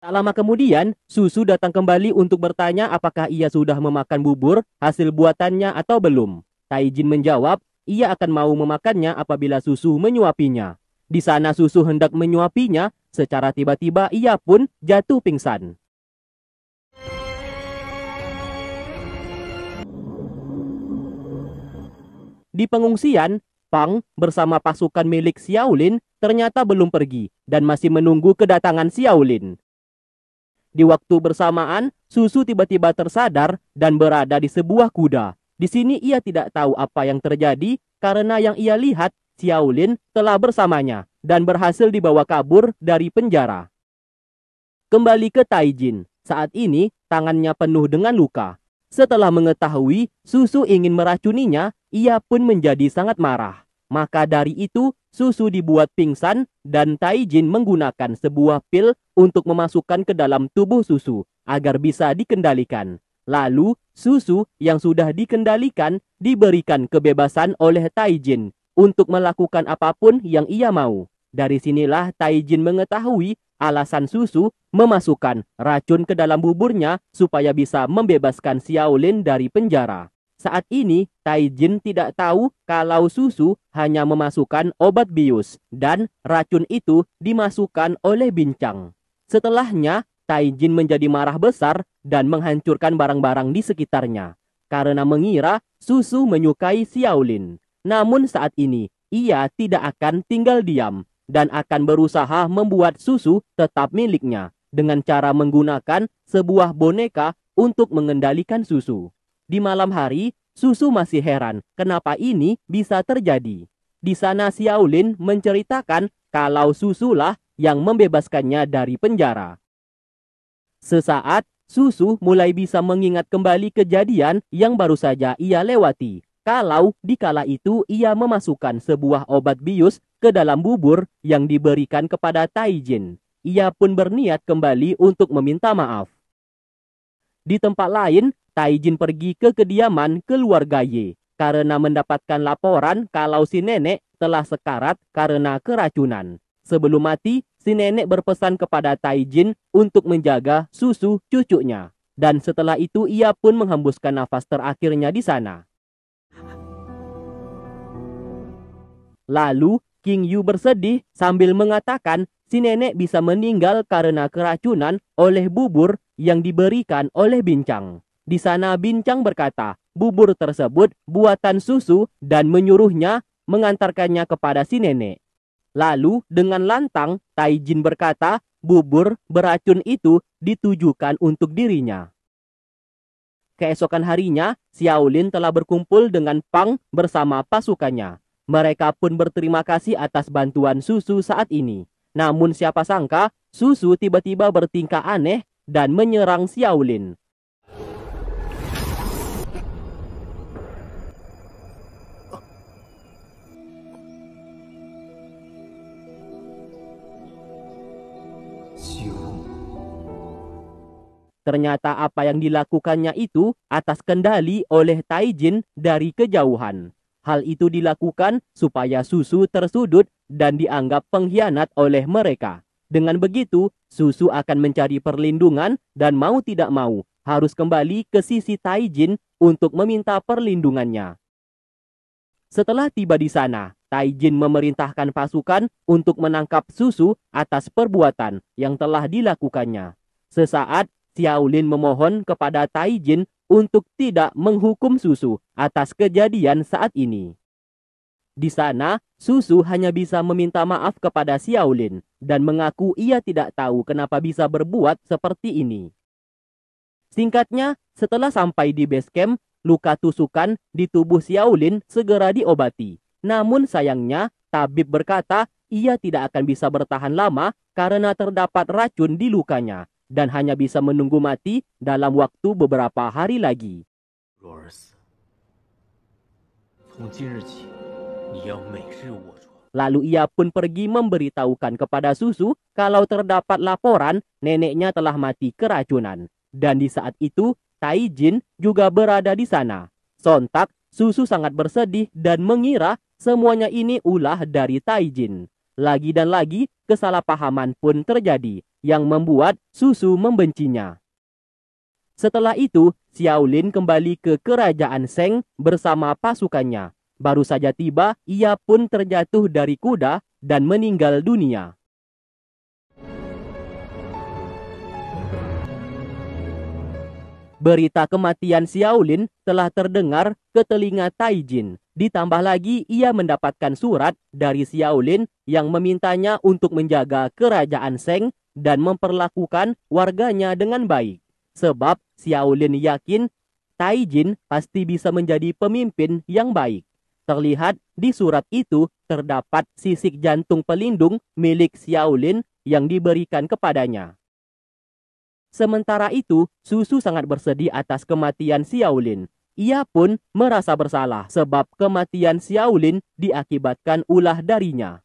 Tak lama kemudian, Susu datang kembali untuk bertanya apakah ia sudah memakan bubur hasil buatannya atau belum. Taijin menjawab, ia akan mau memakannya apabila Susu menyuapinya. Di sana Susu hendak menyuapinya, secara tiba-tiba ia pun jatuh pingsan. Di pengungsian, Pang bersama pasukan milik Xiaolin ternyata belum pergi dan masih menunggu kedatangan Xiaolin. Di waktu bersamaan, Susu tiba-tiba tersadar dan berada di sebuah kuda. Di sini ia tidak tahu apa yang terjadi karena yang ia lihat, Xiaolin telah bersamanya dan berhasil dibawa kabur dari penjara. Kembali ke Taijin, saat ini tangannya penuh dengan luka. Setelah mengetahui Susu ingin meracuninya, ia pun menjadi sangat marah. Maka dari itu, Susu dibuat pingsan dan Taijin menggunakan sebuah pil untuk memasukkan ke dalam tubuh Susu agar bisa dikendalikan. Lalu, Susu yang sudah dikendalikan diberikan kebebasan oleh Taijin untuk melakukan apapun yang ia mau. Dari sinilah Taijin mengetahui alasan Susu memasukkan racun ke dalam buburnya supaya bisa membebaskan Xiaolin dari penjara. Saat ini, Taijin tidak tahu kalau susu hanya memasukkan obat bius dan racun itu dimasukkan oleh bincang. Setelahnya, Taijin menjadi marah besar dan menghancurkan barang-barang di sekitarnya karena mengira susu menyukai Xiaolin. Namun saat ini, ia tidak akan tinggal diam dan akan berusaha membuat susu tetap miliknya dengan cara menggunakan sebuah boneka untuk mengendalikan susu. Di malam hari, Susu masih heran kenapa ini bisa terjadi. Di sana Xiaolin menceritakan kalau Susu lah yang membebaskannya dari penjara. Sesaat, Susu mulai bisa mengingat kembali kejadian yang baru saja ia lewati. Kalau di kala itu ia memasukkan sebuah obat bius ke dalam bubur yang diberikan kepada Taijin. Ia pun berniat kembali untuk meminta maaf. Di tempat lain, izin pergi ke kediaman keluarga Y karena mendapatkan laporan kalau si nenek telah sekarat karena keracunan. Sebelum mati, si nenek berpesan kepada Taijin untuk menjaga susu cucunya. Dan setelah itu ia pun menghembuskan nafas terakhirnya di sana. Lalu, King Yu bersedih sambil mengatakan si nenek bisa meninggal karena keracunan oleh bubur yang diberikan oleh Bincang. Di sana Bincang berkata, bubur tersebut buatan susu dan menyuruhnya mengantarkannya kepada si nenek. Lalu dengan lantang Taijin berkata, bubur beracun itu ditujukan untuk dirinya. Keesokan harinya, Xiaolin telah berkumpul dengan Pang bersama pasukannya. Mereka pun berterima kasih atas bantuan Susu saat ini. Namun siapa sangka, Susu tiba-tiba bertingkah aneh dan menyerang Xiaolin. Ternyata apa yang dilakukannya itu atas kendali oleh Taijin dari kejauhan. Hal itu dilakukan supaya Susu tersudut dan dianggap pengkhianat oleh mereka. Dengan begitu, Susu akan mencari perlindungan dan mau tidak mau harus kembali ke sisi Taijin untuk meminta perlindungannya. Setelah tiba di sana, Taijin memerintahkan pasukan untuk menangkap Susu atas perbuatan yang telah dilakukannya. Sesaat Xiaolin memohon kepada Taijin untuk tidak menghukum Susu atas kejadian saat ini. Di sana, Susu hanya bisa meminta maaf kepada Xiaolin dan mengaku ia tidak tahu kenapa bisa berbuat seperti ini. Singkatnya, setelah sampai di base camp, luka tusukan di tubuh Xiaolin segera diobati. Namun sayangnya, tabib berkata ia tidak akan bisa bertahan lama karena terdapat racun di lukanya dan hanya bisa menunggu mati dalam waktu beberapa hari lagi. Lalu ia pun pergi memberitahukan kepada Susu kalau terdapat laporan neneknya telah mati keracunan. Dan di saat itu, Taijin juga berada di sana. Sontak, Susu sangat bersedih dan mengira semuanya ini ulah dari Taijin. Lagi dan lagi, kesalahpahaman pun terjadi yang membuat Susu membencinya. Setelah itu, Xiaolin kembali ke kerajaan Seng bersama pasukannya. Baru saja tiba, ia pun terjatuh dari kuda dan meninggal dunia. Berita kematian Xiaolin telah terdengar ke telinga Taijin. Ditambah lagi ia mendapatkan surat dari Xiaolin yang memintanya untuk menjaga kerajaan Seng dan memperlakukan warganya dengan baik. Sebab Xiaolin yakin Taijin pasti bisa menjadi pemimpin yang baik. Terlihat di surat itu terdapat sisik jantung pelindung milik Xiaolin yang diberikan kepadanya. Sementara itu, Susu sangat bersedih atas kematian Xiaolin. Ia pun merasa bersalah sebab kematian Xiaolin diakibatkan ulah darinya.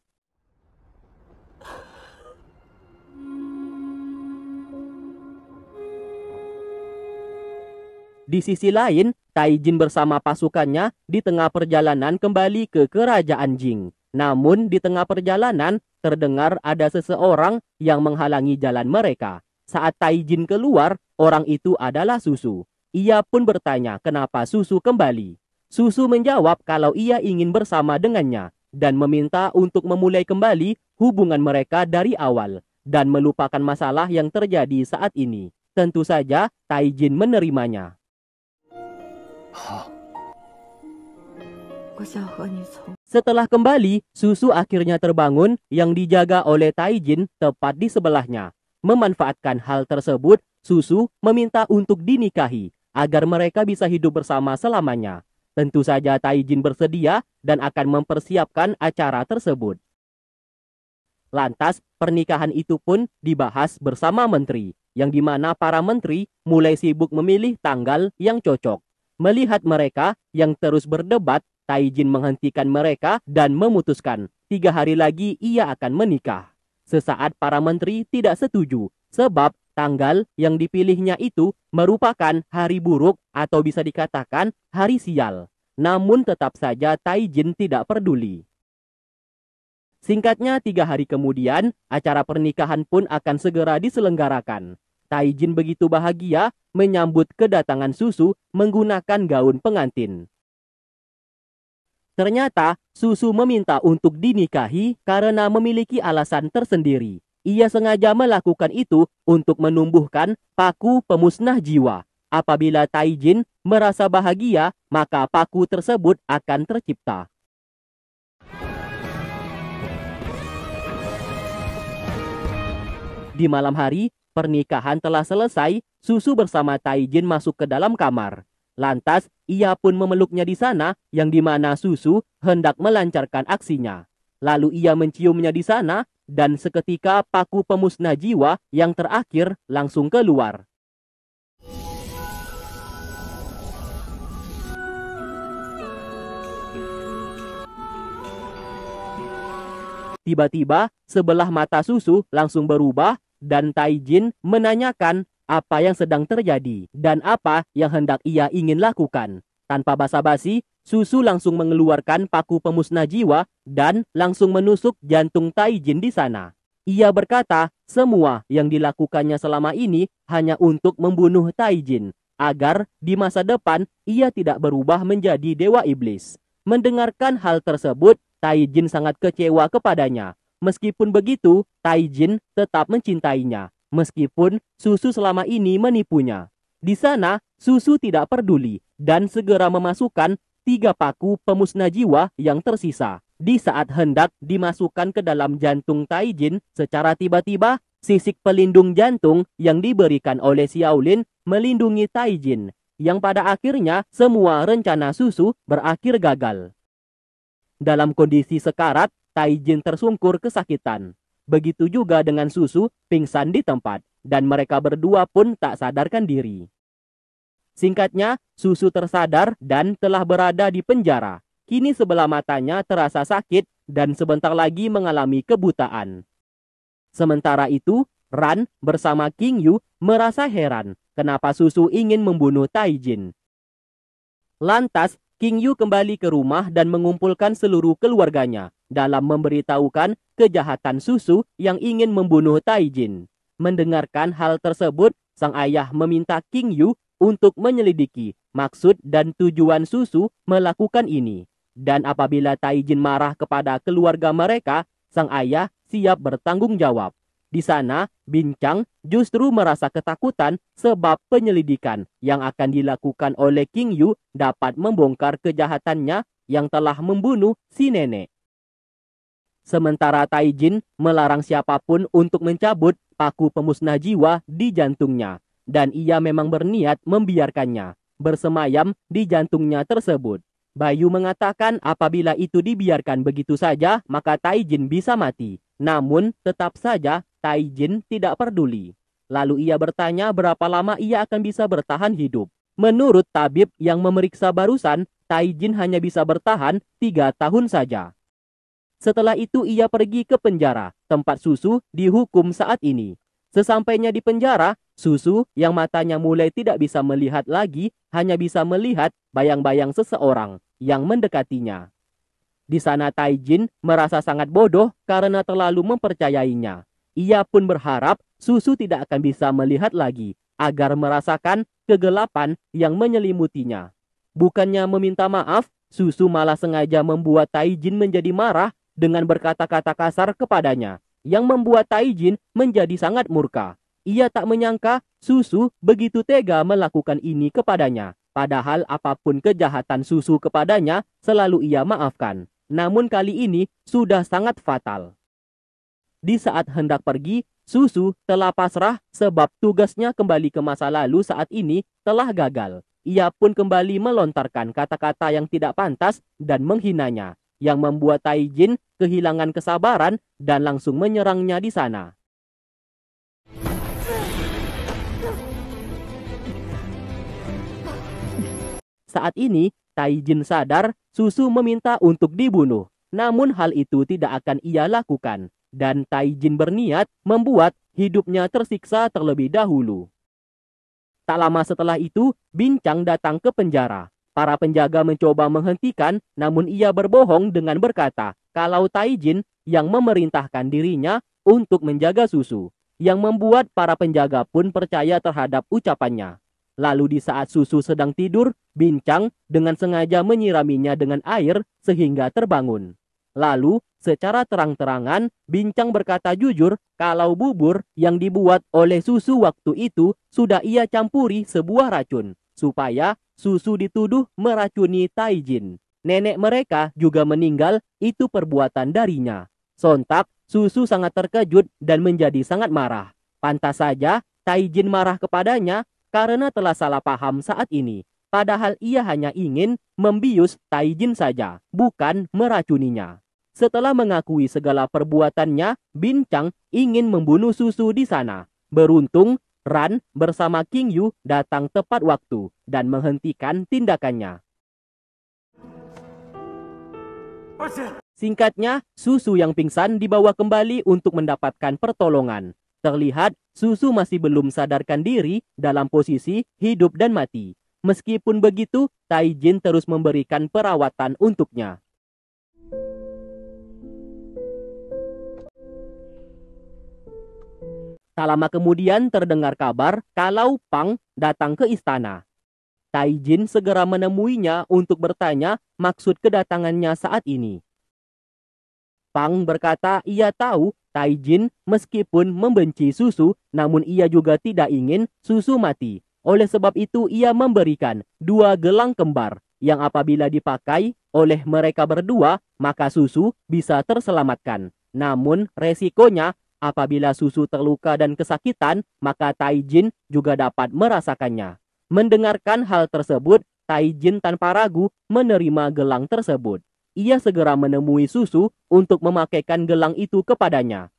Di sisi lain, Taijin bersama pasukannya di tengah perjalanan kembali ke kerajaan Jing. Namun di tengah perjalanan, terdengar ada seseorang yang menghalangi jalan mereka. Saat Taijin keluar, orang itu adalah Susu. Ia pun bertanya kenapa Susu kembali. Susu menjawab kalau ia ingin bersama dengannya dan meminta untuk memulai kembali hubungan mereka dari awal dan melupakan masalah yang terjadi saat ini. Tentu saja, Taijin menerimanya. Setelah kembali, Susu akhirnya terbangun yang dijaga oleh Taijin tepat di sebelahnya. Memanfaatkan hal tersebut, Susu meminta untuk dinikahi agar mereka bisa hidup bersama selamanya. Tentu saja Taijin bersedia dan akan mempersiapkan acara tersebut. Lantas, pernikahan itu pun dibahas bersama menteri, yang dimana para menteri mulai sibuk memilih tanggal yang cocok. Melihat mereka yang terus berdebat, Taijin menghentikan mereka dan memutuskan tiga hari lagi ia akan menikah. Sesaat para menteri tidak setuju, sebab tanggal yang dipilihnya itu merupakan hari buruk atau bisa dikatakan hari sial. Namun tetap saja Taijin tidak peduli. Singkatnya tiga hari kemudian, acara pernikahan pun akan segera diselenggarakan. Taijin begitu bahagia menyambut kedatangan Susu menggunakan gaun pengantin. Ternyata, Susu meminta untuk dinikahi karena memiliki alasan tersendiri. Ia sengaja melakukan itu untuk menumbuhkan paku pemusnah jiwa. Apabila Taijin merasa bahagia, maka paku tersebut akan tercipta. Di malam hari, Pernikahan telah selesai, Susu bersama Taijin masuk ke dalam kamar. Lantas, ia pun memeluknya di sana, yang mana Susu hendak melancarkan aksinya. Lalu ia menciumnya di sana, dan seketika paku pemusnah jiwa yang terakhir langsung keluar. Tiba-tiba, sebelah mata susu langsung berubah dan Taijin menanyakan apa yang sedang terjadi dan apa yang hendak ia ingin lakukan. Tanpa basa-basi, Susu langsung mengeluarkan paku pemusnah jiwa dan langsung menusuk jantung Taijin di sana. Ia berkata, semua yang dilakukannya selama ini hanya untuk membunuh Taijin, agar di masa depan ia tidak berubah menjadi dewa iblis. Mendengarkan hal tersebut, Taijin sangat kecewa kepadanya Meskipun begitu, Taijin tetap mencintainya, meskipun Susu selama ini menipunya. Di sana, Susu tidak peduli dan segera memasukkan tiga paku pemusnah jiwa yang tersisa. Di saat hendak dimasukkan ke dalam jantung Taijin, secara tiba-tiba sisik pelindung jantung yang diberikan oleh Xiaolin melindungi Taijin, yang pada akhirnya semua rencana susu berakhir gagal. Dalam kondisi sekarat, Taijin tersungkur kesakitan. Begitu juga dengan Susu, pingsan di tempat, dan mereka berdua pun tak sadarkan diri. Singkatnya, Susu tersadar dan telah berada di penjara. Kini sebelah matanya terasa sakit dan sebentar lagi mengalami kebutaan. Sementara itu, Ran bersama King Yu merasa heran kenapa Susu ingin membunuh Taijin. Lantas, King Yu kembali ke rumah dan mengumpulkan seluruh keluarganya dalam memberitahukan kejahatan susu yang ingin membunuh Taijin. Mendengarkan hal tersebut, sang ayah meminta King Yu untuk menyelidiki maksud dan tujuan susu melakukan ini. Dan apabila Taijin marah kepada keluarga mereka, sang ayah siap bertanggung jawab. Di sana, Bincang justru merasa ketakutan sebab penyelidikan yang akan dilakukan oleh King Yu dapat membongkar kejahatannya yang telah membunuh si nenek. Sementara Taijin melarang siapapun untuk mencabut paku pemusnah jiwa di jantungnya. Dan ia memang berniat membiarkannya bersemayam di jantungnya tersebut. Bayu mengatakan apabila itu dibiarkan begitu saja, maka Taijin bisa mati. Namun, tetap saja Taijin tidak peduli. Lalu ia bertanya berapa lama ia akan bisa bertahan hidup. Menurut tabib yang memeriksa barusan, Taijin hanya bisa bertahan tiga tahun saja. Setelah itu ia pergi ke penjara, tempat Susu dihukum saat ini. Sesampainya di penjara, Susu yang matanya mulai tidak bisa melihat lagi, hanya bisa melihat bayang-bayang seseorang yang mendekatinya. Di sana Taijin merasa sangat bodoh karena terlalu mempercayainya. Ia pun berharap Susu tidak akan bisa melihat lagi agar merasakan kegelapan yang menyelimutinya. Bukannya meminta maaf, Susu malah sengaja membuat Taijin menjadi marah dengan berkata-kata kasar kepadanya, yang membuat Taijin menjadi sangat murka. Ia tak menyangka Susu begitu tega melakukan ini kepadanya. Padahal apapun kejahatan Susu kepadanya, selalu ia maafkan. Namun kali ini sudah sangat fatal. Di saat hendak pergi, Susu telah pasrah sebab tugasnya kembali ke masa lalu saat ini telah gagal. Ia pun kembali melontarkan kata-kata yang tidak pantas dan menghinanya yang membuat Taijin kehilangan kesabaran dan langsung menyerangnya di sana. Saat ini, Taijin sadar Susu meminta untuk dibunuh. Namun hal itu tidak akan ia lakukan. Dan Taijin berniat membuat hidupnya tersiksa terlebih dahulu. Tak lama setelah itu, Bincang datang ke penjara. Para penjaga mencoba menghentikan, namun ia berbohong dengan berkata, kalau Taijin yang memerintahkan dirinya untuk menjaga susu, yang membuat para penjaga pun percaya terhadap ucapannya. Lalu di saat susu sedang tidur, bincang dengan sengaja menyiraminya dengan air sehingga terbangun. Lalu, secara terang-terangan, bincang berkata jujur kalau bubur yang dibuat oleh susu waktu itu sudah ia campuri sebuah racun supaya susu dituduh meracuni Taijin. Nenek mereka juga meninggal, itu perbuatan darinya. Sontak, Susu sangat terkejut dan menjadi sangat marah. Pantas saja Taijin marah kepadanya karena telah salah paham saat ini. Padahal ia hanya ingin membius Taijin saja, bukan meracuninya. Setelah mengakui segala perbuatannya, Bincang ingin membunuh Susu di sana. Beruntung, Ran bersama King Yu datang tepat waktu dan menghentikan tindakannya. Singkatnya, Susu yang pingsan dibawa kembali untuk mendapatkan pertolongan. Terlihat, Susu masih belum sadarkan diri dalam posisi hidup dan mati. Meskipun begitu, Taijin terus memberikan perawatan untuknya. Tak lama kemudian terdengar kabar kalau Pang datang ke istana. Taijin segera menemuinya untuk bertanya maksud kedatangannya saat ini. Pang berkata ia tahu Taijin meskipun membenci susu, namun ia juga tidak ingin susu mati. Oleh sebab itu ia memberikan dua gelang kembar yang apabila dipakai oleh mereka berdua, maka susu bisa terselamatkan. Namun resikonya Apabila susu terluka dan kesakitan, maka Taijin juga dapat merasakannya. Mendengarkan hal tersebut, Taijin tanpa ragu menerima gelang tersebut. Ia segera menemui susu untuk memakaikan gelang itu kepadanya.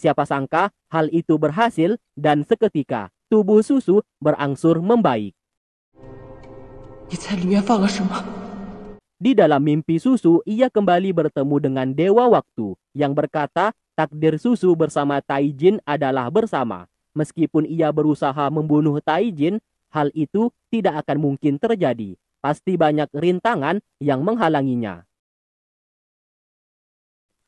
Siapa sangka hal itu berhasil dan seketika tubuh susu berangsur membaik. Di dalam mimpi susu, ia kembali bertemu dengan Dewa Waktu yang berkata takdir susu bersama Taijin adalah bersama. Meskipun ia berusaha membunuh Taijin, hal itu tidak akan mungkin terjadi. Pasti banyak rintangan yang menghalanginya.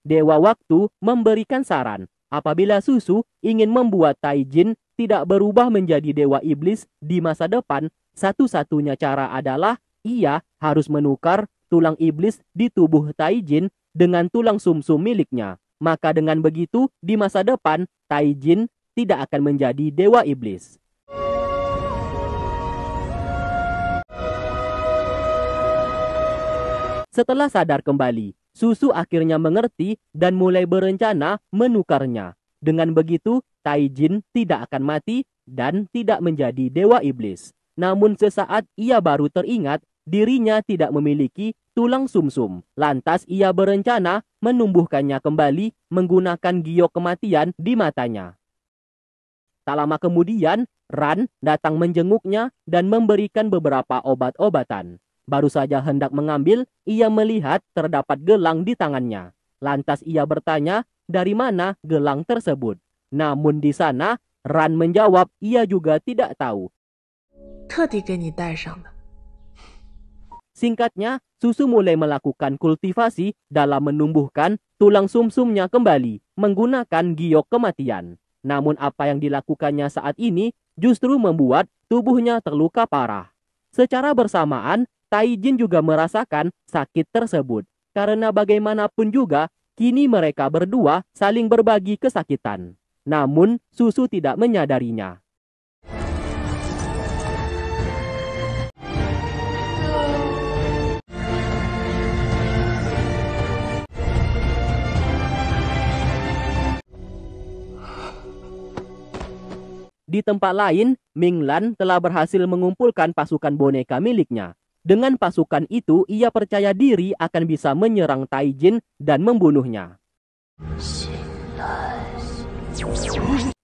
Dewa Waktu memberikan saran, apabila Susu ingin membuat Taijin tidak berubah menjadi Dewa Iblis di masa depan, satu-satunya cara adalah ia harus menukar tulang iblis di tubuh Taijin dengan tulang sumsum -sum miliknya. Maka dengan begitu, di masa depan, Taijin tidak akan menjadi dewa iblis. Setelah sadar kembali, Susu akhirnya mengerti dan mulai berencana menukarnya. Dengan begitu, Taijin tidak akan mati dan tidak menjadi dewa iblis. Namun sesaat ia baru teringat dirinya tidak memiliki tulang sumsum. -sum. Lantas ia berencana menumbuhkannya kembali menggunakan giok kematian di matanya. Tak lama kemudian, Ran datang menjenguknya dan memberikan beberapa obat-obatan. Baru saja hendak mengambil, ia melihat terdapat gelang di tangannya. Lantas ia bertanya, dari mana gelang tersebut? Namun di sana, Ran menjawab ia juga tidak tahu Singkatnya, Susu mulai melakukan kultivasi dalam menumbuhkan tulang sumsumnya kembali menggunakan giok kematian. Namun apa yang dilakukannya saat ini justru membuat tubuhnya terluka parah. Secara bersamaan, Taijin juga merasakan sakit tersebut. Karena bagaimanapun juga, kini mereka berdua saling berbagi kesakitan. Namun, Susu tidak menyadarinya. Di tempat lain, Ming Lan telah berhasil mengumpulkan pasukan boneka miliknya. Dengan pasukan itu, ia percaya diri akan bisa menyerang Taijin dan membunuhnya.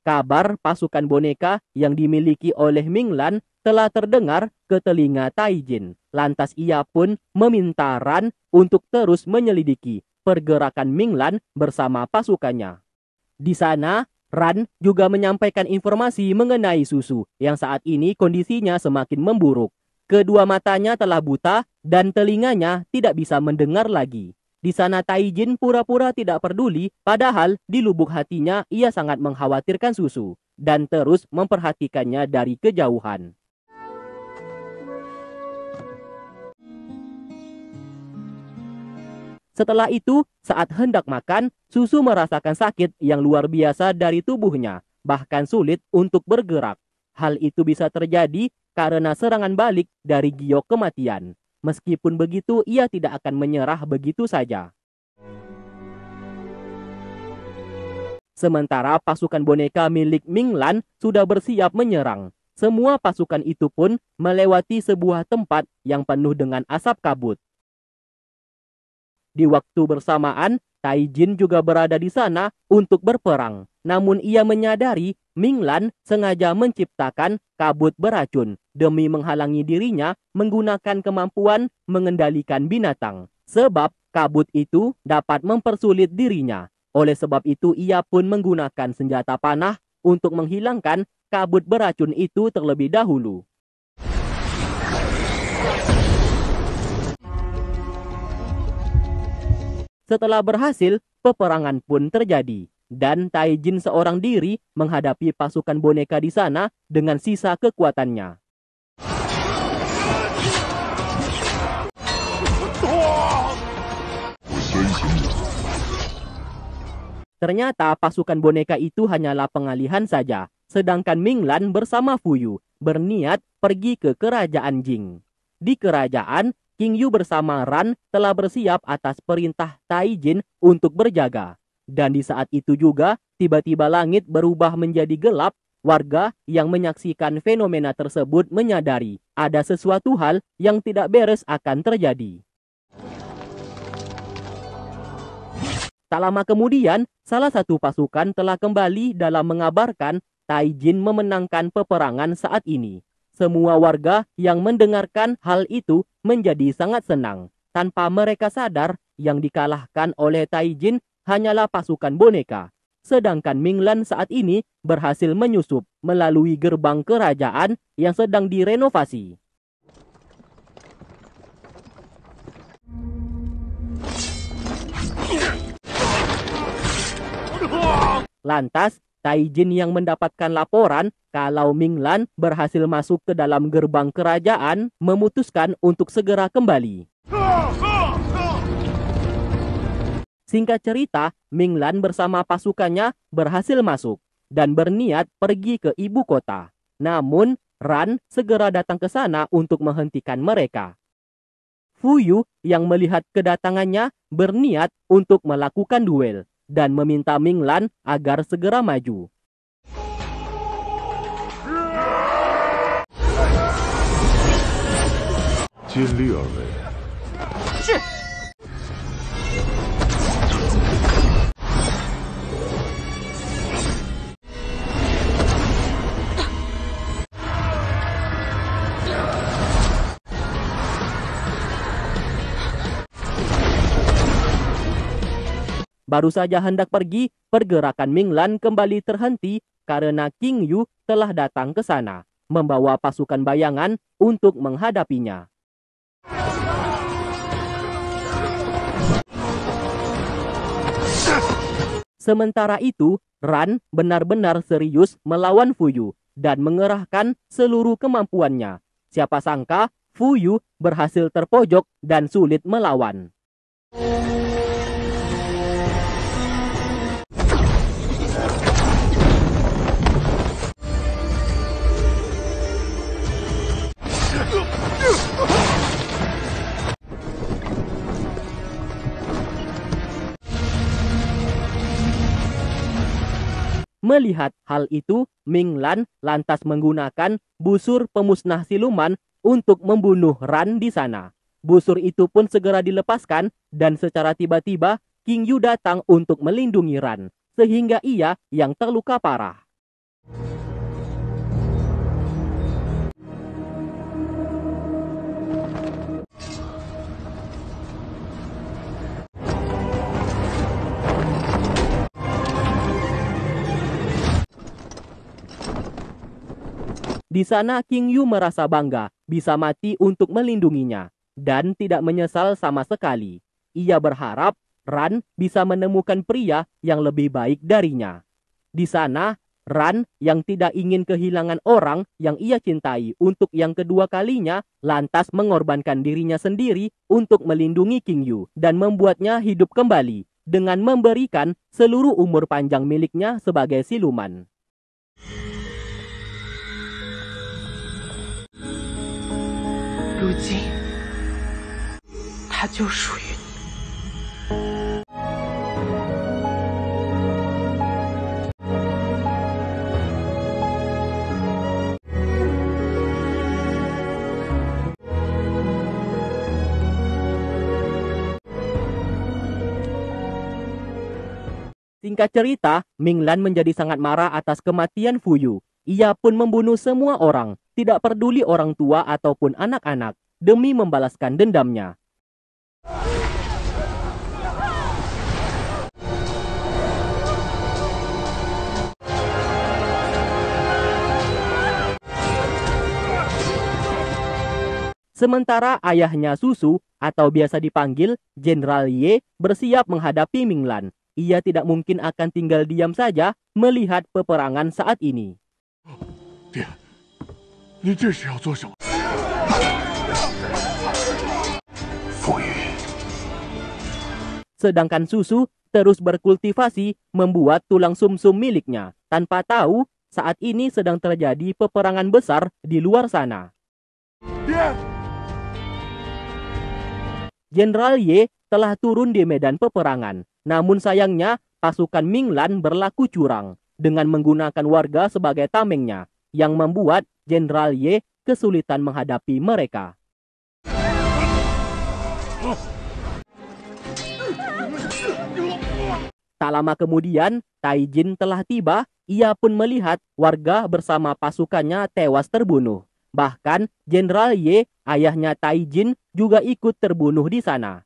Kabar pasukan boneka yang dimiliki oleh Ming Lan telah terdengar ke telinga Taijin. Lantas ia pun meminta Ran untuk terus menyelidiki pergerakan Ming Lan bersama pasukannya. Di sana, Ran juga menyampaikan informasi mengenai susu yang saat ini kondisinya semakin memburuk. Kedua matanya telah buta dan telinganya tidak bisa mendengar lagi. Di sana Taijin pura-pura tidak peduli, padahal di lubuk hatinya ia sangat mengkhawatirkan susu dan terus memperhatikannya dari kejauhan. Setelah itu, saat hendak makan, Susu merasakan sakit yang luar biasa dari tubuhnya, bahkan sulit untuk bergerak. Hal itu bisa terjadi karena serangan balik dari giok kematian. Meskipun begitu, ia tidak akan menyerah begitu saja. Sementara pasukan boneka milik Minglan sudah bersiap menyerang. Semua pasukan itu pun melewati sebuah tempat yang penuh dengan asap kabut. Di waktu bersamaan, Taijin juga berada di sana untuk berperang. Namun ia menyadari Minglan sengaja menciptakan kabut beracun demi menghalangi dirinya menggunakan kemampuan mengendalikan binatang. Sebab kabut itu dapat mempersulit dirinya. Oleh sebab itu ia pun menggunakan senjata panah untuk menghilangkan kabut beracun itu terlebih dahulu. Setelah berhasil, peperangan pun terjadi. Dan Taijin seorang diri menghadapi pasukan boneka di sana dengan sisa kekuatannya. Ternyata pasukan boneka itu hanyalah pengalihan saja, sedangkan Minglan bersama Fuyu berniat pergi ke kerajaan Jing. Di kerajaan, King Yu bersama Ran telah bersiap atas perintah Taijin untuk berjaga. Dan di saat itu juga, tiba-tiba langit berubah menjadi gelap. Warga yang menyaksikan fenomena tersebut menyadari ada sesuatu hal yang tidak beres akan terjadi. Tak lama kemudian, salah satu pasukan telah kembali dalam mengabarkan Taijin memenangkan peperangan saat ini. Semua warga yang mendengarkan hal itu menjadi sangat senang. Tanpa mereka sadar, yang dikalahkan oleh Taijin hanyalah pasukan boneka. Sedangkan Minglan saat ini berhasil menyusup melalui gerbang kerajaan yang sedang direnovasi. Lantas, Taijin yang mendapatkan laporan kalau Minglan berhasil masuk ke dalam gerbang kerajaan memutuskan untuk segera kembali. Singkat cerita, Minglan bersama pasukannya berhasil masuk dan berniat pergi ke ibu kota. Namun, Ran segera datang ke sana untuk menghentikan mereka. Fuyu yang melihat kedatangannya berniat untuk melakukan duel dan meminta Ming Lan agar segera maju. Baru saja hendak pergi, pergerakan Minglan kembali terhenti karena King Yu telah datang ke sana, membawa pasukan bayangan untuk menghadapinya. Sementara itu, Ran benar-benar serius melawan Fuyu dan mengerahkan seluruh kemampuannya. Siapa sangka Fuyu berhasil terpojok dan sulit melawan. Melihat hal itu, Ming Lan lantas menggunakan busur pemusnah siluman untuk membunuh Ran di sana. Busur itu pun segera dilepaskan dan secara tiba-tiba King Yu datang untuk melindungi Ran, sehingga ia yang terluka parah. Di sana King Yu merasa bangga bisa mati untuk melindunginya dan tidak menyesal sama sekali. Ia berharap Ran bisa menemukan pria yang lebih baik darinya. Di sana, Ran yang tidak ingin kehilangan orang yang ia cintai untuk yang kedua kalinya lantas mengorbankan dirinya sendiri untuk melindungi King Yu dan membuatnya hidup kembali dengan memberikan seluruh umur panjang miliknya sebagai siluman. Singkat cerita, Minglan menjadi sangat marah atas kematian Fuyu. Ia pun membunuh semua orang, tidak peduli orang tua ataupun anak-anak, demi membalaskan dendamnya. Sementara ayahnya Susu atau biasa dipanggil Jenderal Ye bersiap menghadapi Minglan. Ia tidak mungkin akan tinggal diam saja melihat peperangan saat ini. Dia, Sedangkan Susu terus berkultivasi membuat tulang sumsum -sum miliknya. Tanpa tahu, saat ini sedang terjadi peperangan besar di luar sana. Jenderal Ye telah turun di medan peperangan. Namun sayangnya, pasukan Minglan berlaku curang dengan menggunakan warga sebagai tamengnya yang membuat Jenderal Ye kesulitan menghadapi mereka. Tak lama kemudian, Taijin telah tiba. Ia pun melihat warga bersama pasukannya tewas terbunuh. Bahkan Jenderal Ye, ayahnya Taijin, juga ikut terbunuh di sana.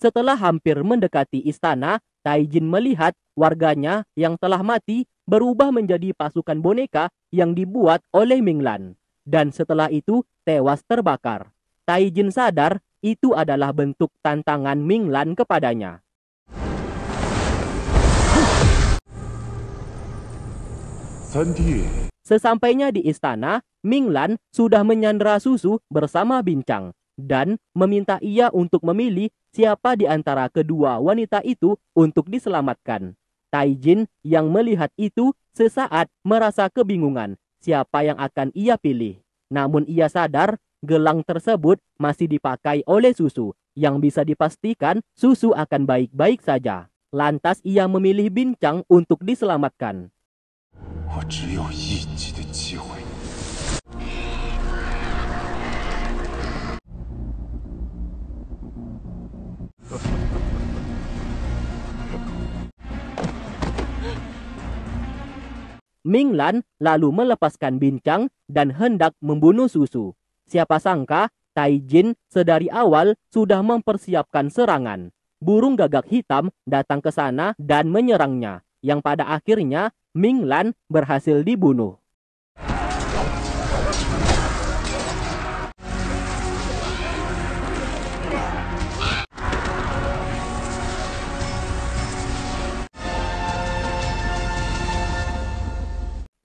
Setelah hampir mendekati istana, Taijin melihat warganya yang telah mati berubah menjadi pasukan boneka yang dibuat oleh Minglan. Dan setelah itu tewas terbakar. Taijin sadar itu adalah bentuk tantangan Minglan kepadanya. Sesampainya di istana, Minglan sudah menyandra susu bersama Bincang dan meminta ia untuk memilih siapa di antara kedua wanita itu untuk diselamatkan. Taijin yang melihat itu sesaat merasa kebingungan siapa yang akan ia pilih. Namun ia sadar gelang tersebut masih dipakai oleh susu yang bisa dipastikan susu akan baik-baik saja. Lantas ia memilih bincang untuk diselamatkan. Ming Lan lalu melepaskan bincang dan hendak membunuh Susu. Siapa sangka Tai Jin sedari awal sudah mempersiapkan serangan. Burung gagak hitam datang ke sana dan menyerangnya, yang pada akhirnya Ming Lan berhasil dibunuh.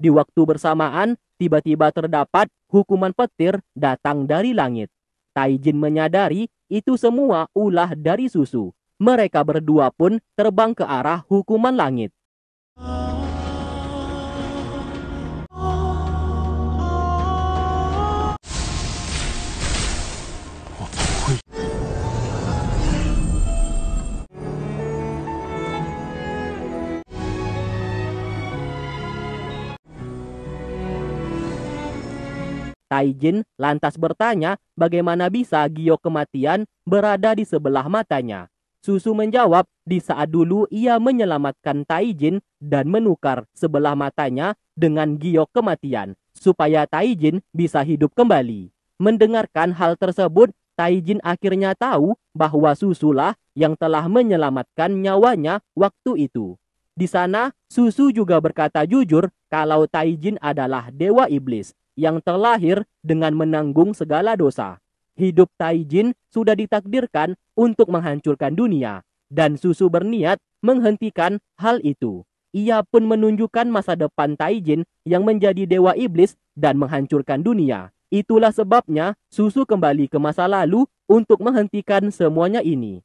Di waktu bersamaan, tiba-tiba terdapat hukuman petir datang dari langit. Taijin menyadari itu semua ulah dari susu. Mereka berdua pun terbang ke arah hukuman langit. Taijin lantas bertanya bagaimana bisa Gio kematian berada di sebelah matanya. Susu menjawab di saat dulu ia menyelamatkan Taijin dan menukar sebelah matanya dengan Gio kematian supaya Taijin bisa hidup kembali. Mendengarkan hal tersebut, Taijin akhirnya tahu bahwa Susu lah yang telah menyelamatkan nyawanya waktu itu. Di sana, Susu juga berkata jujur kalau Taijin adalah dewa iblis yang terlahir dengan menanggung segala dosa. Hidup Taijin sudah ditakdirkan untuk menghancurkan dunia, dan Susu berniat menghentikan hal itu. Ia pun menunjukkan masa depan Taijin yang menjadi dewa iblis dan menghancurkan dunia. Itulah sebabnya Susu kembali ke masa lalu untuk menghentikan semuanya ini.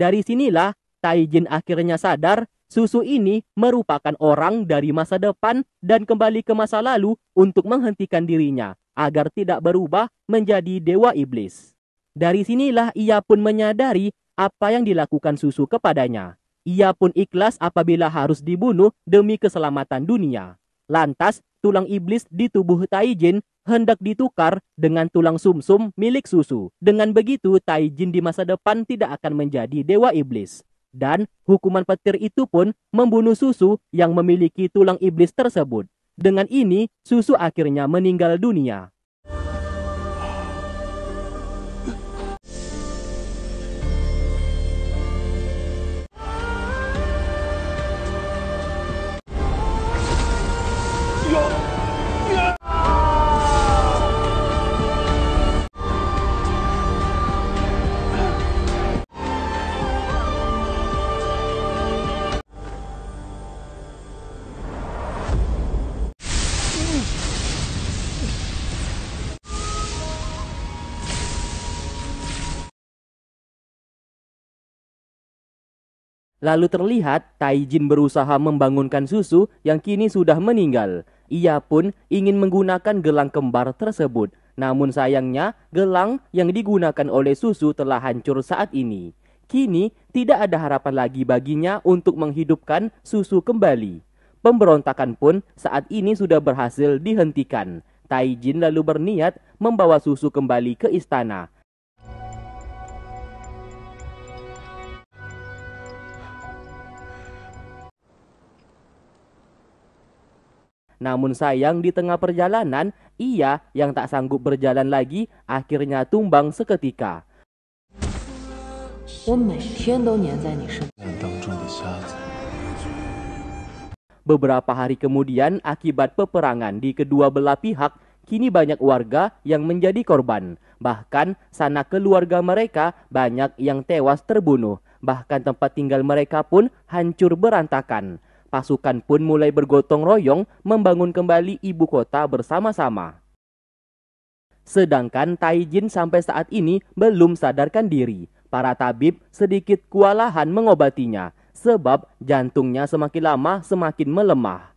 Dari sinilah Taijin akhirnya sadar susu ini merupakan orang dari masa depan dan kembali ke masa lalu untuk menghentikan dirinya agar tidak berubah menjadi dewa iblis. Dari sinilah ia pun menyadari apa yang dilakukan susu kepadanya. Ia pun ikhlas apabila harus dibunuh demi keselamatan dunia. Lantas, tulang iblis di tubuh Taijin hendak ditukar dengan tulang sumsum -sum milik susu. Dengan begitu, Taijin di masa depan tidak akan menjadi dewa iblis. Dan hukuman petir itu pun membunuh susu yang memiliki tulang iblis tersebut. Dengan ini, susu akhirnya meninggal dunia. Lalu terlihat Taijin berusaha membangunkan susu yang kini sudah meninggal. Ia pun ingin menggunakan gelang kembar tersebut. Namun sayangnya, gelang yang digunakan oleh susu telah hancur saat ini. Kini, tidak ada harapan lagi baginya untuk menghidupkan susu kembali. Pemberontakan pun saat ini sudah berhasil dihentikan. Taijin lalu berniat membawa susu kembali ke istana. Namun sayang di tengah perjalanan, ia yang tak sanggup berjalan lagi akhirnya tumbang seketika. Beberapa hari kemudian, akibat peperangan di kedua belah pihak, kini banyak warga yang menjadi korban. Bahkan, sana keluarga mereka banyak yang tewas terbunuh. Bahkan tempat tinggal mereka pun hancur berantakan pasukan pun mulai bergotong royong membangun kembali ibu kota bersama-sama. Sedangkan Taijin sampai saat ini belum sadarkan diri. Para tabib sedikit kewalahan mengobatinya sebab jantungnya semakin lama semakin melemah.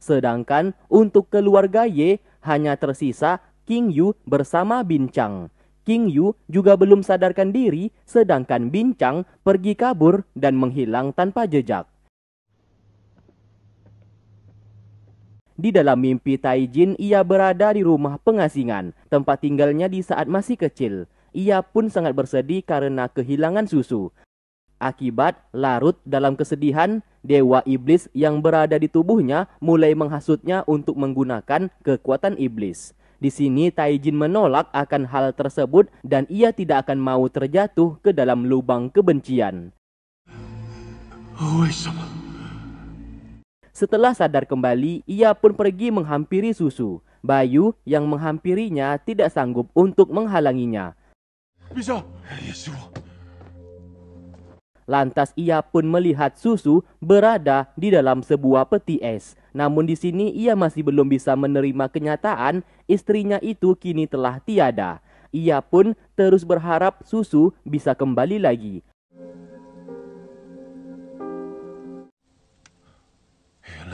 Sedangkan untuk keluarga Ye hanya tersisa King Yu bersama Bincang. King Yu juga belum sadarkan diri sedangkan Bincang pergi kabur dan menghilang tanpa jejak. Di dalam mimpi Taijin, ia berada di rumah pengasingan, tempat tinggalnya di saat masih kecil. Ia pun sangat bersedih karena kehilangan susu. Akibat larut dalam kesedihan, dewa iblis yang berada di tubuhnya mulai menghasutnya untuk menggunakan kekuatan iblis. Di sini Taijin menolak akan hal tersebut dan ia tidak akan mau terjatuh ke dalam lubang kebencian. Oh, setelah sadar kembali, ia pun pergi menghampiri Susu. Bayu yang menghampirinya tidak sanggup untuk menghalanginya. Bisa. Eh, ya Lantas ia pun melihat Susu berada di dalam sebuah peti es. Namun di sini ia masih belum bisa menerima kenyataan istrinya itu kini telah tiada. Ia pun terus berharap Susu bisa kembali lagi.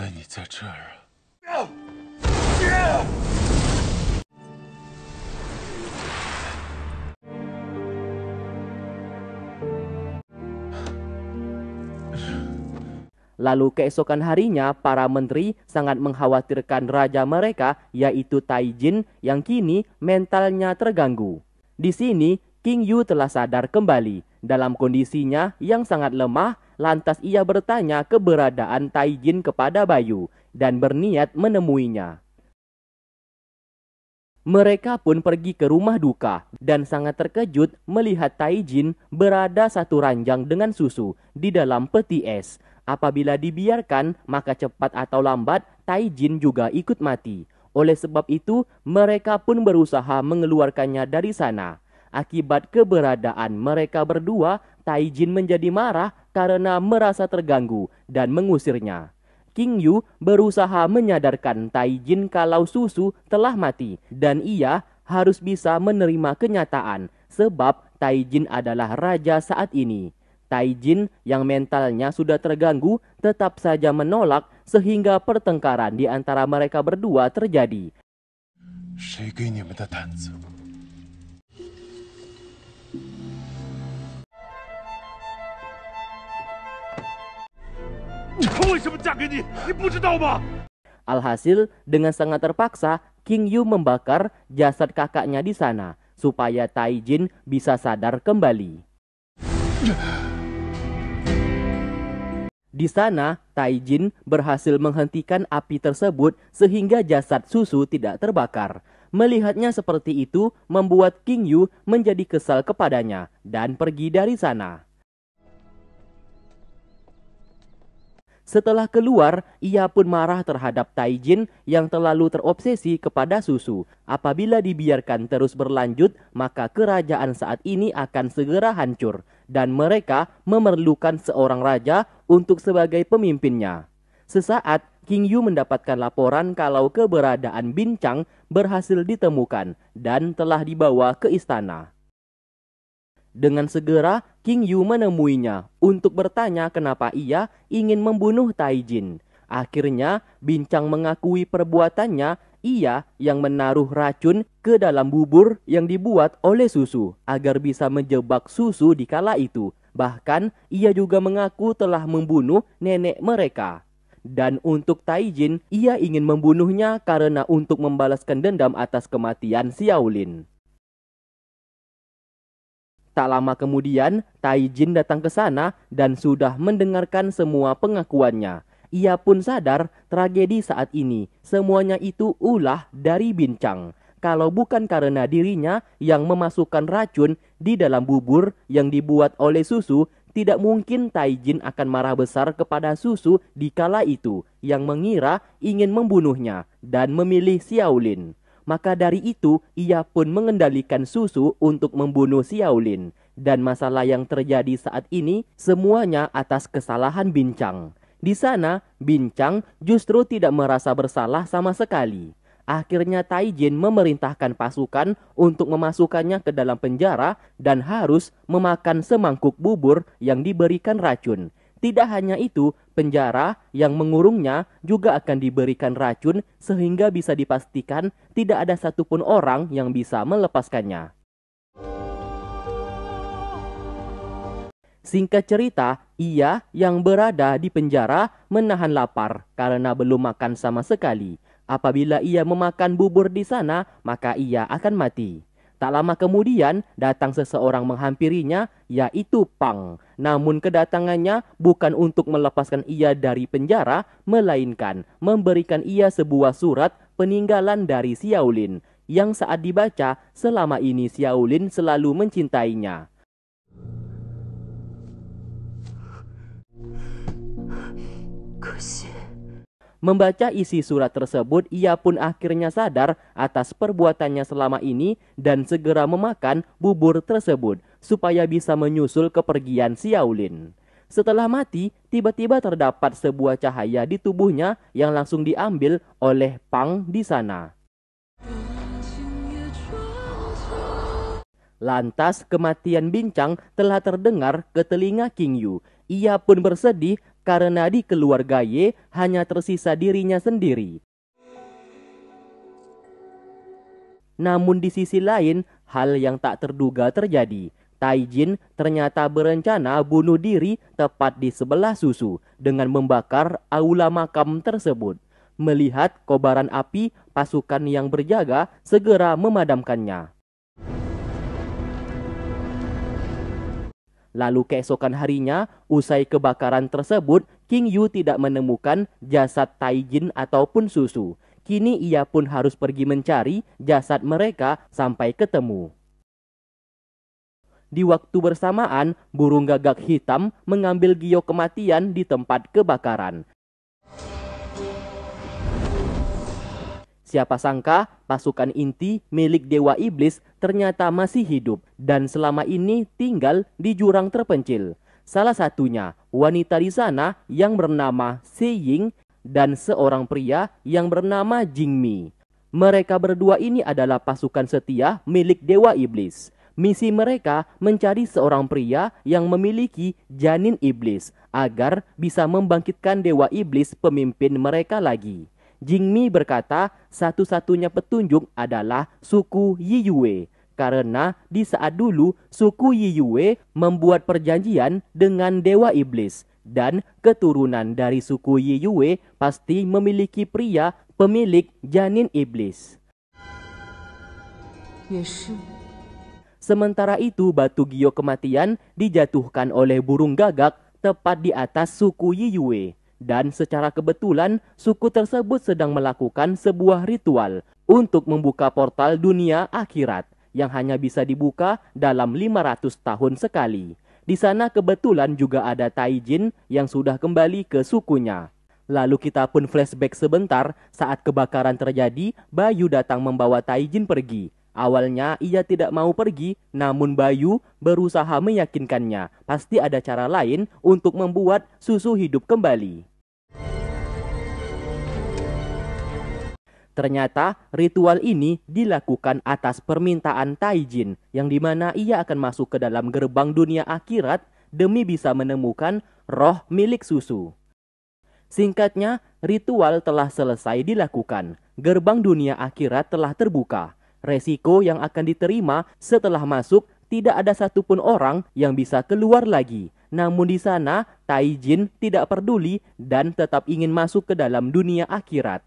Lalu keesokan harinya para menteri sangat mengkhawatirkan raja mereka yaitu Taijin yang kini mentalnya terganggu. Di sini King Yu telah sadar kembali dalam kondisinya yang sangat lemah Lantas ia bertanya keberadaan Taijin kepada Bayu dan berniat menemuinya. Mereka pun pergi ke rumah duka dan sangat terkejut melihat Taijin berada satu ranjang dengan susu di dalam peti es. Apabila dibiarkan, maka cepat atau lambat Taijin juga ikut mati. Oleh sebab itu, mereka pun berusaha mengeluarkannya dari sana. Akibat keberadaan mereka berdua, Taijin menjadi marah karena merasa terganggu dan mengusirnya. King Yu berusaha menyadarkan Taijin kalau Susu telah mati dan ia harus bisa menerima kenyataan sebab Taijin adalah raja saat ini. Taijin yang mentalnya sudah terganggu tetap saja menolak sehingga pertengkaran di antara mereka berdua terjadi. 谁给你们的胆子？Alhasil, dengan sangat terpaksa, King Yu membakar jasad kakaknya di sana supaya Taijin bisa sadar kembali. Di sana, Taijin berhasil menghentikan api tersebut sehingga jasad Susu tidak terbakar. Melihatnya seperti itu membuat King Yu menjadi kesal kepadanya dan pergi dari sana. Setelah keluar, ia pun marah terhadap Taijin yang terlalu terobsesi kepada susu. Apabila dibiarkan terus berlanjut, maka kerajaan saat ini akan segera hancur dan mereka memerlukan seorang raja untuk sebagai pemimpinnya. Sesaat, King Yu mendapatkan laporan kalau keberadaan Bincang berhasil ditemukan dan telah dibawa ke istana. Dengan segera, King Yu menemuinya untuk bertanya kenapa ia ingin membunuh Taijin. Akhirnya, Bincang mengakui perbuatannya ia yang menaruh racun ke dalam bubur yang dibuat oleh susu agar bisa menjebak susu di kala itu. Bahkan, ia juga mengaku telah membunuh nenek mereka. Dan untuk Taijin, ia ingin membunuhnya karena untuk membalaskan dendam atas kematian Xiaolin. Tak lama kemudian, Taijin datang ke sana dan sudah mendengarkan semua pengakuannya. Ia pun sadar tragedi saat ini, semuanya itu ulah dari bincang. Kalau bukan karena dirinya yang memasukkan racun di dalam bubur yang dibuat oleh susu, tidak mungkin Taijin akan marah besar kepada Susu di kala itu yang mengira ingin membunuhnya dan memilih Xiaolin. Maka dari itu, ia pun mengendalikan susu untuk membunuh Xiaolin. Dan masalah yang terjadi saat ini semuanya atas kesalahan Bincang. Di sana, Bincang justru tidak merasa bersalah sama sekali. Akhirnya Taijin memerintahkan pasukan untuk memasukkannya ke dalam penjara dan harus memakan semangkuk bubur yang diberikan racun tidak hanya itu, penjara yang mengurungnya juga akan diberikan racun sehingga bisa dipastikan tidak ada satupun orang yang bisa melepaskannya. Singkat cerita, ia yang berada di penjara menahan lapar karena belum makan sama sekali. Apabila ia memakan bubur di sana, maka ia akan mati. Tak lama kemudian datang seseorang menghampirinya, yaitu Pang. Namun kedatangannya bukan untuk melepaskan ia dari penjara, melainkan memberikan ia sebuah surat peninggalan dari Xiaolin yang saat dibaca selama ini Xiaolin selalu mencintainya. Kusir. Membaca isi surat tersebut, ia pun akhirnya sadar atas perbuatannya selama ini dan segera memakan bubur tersebut supaya bisa menyusul kepergian Xiaolin. Setelah mati, tiba-tiba terdapat sebuah cahaya di tubuhnya yang langsung diambil oleh Pang di sana. Lantas kematian Bincang telah terdengar ke telinga King Yu. Ia pun bersedih karena di keluarga Y hanya tersisa dirinya sendiri. Namun di sisi lain, hal yang tak terduga terjadi. Taijin ternyata berencana bunuh diri tepat di sebelah susu dengan membakar aula makam tersebut. Melihat kobaran api, pasukan yang berjaga segera memadamkannya. Lalu keesokan harinya, usai kebakaran tersebut, King Yu tidak menemukan jasad Taijin ataupun Susu. Kini ia pun harus pergi mencari jasad mereka sampai ketemu. Di waktu bersamaan, burung gagak hitam mengambil giok kematian di tempat kebakaran. Siapa sangka pasukan inti milik Dewa Iblis ternyata masih hidup dan selama ini tinggal di jurang terpencil. Salah satunya wanita di sana yang bernama Se Ying dan seorang pria yang bernama Jing Mi. Mereka berdua ini adalah pasukan setia milik Dewa Iblis. Misi mereka mencari seorang pria yang memiliki janin iblis agar bisa membangkitkan Dewa Iblis pemimpin mereka lagi. Jingmi berkata satu-satunya petunjuk adalah suku Yiyue karena di saat dulu suku Yiyue membuat perjanjian dengan dewa iblis dan keturunan dari suku Yiyue pasti memiliki pria pemilik janin iblis. Yesu. Sementara itu batu giok kematian dijatuhkan oleh burung gagak tepat di atas suku Yiyue dan secara kebetulan suku tersebut sedang melakukan sebuah ritual untuk membuka portal dunia akhirat yang hanya bisa dibuka dalam 500 tahun sekali. Di sana kebetulan juga ada Taijin yang sudah kembali ke sukunya. Lalu kita pun flashback sebentar saat kebakaran terjadi, Bayu datang membawa Taijin pergi. Awalnya ia tidak mau pergi, namun Bayu berusaha meyakinkannya pasti ada cara lain untuk membuat susu hidup kembali. Ternyata ritual ini dilakukan atas permintaan Taijin yang dimana ia akan masuk ke dalam gerbang dunia akhirat demi bisa menemukan roh milik susu. Singkatnya, ritual telah selesai dilakukan. Gerbang dunia akhirat telah terbuka. Resiko yang akan diterima setelah masuk tidak ada satupun orang yang bisa keluar lagi. Namun di sana, Taijin tidak peduli dan tetap ingin masuk ke dalam dunia akhirat.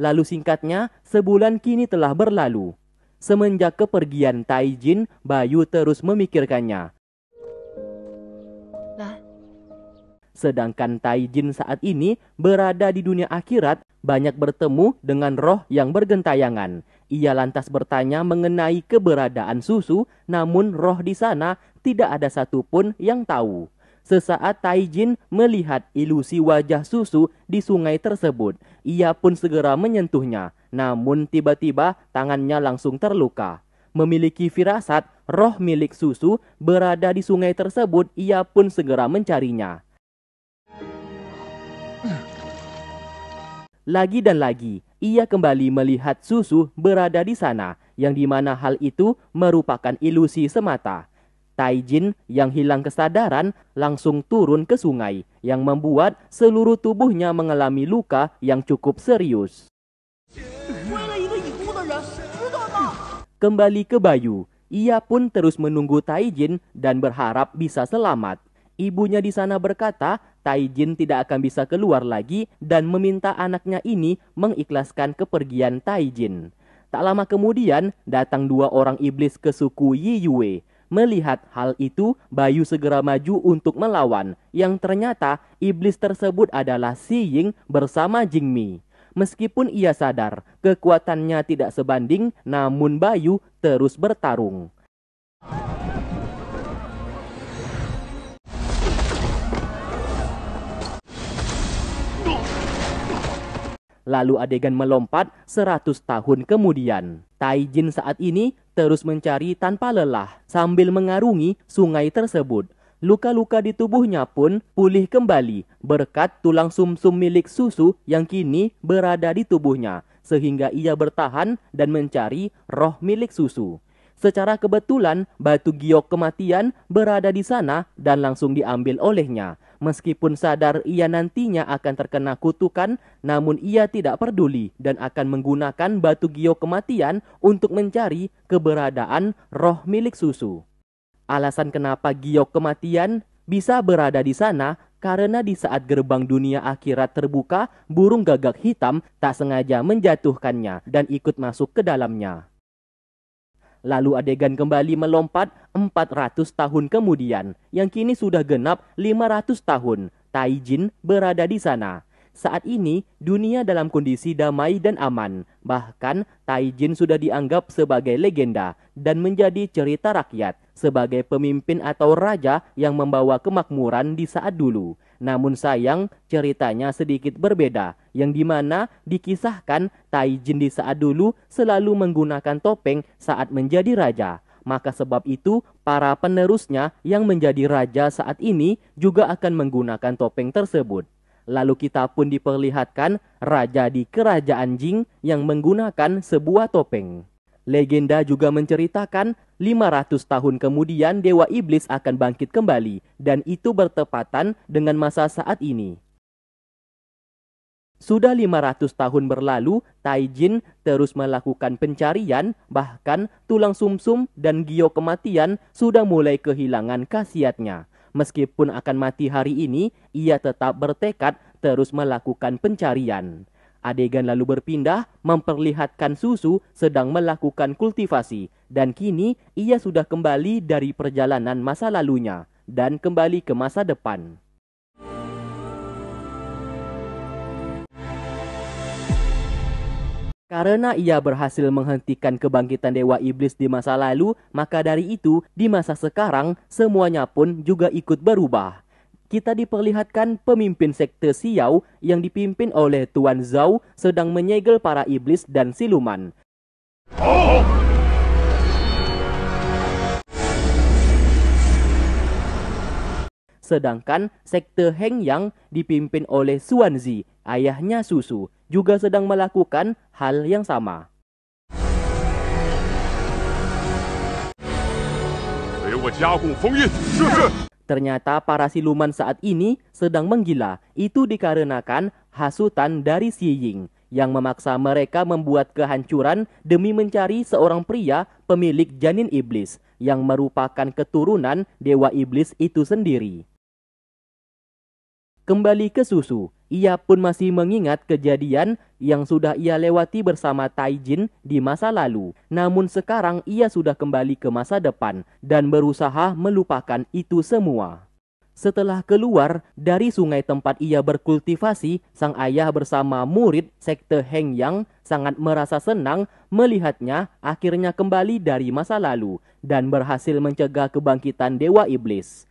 Lalu singkatnya, sebulan kini telah berlalu. Semenjak kepergian Taijin, Bayu terus memikirkannya. Nah. Sedangkan Taijin saat ini berada di dunia akhirat, banyak bertemu dengan roh yang bergentayangan. Ia lantas bertanya mengenai keberadaan susu, namun roh di sana tidak ada satupun yang tahu. Sesaat Taijin melihat ilusi wajah susu di sungai tersebut, ia pun segera menyentuhnya. Namun tiba-tiba tangannya langsung terluka. Memiliki firasat roh milik susu berada di sungai tersebut, ia pun segera mencarinya. Lagi dan lagi, ia kembali melihat susu berada di sana, yang dimana hal itu merupakan ilusi semata. Taijin yang hilang kesadaran langsung turun ke sungai yang membuat seluruh tubuhnya mengalami luka yang cukup serius. Kembali ke Bayu, ia pun terus menunggu Taijin dan berharap bisa selamat. Ibunya di sana berkata, Taijin tidak akan bisa keluar lagi dan meminta anaknya ini mengikhlaskan kepergian Taijin. Tak lama kemudian, datang dua orang iblis ke suku Yiyue Melihat hal itu, Bayu segera maju untuk melawan, yang ternyata iblis tersebut adalah Si Ying bersama Jing Mi. Meskipun ia sadar kekuatannya tidak sebanding, namun Bayu terus bertarung. Lalu adegan melompat 100 tahun kemudian. Taijin saat ini terus mencari tanpa lelah sambil mengarungi sungai tersebut. Luka-luka di tubuhnya pun pulih kembali berkat tulang sumsum -sum milik susu yang kini berada di tubuhnya sehingga ia bertahan dan mencari roh milik susu. Secara kebetulan batu giok kematian berada di sana dan langsung diambil olehnya Meskipun sadar ia nantinya akan terkena kutukan, namun ia tidak peduli dan akan menggunakan batu giok kematian untuk mencari keberadaan roh milik susu. Alasan kenapa giok kematian bisa berada di sana karena di saat gerbang dunia akhirat terbuka, burung gagak hitam tak sengaja menjatuhkannya dan ikut masuk ke dalamnya. Lalu adegan kembali melompat 400 tahun kemudian, yang kini sudah genap 500 tahun. Taijin berada di sana. Saat ini, dunia dalam kondisi damai dan aman. Bahkan, Taijin sudah dianggap sebagai legenda dan menjadi cerita rakyat sebagai pemimpin atau raja yang membawa kemakmuran di saat dulu. Namun sayang, ceritanya sedikit berbeda yang dimana dikisahkan Taijin di saat dulu selalu menggunakan topeng saat menjadi raja. Maka sebab itu para penerusnya yang menjadi raja saat ini juga akan menggunakan topeng tersebut. Lalu kita pun diperlihatkan raja di kerajaan Jing yang menggunakan sebuah topeng. Legenda juga menceritakan 500 tahun kemudian Dewa Iblis akan bangkit kembali dan itu bertepatan dengan masa saat ini. Sudah 500 tahun berlalu, Taijin terus melakukan pencarian, bahkan tulang sumsum dan gio kematian sudah mulai kehilangan khasiatnya. Meskipun akan mati hari ini, ia tetap bertekad terus melakukan pencarian. Adegan lalu berpindah memperlihatkan Susu sedang melakukan kultivasi dan kini ia sudah kembali dari perjalanan masa lalunya dan kembali ke masa depan. Karena ia berhasil menghentikan kebangkitan dewa iblis di masa lalu, maka dari itu di masa sekarang semuanya pun juga ikut berubah. Kita diperlihatkan pemimpin sekte Xiao yang dipimpin oleh Tuan Zhao sedang menyegel para iblis dan siluman. Oh! Sedangkan sekte Heng Yang dipimpin oleh Xuanzi ayahnya Susu juga sedang melakukan hal yang sama. Ternyata para siluman saat ini sedang menggila. Itu dikarenakan hasutan dari Xi Ying yang memaksa mereka membuat kehancuran demi mencari seorang pria pemilik janin iblis yang merupakan keturunan dewa iblis itu sendiri. Kembali ke susu, ia pun masih mengingat kejadian yang sudah ia lewati bersama Taijin di masa lalu. Namun sekarang ia sudah kembali ke masa depan dan berusaha melupakan itu semua. Setelah keluar dari sungai tempat ia berkultivasi, sang ayah bersama murid sekte Hengyang sangat merasa senang melihatnya akhirnya kembali dari masa lalu dan berhasil mencegah kebangkitan Dewa Iblis.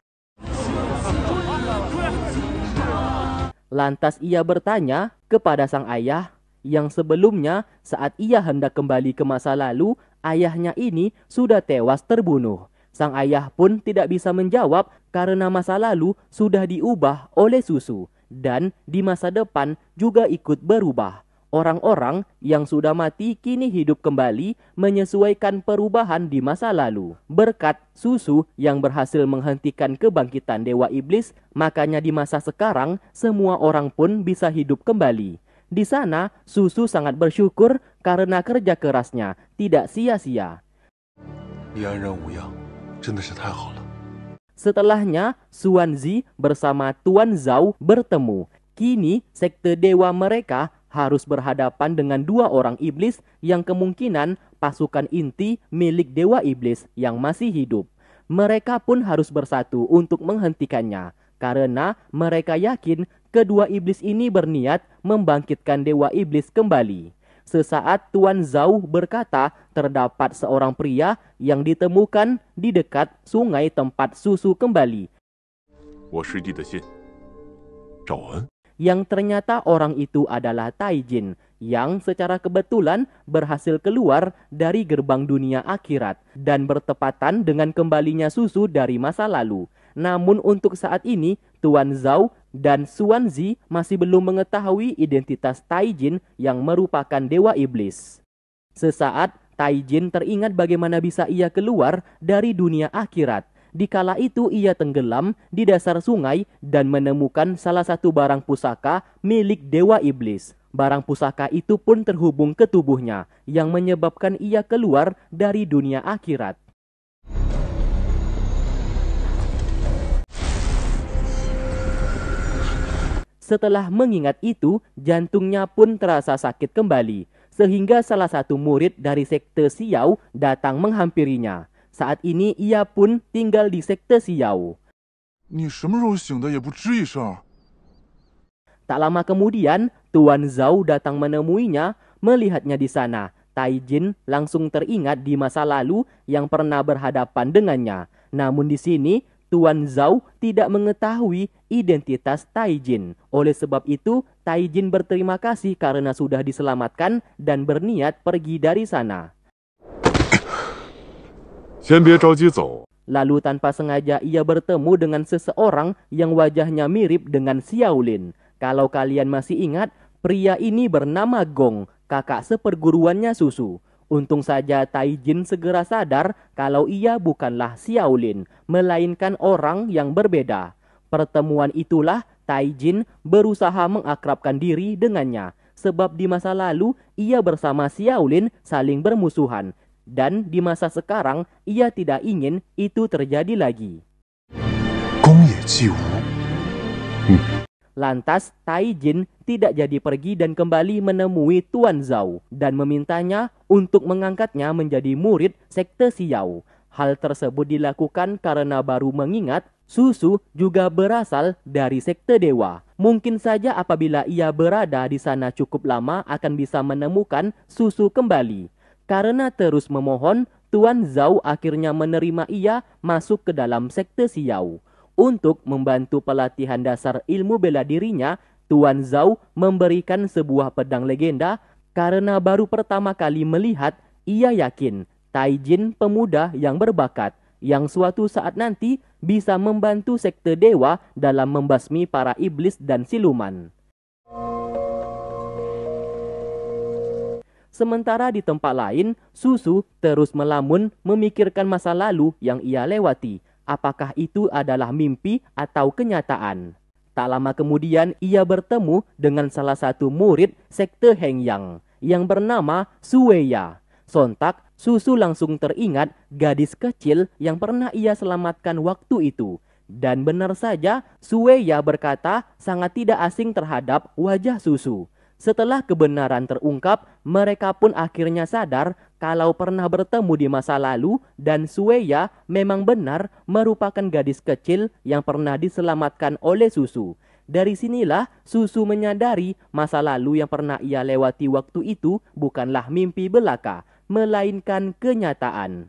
Lantas ia bertanya kepada sang ayah yang sebelumnya saat ia hendak kembali ke masa lalu, ayahnya ini sudah tewas terbunuh. Sang ayah pun tidak bisa menjawab karena masa lalu sudah diubah oleh susu dan di masa depan juga ikut berubah. Orang-orang yang sudah mati kini hidup kembali menyesuaikan perubahan di masa lalu. Berkat susu yang berhasil menghentikan kebangkitan dewa iblis, makanya di masa sekarang semua orang pun bisa hidup kembali. Di sana, susu sangat bersyukur karena kerja kerasnya tidak sia-sia. Setelahnya, Xuanzi bersama Tuan Zhao bertemu. Kini, sekte dewa mereka harus berhadapan dengan dua orang iblis yang kemungkinan pasukan inti milik dewa iblis yang masih hidup. Mereka pun harus bersatu untuk menghentikannya karena mereka yakin kedua iblis ini berniat membangkitkan dewa iblis kembali. Sesaat Tuan Zhao berkata terdapat seorang pria yang ditemukan di dekat sungai tempat susu kembali yang ternyata orang itu adalah Taijin yang secara kebetulan berhasil keluar dari gerbang dunia akhirat dan bertepatan dengan kembalinya susu dari masa lalu. Namun untuk saat ini, Tuan Zhao dan Zi masih belum mengetahui identitas Taijin yang merupakan dewa iblis. Sesaat, Taijin teringat bagaimana bisa ia keluar dari dunia akhirat di Dikala itu ia tenggelam di dasar sungai dan menemukan salah satu barang pusaka milik dewa iblis. Barang pusaka itu pun terhubung ke tubuhnya yang menyebabkan ia keluar dari dunia akhirat. Setelah mengingat itu, jantungnya pun terasa sakit kembali, sehingga salah satu murid dari sekte Siau datang menghampirinya. Saat ini ia pun tinggal di sekte Xiao. Tak lama kemudian, Tuan Zhao datang menemuinya, melihatnya di sana. Taijin langsung teringat di masa lalu yang pernah berhadapan dengannya. Namun di sini, Tuan Zhao tidak mengetahui identitas Taijin. Oleh sebab itu, Taijin berterima kasih karena sudah diselamatkan dan berniat pergi dari sana. Lalu tanpa sengaja ia bertemu dengan seseorang yang wajahnya mirip dengan Xiaolin. Kalau kalian masih ingat, pria ini bernama Gong, kakak seperguruannya Susu. Untung saja Taijin segera sadar kalau ia bukanlah Xiaolin, melainkan orang yang berbeda. Pertemuan itulah Taijin berusaha mengakrabkan diri dengannya, sebab di masa lalu ia bersama Xiaolin saling bermusuhan dan di masa sekarang ia tidak ingin itu terjadi lagi. Hmm. Lantas Tai Jin tidak jadi pergi dan kembali menemui Tuan Zhao dan memintanya untuk mengangkatnya menjadi murid sekte Xiao. Hal tersebut dilakukan karena baru mengingat Susu juga berasal dari sekte dewa. Mungkin saja apabila ia berada di sana cukup lama akan bisa menemukan Susu kembali. Karena terus memohon, Tuan Zhao akhirnya menerima ia masuk ke dalam sekte Xiao. Untuk membantu pelatihan dasar ilmu bela dirinya, Tuan Zhao memberikan sebuah pedang legenda karena baru pertama kali melihat ia yakin Taijin pemuda yang berbakat yang suatu saat nanti bisa membantu sekte dewa dalam membasmi para iblis dan siluman. Sementara di tempat lain, Susu terus melamun memikirkan masa lalu yang ia lewati. Apakah itu adalah mimpi atau kenyataan? Tak lama kemudian ia bertemu dengan salah satu murid sekte Hengyang yang bernama Suweya. Sontak Susu langsung teringat gadis kecil yang pernah ia selamatkan waktu itu. Dan benar saja Suweya berkata sangat tidak asing terhadap wajah Susu. Setelah kebenaran terungkap, mereka pun akhirnya sadar kalau pernah bertemu di masa lalu dan Sueya memang benar merupakan gadis kecil yang pernah diselamatkan oleh Susu. Dari sinilah Susu menyadari masa lalu yang pernah ia lewati waktu itu bukanlah mimpi belaka, melainkan kenyataan.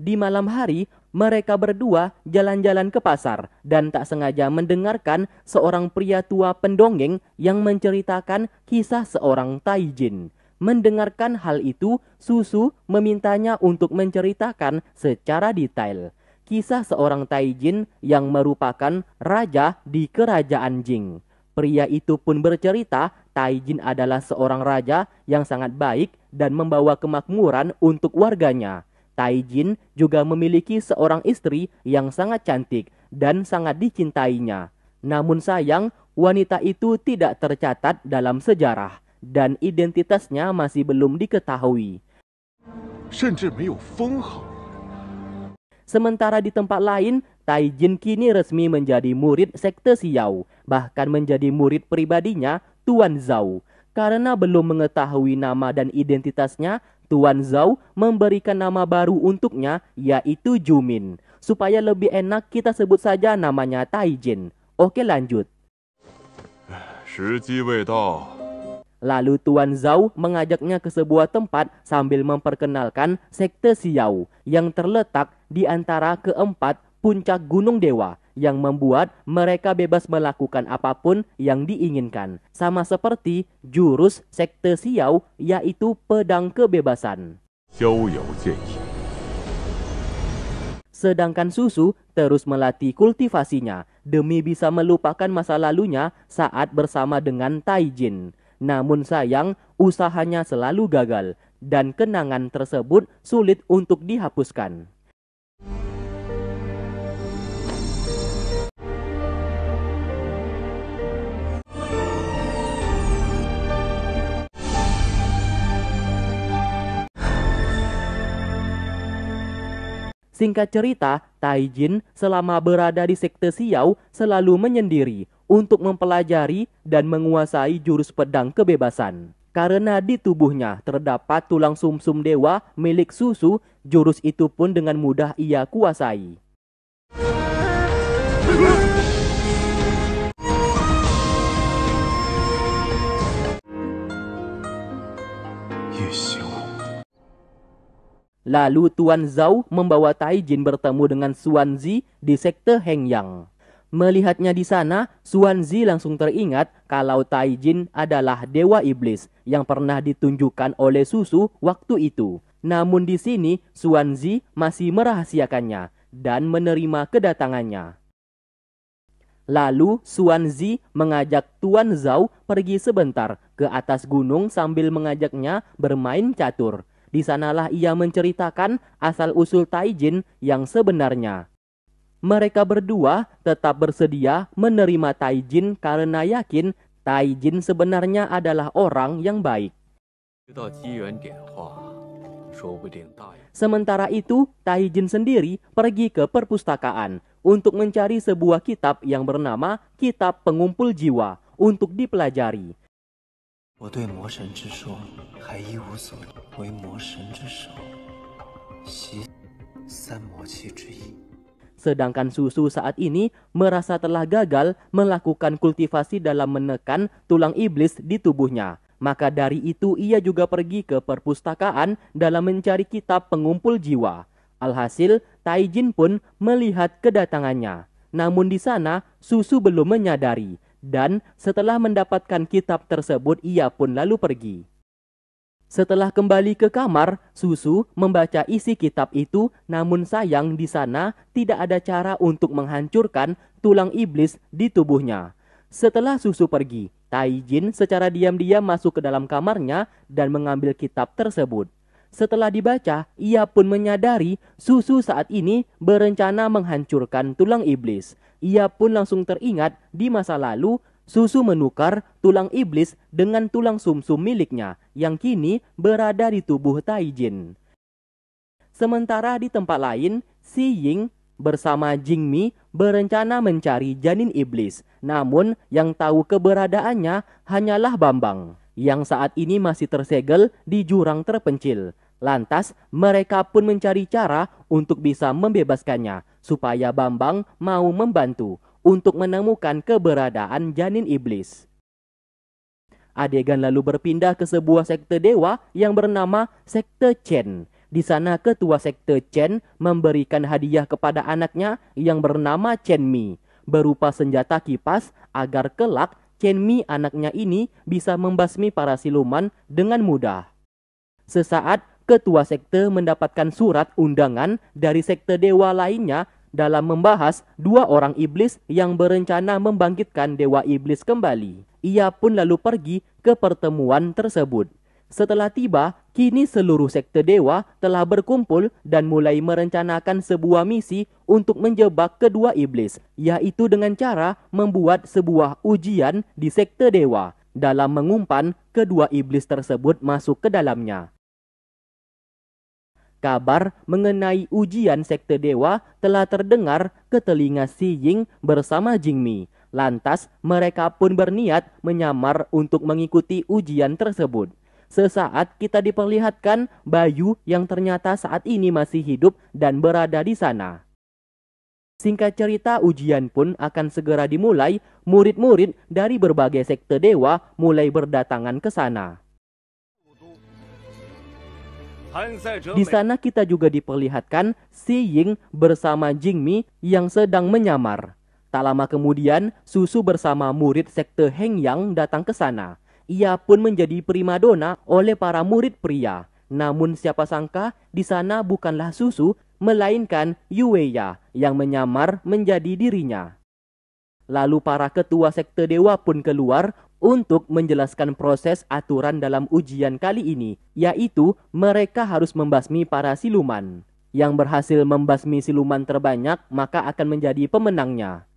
Di malam hari, mereka berdua jalan-jalan ke pasar dan tak sengaja mendengarkan seorang pria tua pendongeng yang menceritakan kisah seorang Taijin. Mendengarkan hal itu, Susu memintanya untuk menceritakan secara detail kisah seorang Taijin yang merupakan raja di kerajaan Jing. Pria itu pun bercerita, Taijin adalah seorang raja yang sangat baik dan membawa kemakmuran untuk warganya. Taijin juga memiliki seorang istri yang sangat cantik dan sangat dicintainya. Namun sayang, wanita itu tidak tercatat dalam sejarah dan identitasnya masih belum diketahui. Sementara di tempat lain, Taijin kini resmi menjadi murid sekte Xiao, bahkan menjadi murid pribadinya Tuan Zhao. Karena belum mengetahui nama dan identitasnya, Tuan Zhao memberikan nama baru untuknya yaitu Jumin. Supaya lebih enak kita sebut saja namanya Taijin. Oke lanjut. Lalu Tuan Zhao mengajaknya ke sebuah tempat sambil memperkenalkan sekte Xiao yang terletak di antara keempat puncak Gunung Dewa yang membuat mereka bebas melakukan apapun yang diinginkan, sama seperti jurus sekte Xiao yaitu pedang kebebasan. Sedangkan Susu terus melatih kultivasinya demi bisa melupakan masa lalunya saat bersama dengan Taijin. Namun sayang, usahanya selalu gagal dan kenangan tersebut sulit untuk dihapuskan. Singkat cerita, Taijin selama berada di sekte Xiao selalu menyendiri untuk mempelajari dan menguasai jurus pedang kebebasan. Karena di tubuhnya terdapat tulang sumsum -sum dewa milik susu, jurus itu pun dengan mudah ia kuasai. Lalu Tuan Zhao membawa Taijin bertemu dengan Zi di sekte Hengyang. Melihatnya di sana, Zi langsung teringat kalau Taijin adalah dewa iblis yang pernah ditunjukkan oleh Susu waktu itu. Namun di sini, Zi masih merahasiakannya dan menerima kedatangannya. Lalu Zi mengajak Tuan Zhao pergi sebentar ke atas gunung sambil mengajaknya bermain catur. Di sanalah ia menceritakan asal-usul Taijin yang sebenarnya. Mereka berdua tetap bersedia menerima Taijin karena yakin Taijin sebenarnya adalah orang yang baik. Sementara itu, Taijin sendiri pergi ke perpustakaan untuk mencari sebuah kitab yang bernama Kitab Pengumpul Jiwa untuk dipelajari. Sedangkan Susu saat ini merasa telah gagal melakukan kultivasi dalam menekan tulang iblis di tubuhnya. Maka dari itu ia juga pergi ke perpustakaan dalam mencari kitab pengumpul jiwa. Alhasil, Taijin pun melihat kedatangannya. Namun di sana, Susu belum menyadari dan setelah mendapatkan kitab tersebut ia pun lalu pergi. Setelah kembali ke kamar, Susu membaca isi kitab itu, namun sayang di sana tidak ada cara untuk menghancurkan tulang iblis di tubuhnya. Setelah Susu pergi, Taijin secara diam-diam masuk ke dalam kamarnya dan mengambil kitab tersebut. Setelah dibaca, ia pun menyadari Susu saat ini berencana menghancurkan tulang iblis ia pun langsung teringat di masa lalu Susu menukar tulang iblis dengan tulang sumsum miliknya yang kini berada di tubuh Taijin. Sementara di tempat lain, Si Ying bersama Jing Mi berencana mencari janin iblis. Namun yang tahu keberadaannya hanyalah Bambang yang saat ini masih tersegel di jurang terpencil. Lantas mereka pun mencari cara untuk bisa membebaskannya supaya Bambang mau membantu untuk menemukan keberadaan janin iblis. Adegan lalu berpindah ke sebuah sekte dewa yang bernama Sekte Chen. Di sana ketua sekte Chen memberikan hadiah kepada anaknya yang bernama Chen Mi berupa senjata kipas agar kelak Chen Mi anaknya ini bisa membasmi para siluman dengan mudah. Sesaat ketua sekte mendapatkan surat undangan dari sekte dewa lainnya dalam membahas dua orang iblis yang berencana membangkitkan dewa iblis kembali. Ia pun lalu pergi ke pertemuan tersebut. Setelah tiba, kini seluruh sekte dewa telah berkumpul dan mulai merencanakan sebuah misi untuk menjebak kedua iblis, yaitu dengan cara membuat sebuah ujian di sekte dewa dalam mengumpan kedua iblis tersebut masuk ke dalamnya. Kabar mengenai ujian sekte dewa telah terdengar ke telinga Si Ying bersama Jing Mi. Lantas mereka pun berniat menyamar untuk mengikuti ujian tersebut. Sesaat kita diperlihatkan Bayu yang ternyata saat ini masih hidup dan berada di sana. Singkat cerita, ujian pun akan segera dimulai. Murid-murid dari berbagai sekte dewa mulai berdatangan ke sana. Di sana kita juga diperlihatkan Si Ying bersama Jing Mi yang sedang menyamar. Tak lama kemudian, Susu bersama murid sekte Heng Yang datang ke sana. Ia pun menjadi primadona oleh para murid pria. Namun siapa sangka di sana bukanlah Susu, melainkan Yueya yang menyamar menjadi dirinya. Lalu para ketua sekte dewa pun keluar untuk menjelaskan proses aturan dalam ujian kali ini, yaitu mereka harus membasmi para siluman. Yang berhasil membasmi siluman terbanyak maka akan menjadi pemenangnya.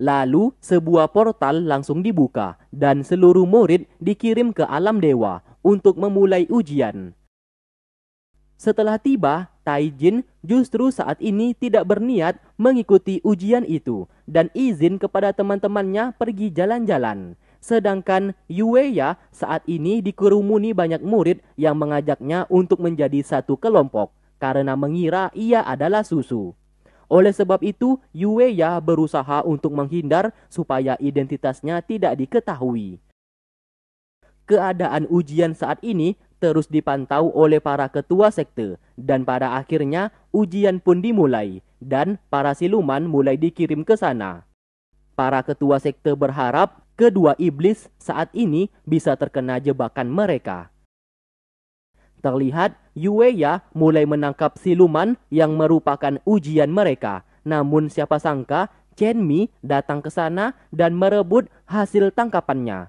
Lalu, sebuah portal langsung dibuka dan seluruh murid dikirim ke alam dewa untuk memulai ujian. Setelah tiba, Taijin justru saat ini tidak berniat mengikuti ujian itu dan izin kepada teman-temannya pergi jalan-jalan sedangkan Yueya saat ini dikerumuni banyak murid yang mengajaknya untuk menjadi satu kelompok karena mengira ia adalah susu. Oleh sebab itu, Yueya berusaha untuk menghindar supaya identitasnya tidak diketahui. Keadaan ujian saat ini terus dipantau oleh para ketua sekte dan pada akhirnya ujian pun dimulai dan para siluman mulai dikirim ke sana. Para ketua sekte berharap kedua iblis saat ini bisa terkena jebakan mereka. Terlihat Yueya mulai menangkap siluman yang merupakan ujian mereka. Namun siapa sangka Chen Mi datang ke sana dan merebut hasil tangkapannya.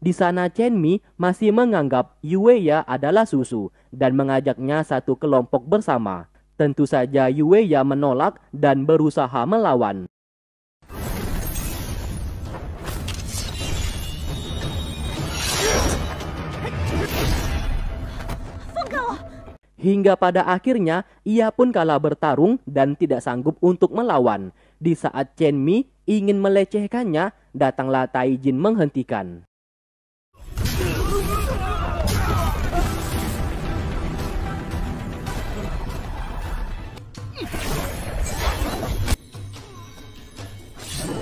Di sana Chen Mi masih menganggap Yueya adalah susu dan mengajaknya satu kelompok bersama. Tentu saja Yueya menolak dan berusaha melawan. Hingga pada akhirnya ia pun kalah bertarung dan tidak sanggup untuk melawan. Di saat Chen Mi ingin melecehkannya, datanglah Tai Jin menghentikan.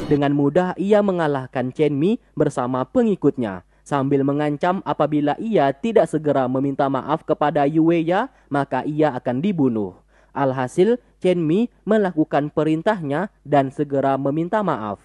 Dengan mudah ia mengalahkan Chen Mi bersama pengikutnya sambil mengancam apabila ia tidak segera meminta maaf kepada Yueya, maka ia akan dibunuh. Alhasil, Chen Mi melakukan perintahnya dan segera meminta maaf.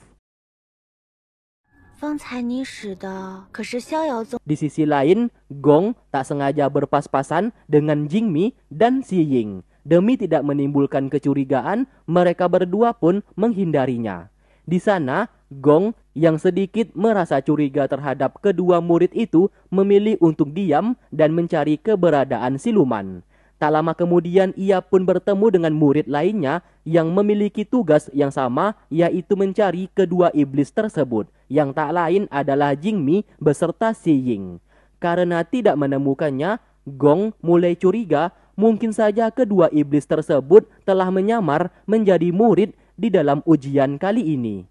Di sisi lain, Gong tak sengaja berpas-pasan dengan Jing Mi dan Xi Ying. Demi tidak menimbulkan kecurigaan, mereka berdua pun menghindarinya. Di sana, Gong yang sedikit merasa curiga terhadap kedua murid itu memilih untuk diam dan mencari keberadaan siluman. Tak lama kemudian ia pun bertemu dengan murid lainnya yang memiliki tugas yang sama yaitu mencari kedua iblis tersebut yang tak lain adalah Jingmi beserta Si Ying. Karena tidak menemukannya, Gong mulai curiga mungkin saja kedua iblis tersebut telah menyamar menjadi murid di dalam ujian kali ini.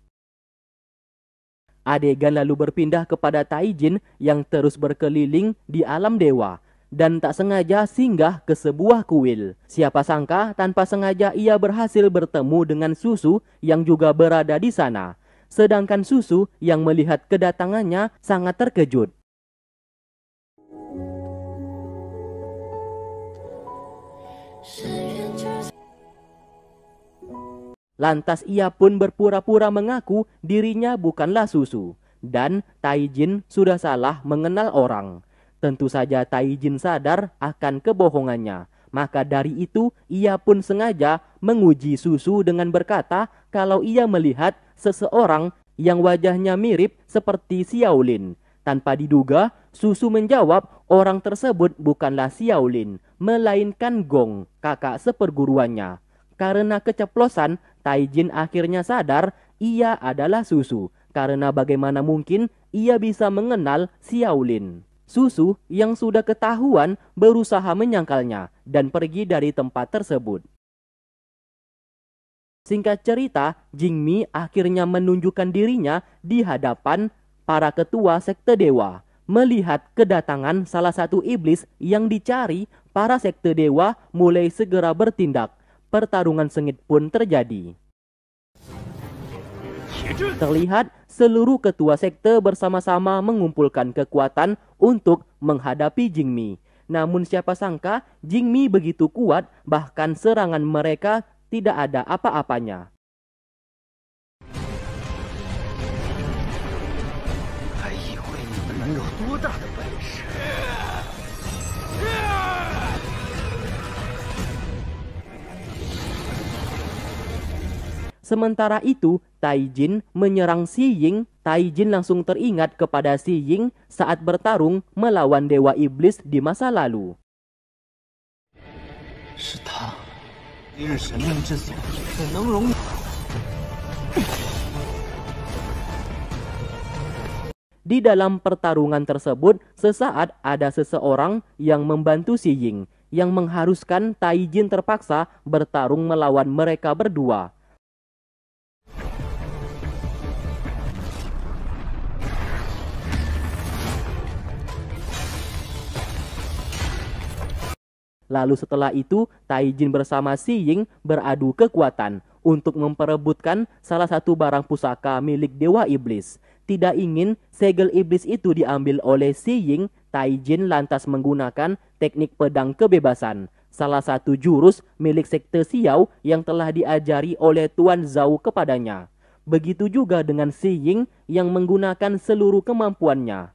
Adegan lalu berpindah kepada Taijin yang terus berkeliling di alam dewa dan tak sengaja singgah ke sebuah kuil. Siapa sangka tanpa sengaja ia berhasil bertemu dengan Susu yang juga berada di sana. Sedangkan Susu yang melihat kedatangannya sangat terkejut. Lantas ia pun berpura-pura mengaku dirinya bukanlah susu dan Taijin sudah salah mengenal orang. Tentu saja Taijin sadar akan kebohongannya. Maka dari itu ia pun sengaja menguji susu dengan berkata kalau ia melihat seseorang yang wajahnya mirip seperti Xiaolin. Tanpa diduga, Susu menjawab orang tersebut bukanlah Xiaolin, melainkan Gong, kakak seperguruannya. Karena keceplosan, Taijin akhirnya sadar ia adalah Susu. Karena bagaimana mungkin ia bisa mengenal Xiaolin. Susu yang sudah ketahuan berusaha menyangkalnya dan pergi dari tempat tersebut. Singkat cerita, Jingmi akhirnya menunjukkan dirinya di hadapan para ketua sekte dewa. Melihat kedatangan salah satu iblis yang dicari, para sekte dewa mulai segera bertindak pertarungan sengit pun terjadi. Terlihat seluruh ketua sekte bersama-sama mengumpulkan kekuatan untuk menghadapi Jingmi. Namun siapa sangka Jingmi begitu kuat bahkan serangan mereka tidak ada apa-apanya. Sementara itu, Taijin menyerang Si Ying. Taijin langsung teringat kepada Si Ying saat bertarung melawan Dewa Iblis di masa lalu. Di dalam pertarungan tersebut, sesaat ada seseorang yang membantu Si Ying yang mengharuskan Taijin terpaksa bertarung melawan mereka berdua. Lalu setelah itu, Taijin bersama Si Ying beradu kekuatan untuk memperebutkan salah satu barang pusaka milik Dewa Iblis. Tidak ingin segel iblis itu diambil oleh Si Ying, Taijin lantas menggunakan teknik pedang kebebasan. Salah satu jurus milik sekte Xiao yang telah diajari oleh Tuan Zhao kepadanya. Begitu juga dengan Si Ying yang menggunakan seluruh kemampuannya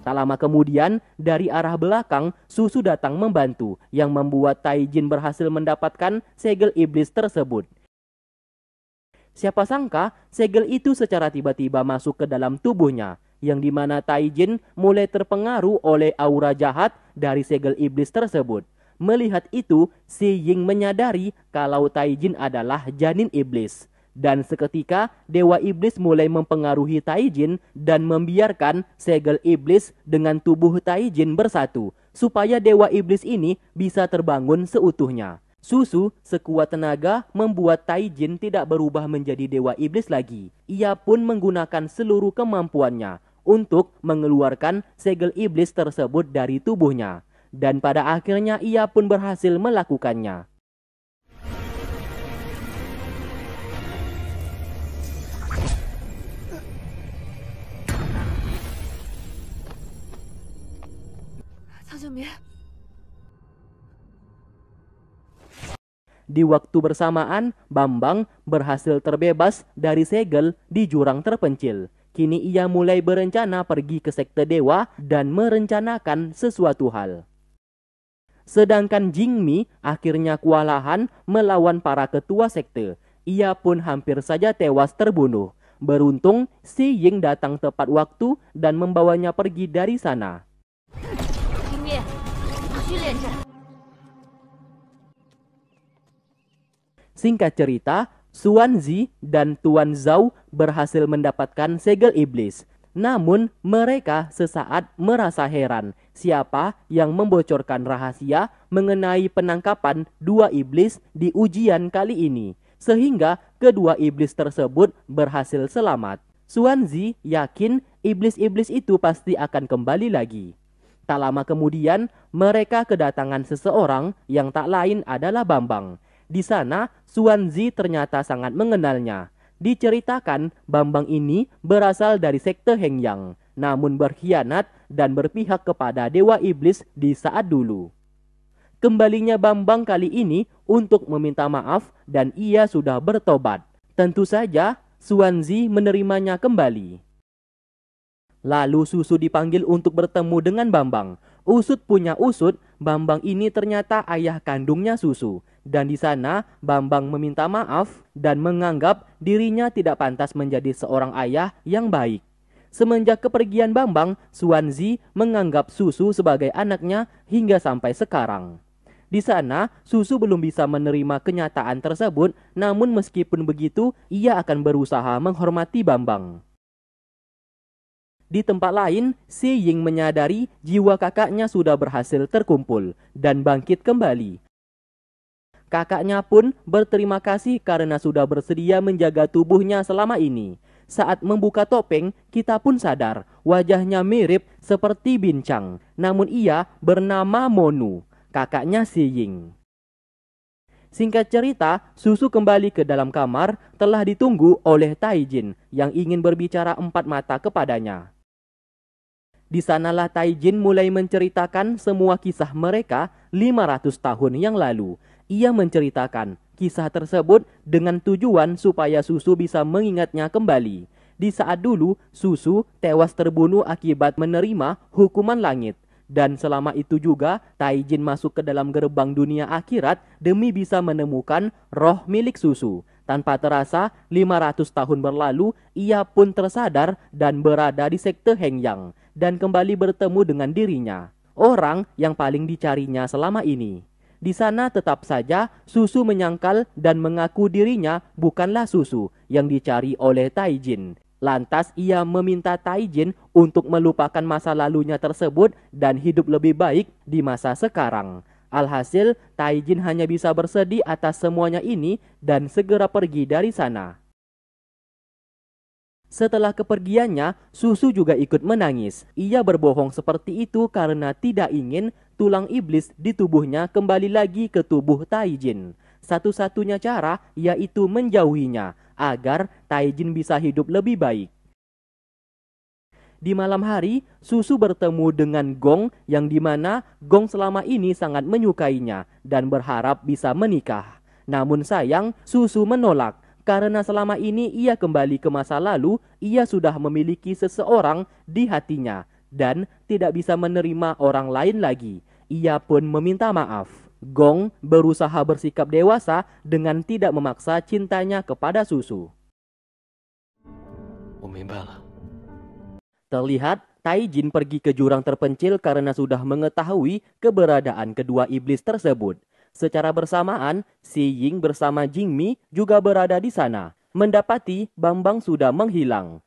Tak lama kemudian, dari arah belakang, Susu datang membantu yang membuat Taijin berhasil mendapatkan segel iblis tersebut. Siapa sangka segel itu secara tiba-tiba masuk ke dalam tubuhnya, yang dimana Taijin mulai terpengaruh oleh aura jahat dari segel iblis tersebut. Melihat itu, Si Ying menyadari kalau Taijin adalah janin iblis. Dan seketika Dewa Iblis mulai mempengaruhi Taijin dan membiarkan segel iblis dengan tubuh Taijin bersatu supaya Dewa Iblis ini bisa terbangun seutuhnya. Susu sekuat tenaga membuat Taijin tidak berubah menjadi Dewa Iblis lagi. Ia pun menggunakan seluruh kemampuannya untuk mengeluarkan segel iblis tersebut dari tubuhnya. Dan pada akhirnya ia pun berhasil melakukannya. ya. Di waktu bersamaan, Bambang berhasil terbebas dari segel di jurang terpencil. Kini ia mulai berencana pergi ke sekte dewa dan merencanakan sesuatu hal. Sedangkan Jingmi akhirnya kewalahan melawan para ketua sekte. Ia pun hampir saja tewas terbunuh. Beruntung, Si Ying datang tepat waktu dan membawanya pergi dari sana. Singkat cerita, Suan Zi dan Tuan Zhao berhasil mendapatkan segel iblis. Namun mereka sesaat merasa heran siapa yang membocorkan rahasia mengenai penangkapan dua iblis di ujian kali ini. Sehingga kedua iblis tersebut berhasil selamat. Suan Zi yakin iblis-iblis itu pasti akan kembali lagi. Tak lama kemudian mereka kedatangan seseorang yang tak lain adalah Bambang di sana, Suanzi ternyata sangat mengenalnya. Diceritakan, Bambang ini berasal dari sekte Hengyang, namun berkhianat dan berpihak kepada Dewa Iblis di saat dulu. Kembalinya Bambang kali ini untuk meminta maaf dan ia sudah bertobat. Tentu saja, Suanzi menerimanya kembali. Lalu Susu dipanggil untuk bertemu dengan Bambang. Usut punya Usut, Bambang ini ternyata ayah kandungnya Susu. Dan di sana, Bambang meminta maaf dan menganggap dirinya tidak pantas menjadi seorang ayah yang baik. Semenjak kepergian Bambang, Suanzi menganggap Susu sebagai anaknya hingga sampai sekarang. Di sana, Susu belum bisa menerima kenyataan tersebut, namun meskipun begitu, ia akan berusaha menghormati Bambang. Di tempat lain, Si Ying menyadari jiwa kakaknya sudah berhasil terkumpul dan bangkit kembali. Kakaknya pun berterima kasih karena sudah bersedia menjaga tubuhnya selama ini. Saat membuka topeng, kita pun sadar wajahnya mirip seperti Bincang, namun ia bernama Monu, kakaknya Si Ying. Singkat cerita, Susu kembali ke dalam kamar telah ditunggu oleh Taijin yang ingin berbicara empat mata kepadanya. Di sanalah Taijin mulai menceritakan semua kisah mereka 500 tahun yang lalu ia menceritakan kisah tersebut dengan tujuan supaya Susu bisa mengingatnya kembali. Di saat dulu, Susu tewas terbunuh akibat menerima hukuman langit. Dan selama itu juga, Taijin masuk ke dalam gerbang dunia akhirat demi bisa menemukan roh milik Susu. Tanpa terasa, 500 tahun berlalu, ia pun tersadar dan berada di sekte Hengyang dan kembali bertemu dengan dirinya, orang yang paling dicarinya selama ini. Di sana tetap saja Susu menyangkal dan mengaku dirinya bukanlah Susu yang dicari oleh Taijin. Lantas ia meminta Taijin untuk melupakan masa lalunya tersebut dan hidup lebih baik di masa sekarang. Alhasil, Taijin hanya bisa bersedih atas semuanya ini dan segera pergi dari sana. Setelah kepergiannya, Susu juga ikut menangis. Ia berbohong seperti itu karena tidak ingin tulang iblis di tubuhnya kembali lagi ke tubuh Taijin. Satu-satunya cara yaitu menjauhinya agar Taijin bisa hidup lebih baik. Di malam hari, Susu bertemu dengan Gong yang dimana Gong selama ini sangat menyukainya dan berharap bisa menikah. Namun sayang, Susu menolak karena selama ini ia kembali ke masa lalu, ia sudah memiliki seseorang di hatinya dan tidak bisa menerima orang lain lagi ia pun meminta maaf. Gong berusaha bersikap dewasa dengan tidak memaksa cintanya kepada Susu. Terlihat Taijin pergi ke jurang terpencil karena sudah mengetahui keberadaan kedua iblis tersebut. Secara bersamaan, Si Ying bersama Jingmi juga berada di sana. Mendapati Bambang sudah menghilang.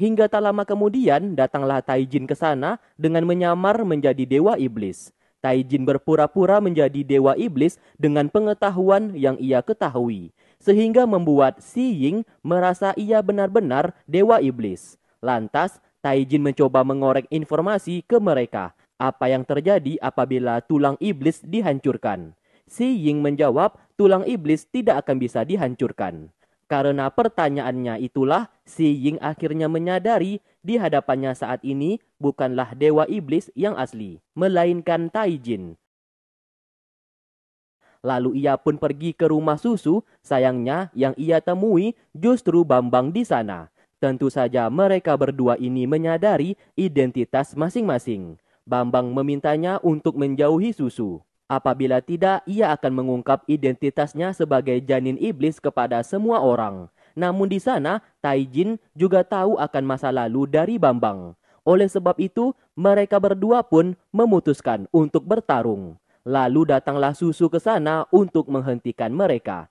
Hingga tak lama kemudian datanglah Taijin ke sana dengan menyamar menjadi dewa iblis. Taijin berpura-pura menjadi dewa iblis dengan pengetahuan yang ia ketahui, sehingga membuat Si Ying merasa ia benar-benar dewa iblis. Lantas, Taijin mencoba mengorek informasi ke mereka, apa yang terjadi apabila tulang iblis dihancurkan. Si Ying menjawab, tulang iblis tidak akan bisa dihancurkan. Karena pertanyaannya itulah, si Ying akhirnya menyadari di hadapannya saat ini bukanlah dewa iblis yang asli, melainkan Taijin. Lalu ia pun pergi ke rumah susu, sayangnya yang ia temui justru Bambang di sana. Tentu saja mereka berdua ini menyadari identitas masing-masing. Bambang memintanya untuk menjauhi susu. Apabila tidak, ia akan mengungkap identitasnya sebagai janin iblis kepada semua orang. Namun di sana, Taijin juga tahu akan masa lalu dari Bambang. Oleh sebab itu, mereka berdua pun memutuskan untuk bertarung. Lalu datanglah Susu ke sana untuk menghentikan mereka.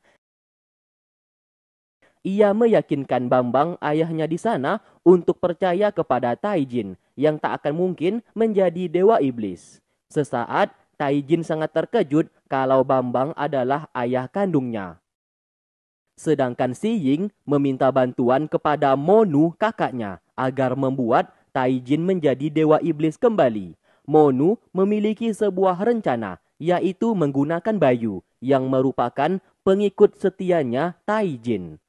Ia meyakinkan Bambang ayahnya di sana untuk percaya kepada Taijin yang tak akan mungkin menjadi dewa iblis. Sesaat Taijin sangat terkejut kalau Bambang adalah ayah kandungnya. Sedangkan Si Ying meminta bantuan kepada Monu kakaknya agar membuat Taijin menjadi dewa iblis kembali. Monu memiliki sebuah rencana yaitu menggunakan Bayu yang merupakan pengikut setianya Taijin.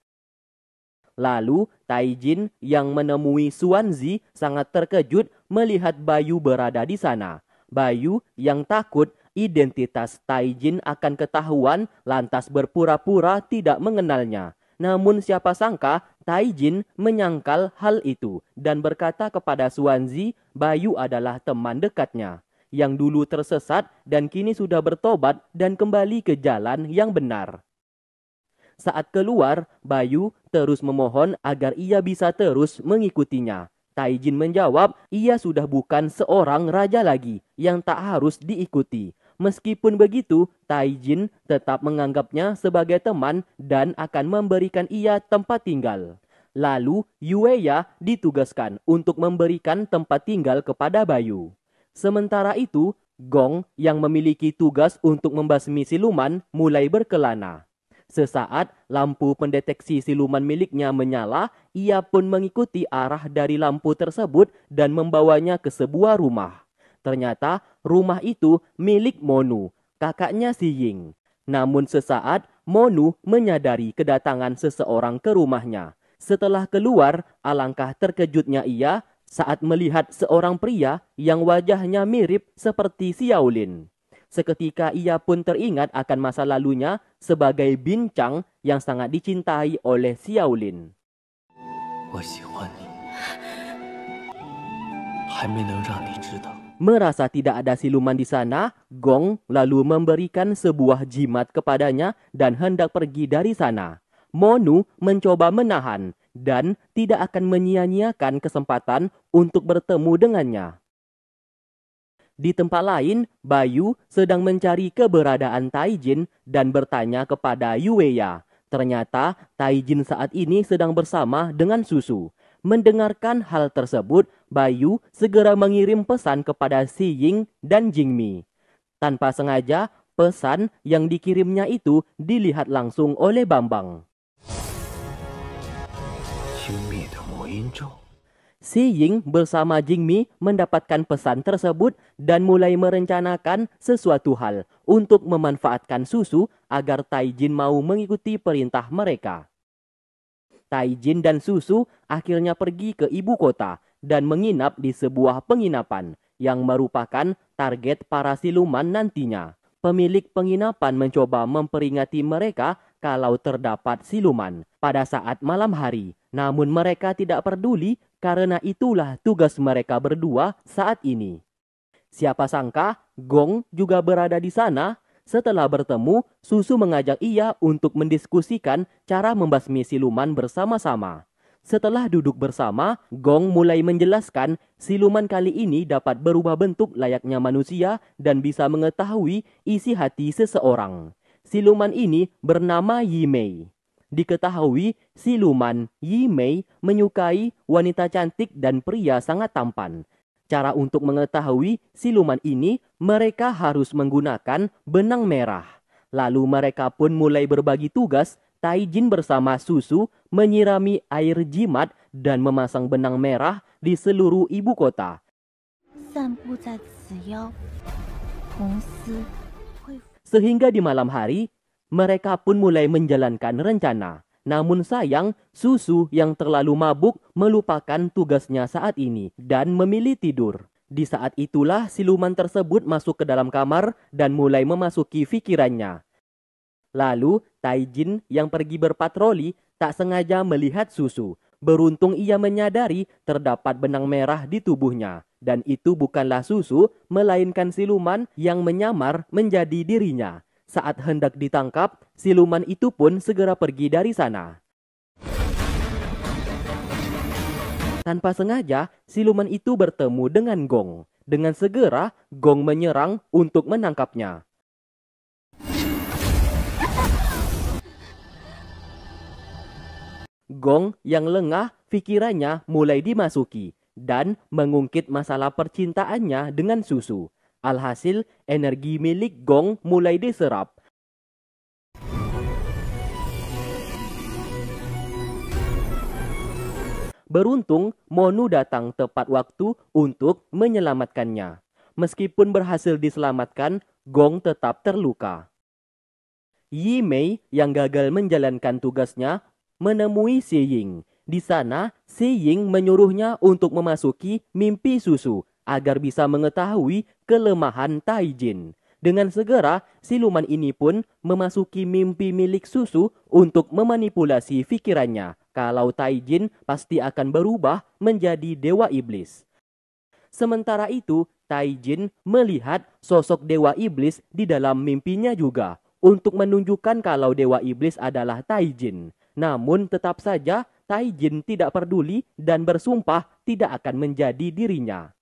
Lalu Taijin yang menemui Suanzi sangat terkejut melihat Bayu berada di sana. Bayu yang takut identitas Taijin akan ketahuan lantas berpura-pura tidak mengenalnya. Namun siapa sangka Taijin menyangkal hal itu dan berkata kepada Suanzi, Bayu adalah teman dekatnya yang dulu tersesat dan kini sudah bertobat dan kembali ke jalan yang benar. Saat keluar, Bayu terus memohon agar ia bisa terus mengikutinya. Taijin menjawab, ia sudah bukan seorang raja lagi yang tak harus diikuti. Meskipun begitu, Taijin tetap menganggapnya sebagai teman dan akan memberikan ia tempat tinggal. Lalu, Yueya ditugaskan untuk memberikan tempat tinggal kepada Bayu. Sementara itu, Gong yang memiliki tugas untuk membasmi siluman mulai berkelana. Sesaat lampu pendeteksi siluman miliknya menyala, ia pun mengikuti arah dari lampu tersebut dan membawanya ke sebuah rumah. Ternyata rumah itu milik Monu, kakaknya Si Ying. Namun sesaat Monu menyadari kedatangan seseorang ke rumahnya. Setelah keluar, alangkah terkejutnya ia saat melihat seorang pria yang wajahnya mirip seperti Xiaolin. Seketika ia pun teringat akan masa lalunya sebagai bincang yang sangat dicintai oleh Xiaolin. Merasa tidak ada siluman di sana, Gong lalu memberikan sebuah jimat kepadanya dan hendak pergi dari sana. Monu mencoba menahan dan tidak akan menyia-nyiakan kesempatan untuk bertemu dengannya. Di tempat lain, Bayu sedang mencari keberadaan Taijin dan bertanya kepada Yueya. Ternyata Taijin saat ini sedang bersama dengan Susu. Mendengarkan hal tersebut, Bayu segera mengirim pesan kepada Si Ying dan Jingmi. Tanpa sengaja, pesan yang dikirimnya itu dilihat langsung oleh Bambang. Si Ying bersama Jing Mi mendapatkan pesan tersebut dan mulai merencanakan sesuatu hal untuk memanfaatkan susu agar Tai Jin mau mengikuti perintah mereka. Tai Jin dan susu akhirnya pergi ke ibu kota dan menginap di sebuah penginapan yang merupakan target para siluman nantinya. Pemilik penginapan mencoba memperingati mereka kalau terdapat siluman pada saat malam hari, namun mereka tidak peduli karena itulah tugas mereka berdua saat ini. Siapa sangka Gong juga berada di sana. Setelah bertemu, Susu mengajak ia untuk mendiskusikan cara membasmi siluman bersama-sama. Setelah duduk bersama, Gong mulai menjelaskan siluman kali ini dapat berubah bentuk layaknya manusia dan bisa mengetahui isi hati seseorang. Siluman ini bernama Yimei. Diketahui siluman Yimei menyukai wanita cantik dan pria sangat tampan. Cara untuk mengetahui siluman ini, mereka harus menggunakan benang merah. Lalu mereka pun mulai berbagi tugas. Taijin bersama Susu menyirami air jimat dan memasang benang merah di seluruh ibu kota. Sehingga di malam hari, mereka pun mulai menjalankan rencana. Namun sayang, Susu yang terlalu mabuk melupakan tugasnya saat ini dan memilih tidur. Di saat itulah siluman tersebut masuk ke dalam kamar dan mulai memasuki pikirannya. Lalu, Taijin yang pergi berpatroli tak sengaja melihat Susu. Beruntung ia menyadari terdapat benang merah di tubuhnya dan itu bukanlah susu, melainkan siluman yang menyamar menjadi dirinya. Saat hendak ditangkap, siluman itu pun segera pergi dari sana. Tanpa sengaja, siluman itu bertemu dengan Gong. Dengan segera, Gong menyerang untuk menangkapnya. Gong yang lengah pikirannya mulai dimasuki dan mengungkit masalah percintaannya dengan susu. Alhasil, energi milik Gong mulai diserap Beruntung, Monu datang tepat waktu untuk menyelamatkannya. Meskipun berhasil diselamatkan, Gong tetap terluka. Yi Mei yang gagal menjalankan tugasnya menemui Si Ying. Di sana, Si Ying menyuruhnya untuk memasuki mimpi susu agar bisa mengetahui kelemahan Taijin. Dengan segera, siluman ini pun memasuki mimpi milik susu untuk memanipulasi pikirannya. Kalau Taijin pasti akan berubah menjadi dewa iblis. Sementara itu, Taijin melihat sosok dewa iblis di dalam mimpinya juga untuk menunjukkan kalau dewa iblis adalah Taijin. Namun tetap saja Taijin tidak peduli dan bersumpah tidak akan menjadi dirinya.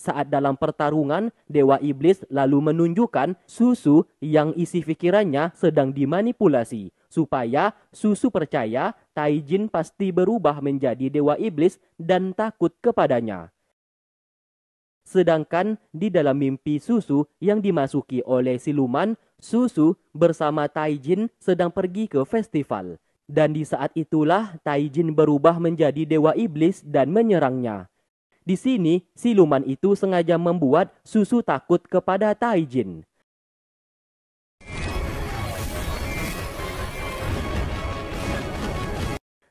Saat dalam pertarungan, Dewa Iblis lalu menunjukkan susu yang isi pikirannya sedang dimanipulasi, supaya susu percaya Taijin pasti berubah menjadi Dewa Iblis dan takut kepadanya. Sedangkan di dalam mimpi susu yang dimasuki oleh siluman, Susu bersama Taijin sedang pergi ke festival. Dan di saat itulah Taijin berubah menjadi dewa iblis dan menyerangnya. Di sini, siluman itu sengaja membuat Susu takut kepada Taijin.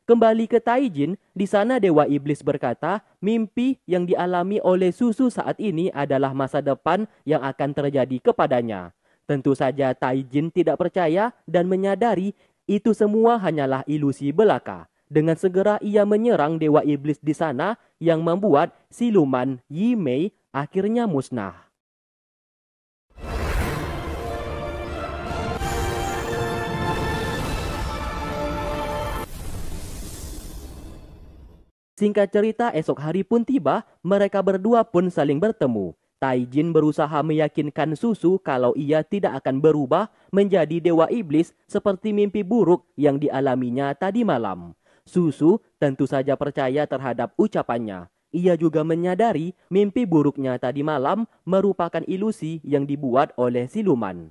Kembali ke Taijin, di sana Dewa Iblis berkata, mimpi yang dialami oleh Susu saat ini adalah masa depan yang akan terjadi kepadanya. Tentu saja Taijin tidak percaya dan menyadari itu semua hanyalah ilusi belaka. Dengan segera ia menyerang dewa iblis di sana yang membuat siluman Yimei akhirnya musnah. Singkat cerita esok hari pun tiba, mereka berdua pun saling bertemu. Taijin berusaha meyakinkan Susu kalau ia tidak akan berubah menjadi dewa iblis seperti mimpi buruk yang dialaminya tadi malam. Susu tentu saja percaya terhadap ucapannya. Ia juga menyadari mimpi buruknya tadi malam merupakan ilusi yang dibuat oleh siluman.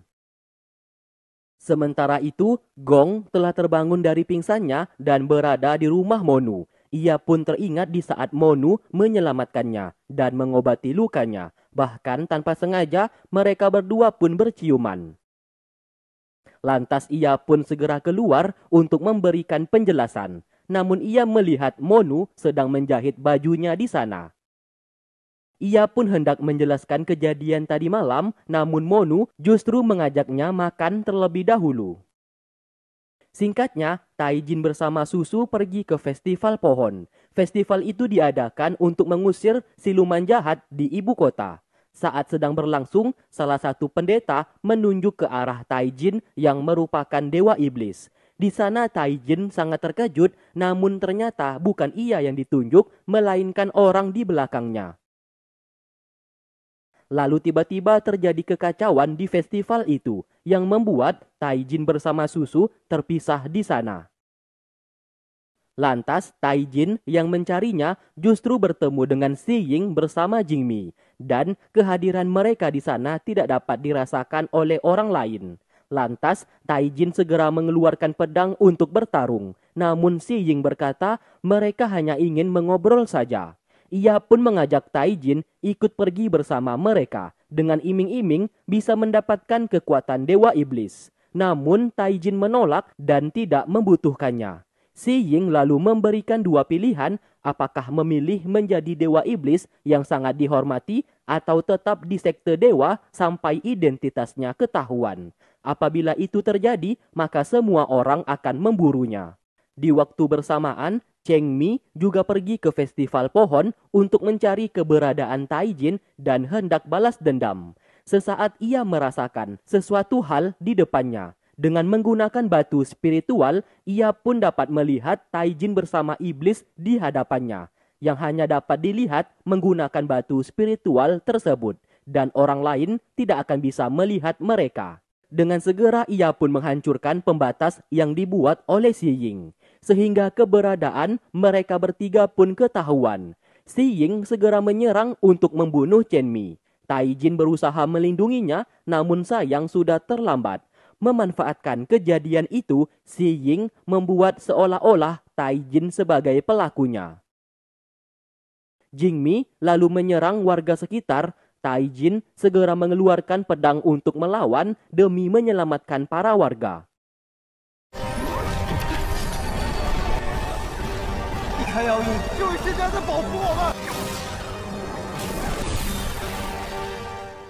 Sementara itu, Gong telah terbangun dari pingsannya dan berada di rumah Monu. Ia pun teringat di saat Monu menyelamatkannya dan mengobati lukanya. Bahkan tanpa sengaja mereka berdua pun berciuman. Lantas ia pun segera keluar untuk memberikan penjelasan. Namun ia melihat Monu sedang menjahit bajunya di sana. Ia pun hendak menjelaskan kejadian tadi malam, namun Monu justru mengajaknya makan terlebih dahulu. Singkatnya, Taijin bersama Susu pergi ke festival pohon. Festival itu diadakan untuk mengusir siluman jahat di ibu kota. Saat sedang berlangsung, salah satu pendeta menunjuk ke arah Taijin yang merupakan dewa iblis. Di sana Taijin sangat terkejut, namun ternyata bukan ia yang ditunjuk, melainkan orang di belakangnya. Lalu tiba-tiba terjadi kekacauan di festival itu yang membuat Taijin bersama Susu terpisah di sana. Lantas Taijin yang mencarinya justru bertemu dengan Si Ying bersama Jingmi dan kehadiran mereka di sana tidak dapat dirasakan oleh orang lain. Lantas Taijin segera mengeluarkan pedang untuk bertarung. Namun Si Ying berkata mereka hanya ingin mengobrol saja. Ia pun mengajak Taijin ikut pergi bersama mereka dengan iming-iming bisa mendapatkan kekuatan dewa iblis. Namun Taijin menolak dan tidak membutuhkannya. Si Ying lalu memberikan dua pilihan apakah memilih menjadi dewa iblis yang sangat dihormati atau tetap di sekte dewa sampai identitasnya ketahuan. Apabila itu terjadi, maka semua orang akan memburunya. Di waktu bersamaan, Cheng Mi juga pergi ke festival pohon untuk mencari keberadaan Taijin dan hendak balas dendam. Sesaat ia merasakan sesuatu hal di depannya. Dengan menggunakan batu spiritual, ia pun dapat melihat Taijin bersama iblis di hadapannya yang hanya dapat dilihat menggunakan batu spiritual tersebut dan orang lain tidak akan bisa melihat mereka. Dengan segera ia pun menghancurkan pembatas yang dibuat oleh Xi Ying sehingga keberadaan mereka bertiga pun ketahuan. Si Ying segera menyerang untuk membunuh Chen Mi. Tai Jin berusaha melindunginya, namun sayang sudah terlambat. Memanfaatkan kejadian itu, Si Ying membuat seolah-olah Tai Jin sebagai pelakunya. Jing Mi lalu menyerang warga sekitar. Tai Jin segera mengeluarkan pedang untuk melawan demi menyelamatkan para warga.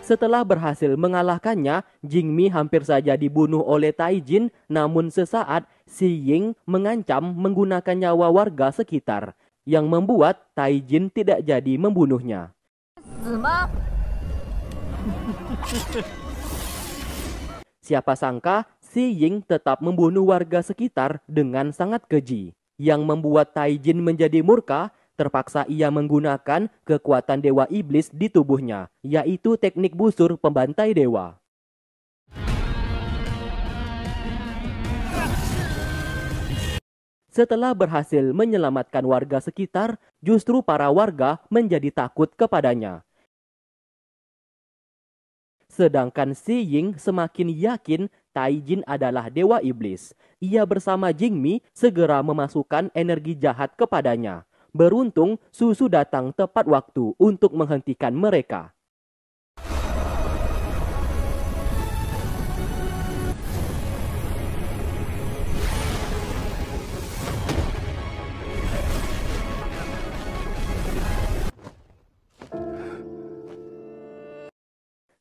Setelah berhasil mengalahkannya, Jing Mi hampir saja dibunuh oleh Taijin, namun sesaat Si Ying mengancam menggunakan nyawa warga sekitar yang membuat Taijin tidak jadi membunuhnya. Siapa sangka Si Ying tetap membunuh warga sekitar dengan sangat keji yang membuat Taijin menjadi murka, terpaksa ia menggunakan kekuatan dewa iblis di tubuhnya, yaitu teknik busur pembantai dewa. Setelah berhasil menyelamatkan warga sekitar, justru para warga menjadi takut kepadanya. Sedangkan Si Ying semakin yakin Taijin adalah dewa iblis. Ia bersama Jingmi segera memasukkan energi jahat kepadanya. Beruntung, susu datang tepat waktu untuk menghentikan mereka.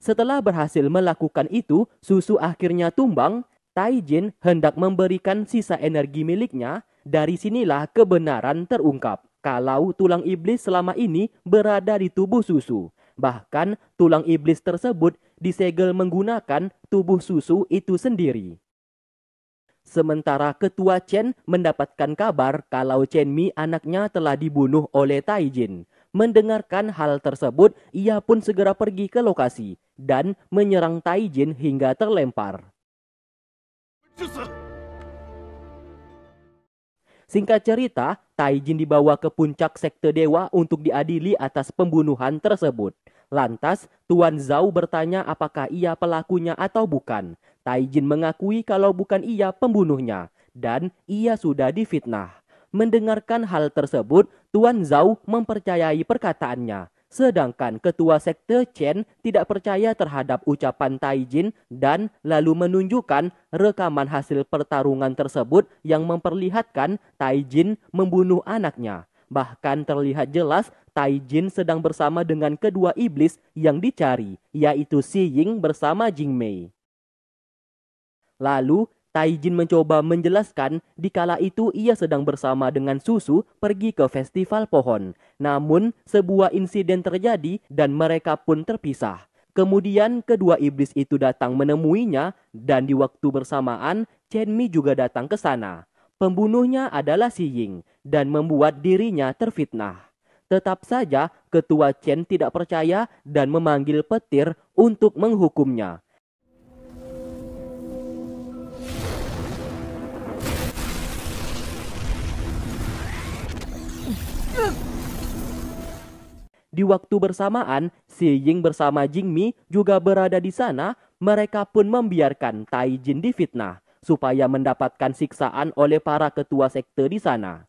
Setelah berhasil melakukan itu, susu akhirnya tumbang. Taijin hendak memberikan sisa energi miliknya. Dari sinilah kebenaran terungkap kalau tulang iblis selama ini berada di tubuh susu. Bahkan tulang iblis tersebut disegel menggunakan tubuh susu itu sendiri. Sementara ketua Chen mendapatkan kabar kalau Chen Mi anaknya telah dibunuh oleh Taijin. Mendengarkan hal tersebut, ia pun segera pergi ke lokasi dan menyerang Taijin hingga terlempar. Singkat cerita, Taijin dibawa ke puncak sekte dewa untuk diadili atas pembunuhan tersebut. Lantas, Tuan Zhao bertanya apakah ia pelakunya atau bukan. Taijin mengakui kalau bukan ia pembunuhnya dan ia sudah difitnah. Mendengarkan hal tersebut, Tuan Zhao mempercayai perkataannya. Sedangkan ketua sekte Chen tidak percaya terhadap ucapan Taijin dan lalu menunjukkan rekaman hasil pertarungan tersebut yang memperlihatkan Taijin membunuh anaknya. Bahkan terlihat jelas Taijin sedang bersama dengan kedua iblis yang dicari, yaitu Si Ying bersama Jing Mei. Lalu Taijin mencoba menjelaskan di kala itu ia sedang bersama dengan Susu pergi ke festival pohon. Namun sebuah insiden terjadi dan mereka pun terpisah. Kemudian kedua iblis itu datang menemuinya dan di waktu bersamaan Chen Mi juga datang ke sana. Pembunuhnya adalah Si Ying dan membuat dirinya terfitnah. Tetap saja ketua Chen tidak percaya dan memanggil petir untuk menghukumnya. Di waktu bersamaan, Si Ying bersama Jing Mi juga berada di sana. Mereka pun membiarkan Tai Jin difitnah supaya mendapatkan siksaan oleh para ketua sekte di sana.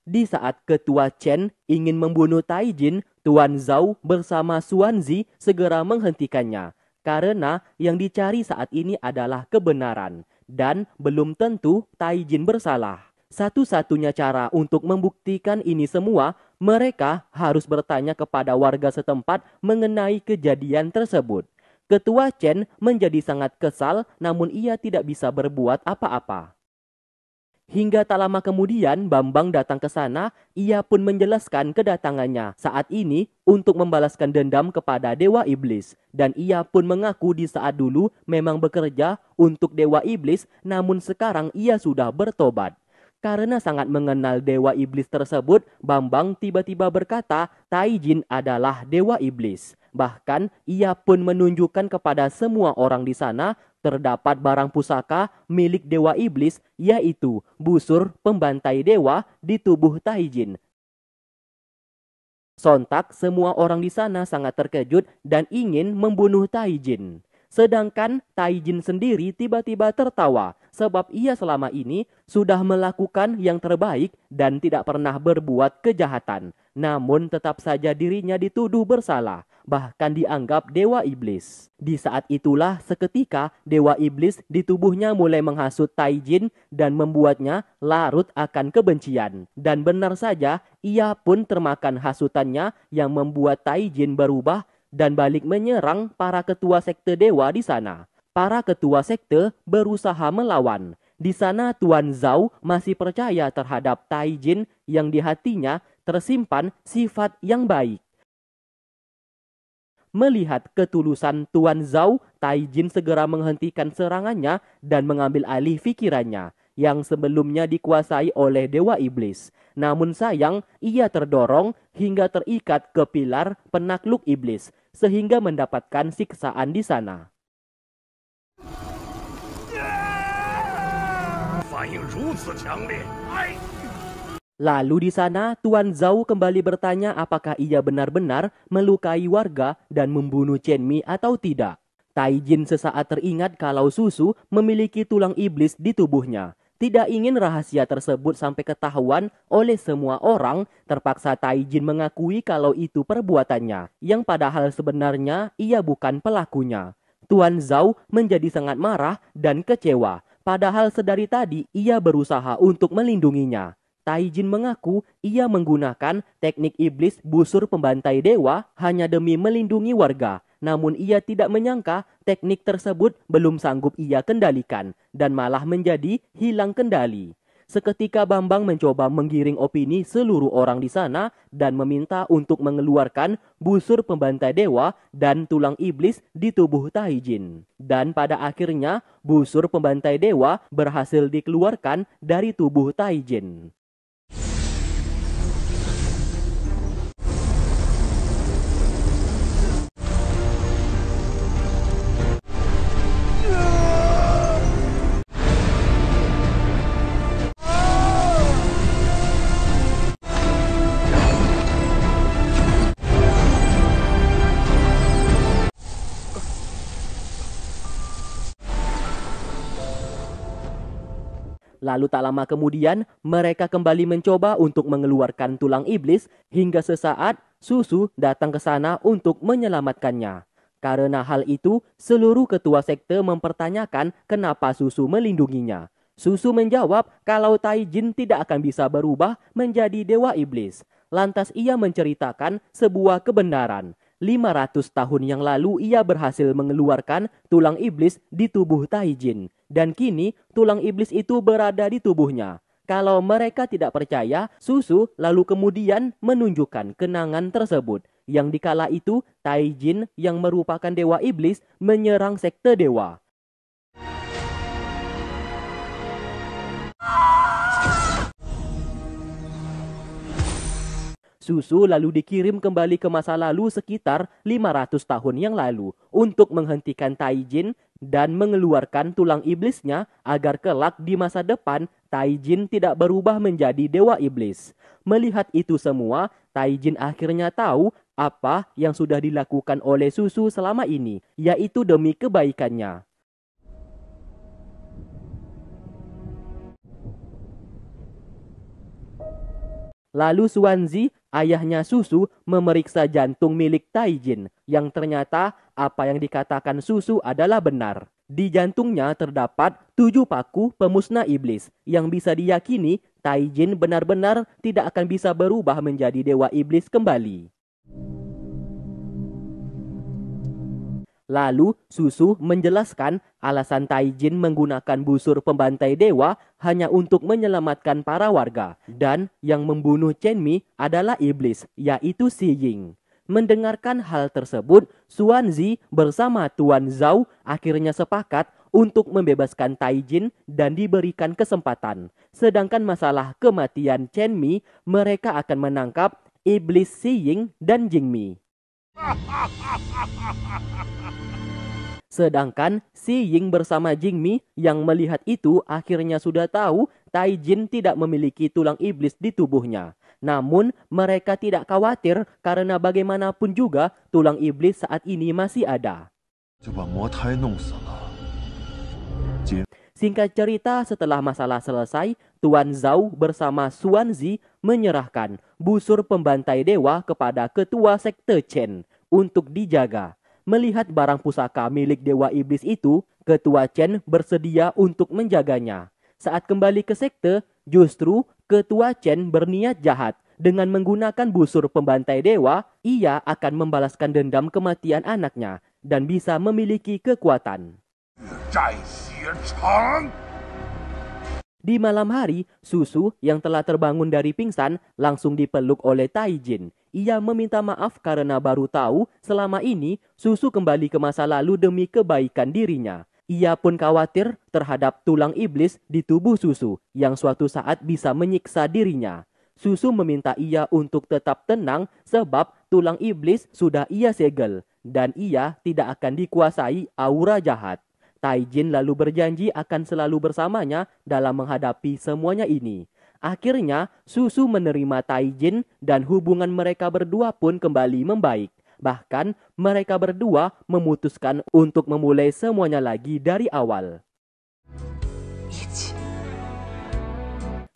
Di saat ketua Chen ingin membunuh Tai Jin, Tuan Zhao bersama Xuanzi segera menghentikannya karena yang dicari saat ini adalah kebenaran dan belum tentu Tai Jin bersalah. Satu-satunya cara untuk membuktikan ini semua, mereka harus bertanya kepada warga setempat mengenai kejadian tersebut. Ketua Chen menjadi sangat kesal, namun ia tidak bisa berbuat apa-apa. Hingga tak lama kemudian, Bambang datang ke sana. Ia pun menjelaskan kedatangannya saat ini untuk membalaskan dendam kepada Dewa Iblis, dan ia pun mengaku di saat dulu memang bekerja untuk Dewa Iblis, namun sekarang ia sudah bertobat. Karena sangat mengenal dewa iblis tersebut, Bambang tiba-tiba berkata, Taijin adalah dewa iblis. Bahkan ia pun menunjukkan kepada semua orang di sana terdapat barang pusaka milik dewa iblis yaitu busur pembantai dewa di tubuh Taijin. Sontak semua orang di sana sangat terkejut dan ingin membunuh Taijin. Sedangkan Taijin sendiri tiba-tiba tertawa sebab ia selama ini sudah melakukan yang terbaik dan tidak pernah berbuat kejahatan. Namun tetap saja dirinya dituduh bersalah, bahkan dianggap dewa iblis. Di saat itulah seketika dewa iblis di tubuhnya mulai menghasut Taijin dan membuatnya larut akan kebencian. Dan benar saja ia pun termakan hasutannya yang membuat Taijin berubah dan balik menyerang para ketua sekte dewa di sana. Para ketua sekte berusaha melawan. Di sana Tuan Zhao masih percaya terhadap Taijin yang di hatinya tersimpan sifat yang baik. Melihat ketulusan Tuan Zhao, Taijin segera menghentikan serangannya dan mengambil alih pikirannya yang sebelumnya dikuasai oleh Dewa Iblis. Namun sayang, ia terdorong hingga terikat ke pilar penakluk Iblis sehingga mendapatkan siksaan di sana. Lalu di sana, Tuan Zhao kembali bertanya apakah ia benar-benar melukai warga dan membunuh Chen Mi atau tidak. Taijin sesaat teringat kalau Susu memiliki tulang iblis di tubuhnya tidak ingin rahasia tersebut sampai ketahuan oleh semua orang, terpaksa Taijin mengakui kalau itu perbuatannya, yang padahal sebenarnya ia bukan pelakunya. Tuan Zhao menjadi sangat marah dan kecewa, padahal sedari tadi ia berusaha untuk melindunginya. Taijin mengaku ia menggunakan teknik iblis busur pembantai dewa hanya demi melindungi warga namun ia tidak menyangka teknik tersebut belum sanggup ia kendalikan dan malah menjadi hilang kendali. Seketika Bambang mencoba menggiring opini seluruh orang di sana dan meminta untuk mengeluarkan busur pembantai dewa dan tulang iblis di tubuh Taijin. Dan pada akhirnya, busur pembantai dewa berhasil dikeluarkan dari tubuh Taijin. Lalu tak lama kemudian, mereka kembali mencoba untuk mengeluarkan tulang iblis hingga sesaat Susu datang ke sana untuk menyelamatkannya. Karena hal itu, seluruh ketua sekte mempertanyakan kenapa Susu melindunginya. Susu menjawab kalau Taijin tidak akan bisa berubah menjadi dewa iblis. Lantas ia menceritakan sebuah kebenaran 500 tahun yang lalu ia berhasil mengeluarkan tulang iblis di tubuh Taijin dan kini tulang iblis itu berada di tubuhnya. Kalau mereka tidak percaya, Susu lalu kemudian menunjukkan kenangan tersebut. Yang dikala itu, Taijin yang merupakan dewa iblis menyerang sekte dewa. Susu lalu dikirim kembali ke masa lalu sekitar 500 tahun yang lalu untuk menghentikan Taijin dan mengeluarkan tulang iblisnya agar kelak di masa depan Taijin tidak berubah menjadi dewa iblis. Melihat itu semua, Taijin akhirnya tahu apa yang sudah dilakukan oleh Susu selama ini, yaitu demi kebaikannya. Lalu Suanzi, ayahnya Susu, memeriksa jantung milik Taijin yang ternyata apa yang dikatakan Susu adalah benar. Di jantungnya terdapat tujuh paku pemusnah iblis yang bisa diyakini Taijin benar-benar tidak akan bisa berubah menjadi dewa iblis kembali. Lalu Susu menjelaskan Alasan Taijin menggunakan busur pembantai dewa hanya untuk menyelamatkan para warga. Dan yang membunuh Mi adalah iblis, yaitu Xi Ying. Mendengarkan hal tersebut, Xuanzi bersama Tuan Zhao akhirnya sepakat untuk membebaskan Taijin dan diberikan kesempatan. Sedangkan masalah kematian Mi mereka akan menangkap iblis Xi Ying dan Mi. Sedangkan Si Ying bersama Jing Mi yang melihat itu akhirnya sudah tahu Tai Jin tidak memiliki tulang iblis di tubuhnya. Namun mereka tidak khawatir karena bagaimanapun juga tulang iblis saat ini masih ada. Singkat cerita setelah masalah selesai, Tuan Zhao bersama Zi menyerahkan busur pembantai dewa kepada ketua sekte Chen untuk dijaga. Melihat barang pusaka milik Dewa Iblis itu, Ketua Chen bersedia untuk menjaganya. Saat kembali ke sekte, justru Ketua Chen berniat jahat. Dengan menggunakan busur pembantai dewa, ia akan membalaskan dendam kematian anaknya dan bisa memiliki kekuatan. Di malam hari, Susu yang telah terbangun dari pingsan langsung dipeluk oleh Taijin. Ia meminta maaf karena baru tahu selama ini Susu kembali ke masa lalu demi kebaikan dirinya. Ia pun khawatir terhadap tulang iblis di tubuh Susu yang suatu saat bisa menyiksa dirinya. Susu meminta ia untuk tetap tenang sebab tulang iblis sudah ia segel dan ia tidak akan dikuasai aura jahat. Taijin lalu berjanji akan selalu bersamanya dalam menghadapi semuanya ini. Akhirnya, Susu menerima Taijin dan hubungan mereka berdua pun kembali membaik. Bahkan, mereka berdua memutuskan untuk memulai semuanya lagi dari awal.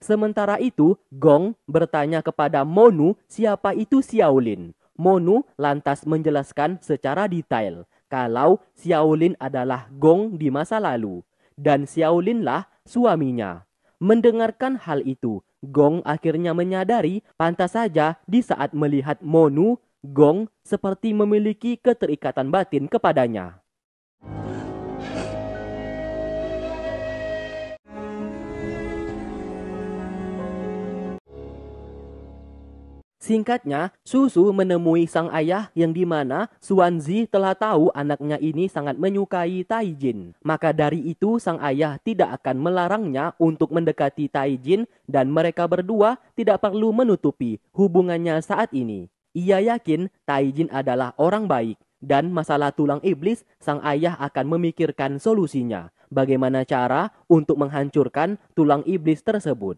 Sementara itu, Gong bertanya kepada Monu siapa itu Xiaolin. Monu lantas menjelaskan secara detail kalau Xiaolin adalah Gong di masa lalu dan Xiaolinlah suaminya. Mendengarkan hal itu, Gong akhirnya menyadari pantas saja di saat melihat Monu, Gong seperti memiliki keterikatan batin kepadanya. Singkatnya, Susu menemui sang ayah yang dimana Suanzi telah tahu anaknya ini sangat menyukai Taijin. Maka dari itu sang ayah tidak akan melarangnya untuk mendekati Taijin dan mereka berdua tidak perlu menutupi hubungannya saat ini. Ia yakin Taijin adalah orang baik dan masalah tulang iblis sang ayah akan memikirkan solusinya. Bagaimana cara untuk menghancurkan tulang iblis tersebut.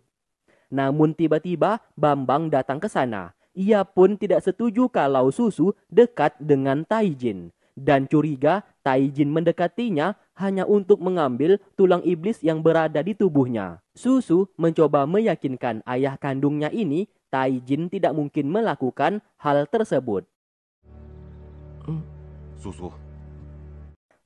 Namun tiba-tiba Bambang datang ke sana. Ia pun tidak setuju kalau Susu dekat dengan Taijin. Dan curiga Taijin mendekatinya hanya untuk mengambil tulang iblis yang berada di tubuhnya. Susu mencoba meyakinkan ayah kandungnya ini Taijin tidak mungkin melakukan hal tersebut. Hmm, susu.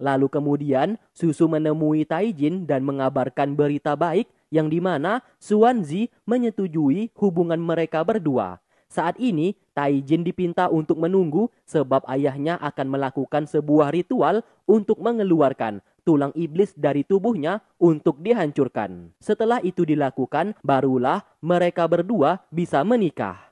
Lalu kemudian Susu menemui Taijin dan mengabarkan berita baik yang dimana Suanzi menyetujui hubungan mereka berdua. Saat ini, Taijin dipinta untuk menunggu sebab ayahnya akan melakukan sebuah ritual untuk mengeluarkan tulang iblis dari tubuhnya untuk dihancurkan. Setelah itu dilakukan, barulah mereka berdua bisa menikah.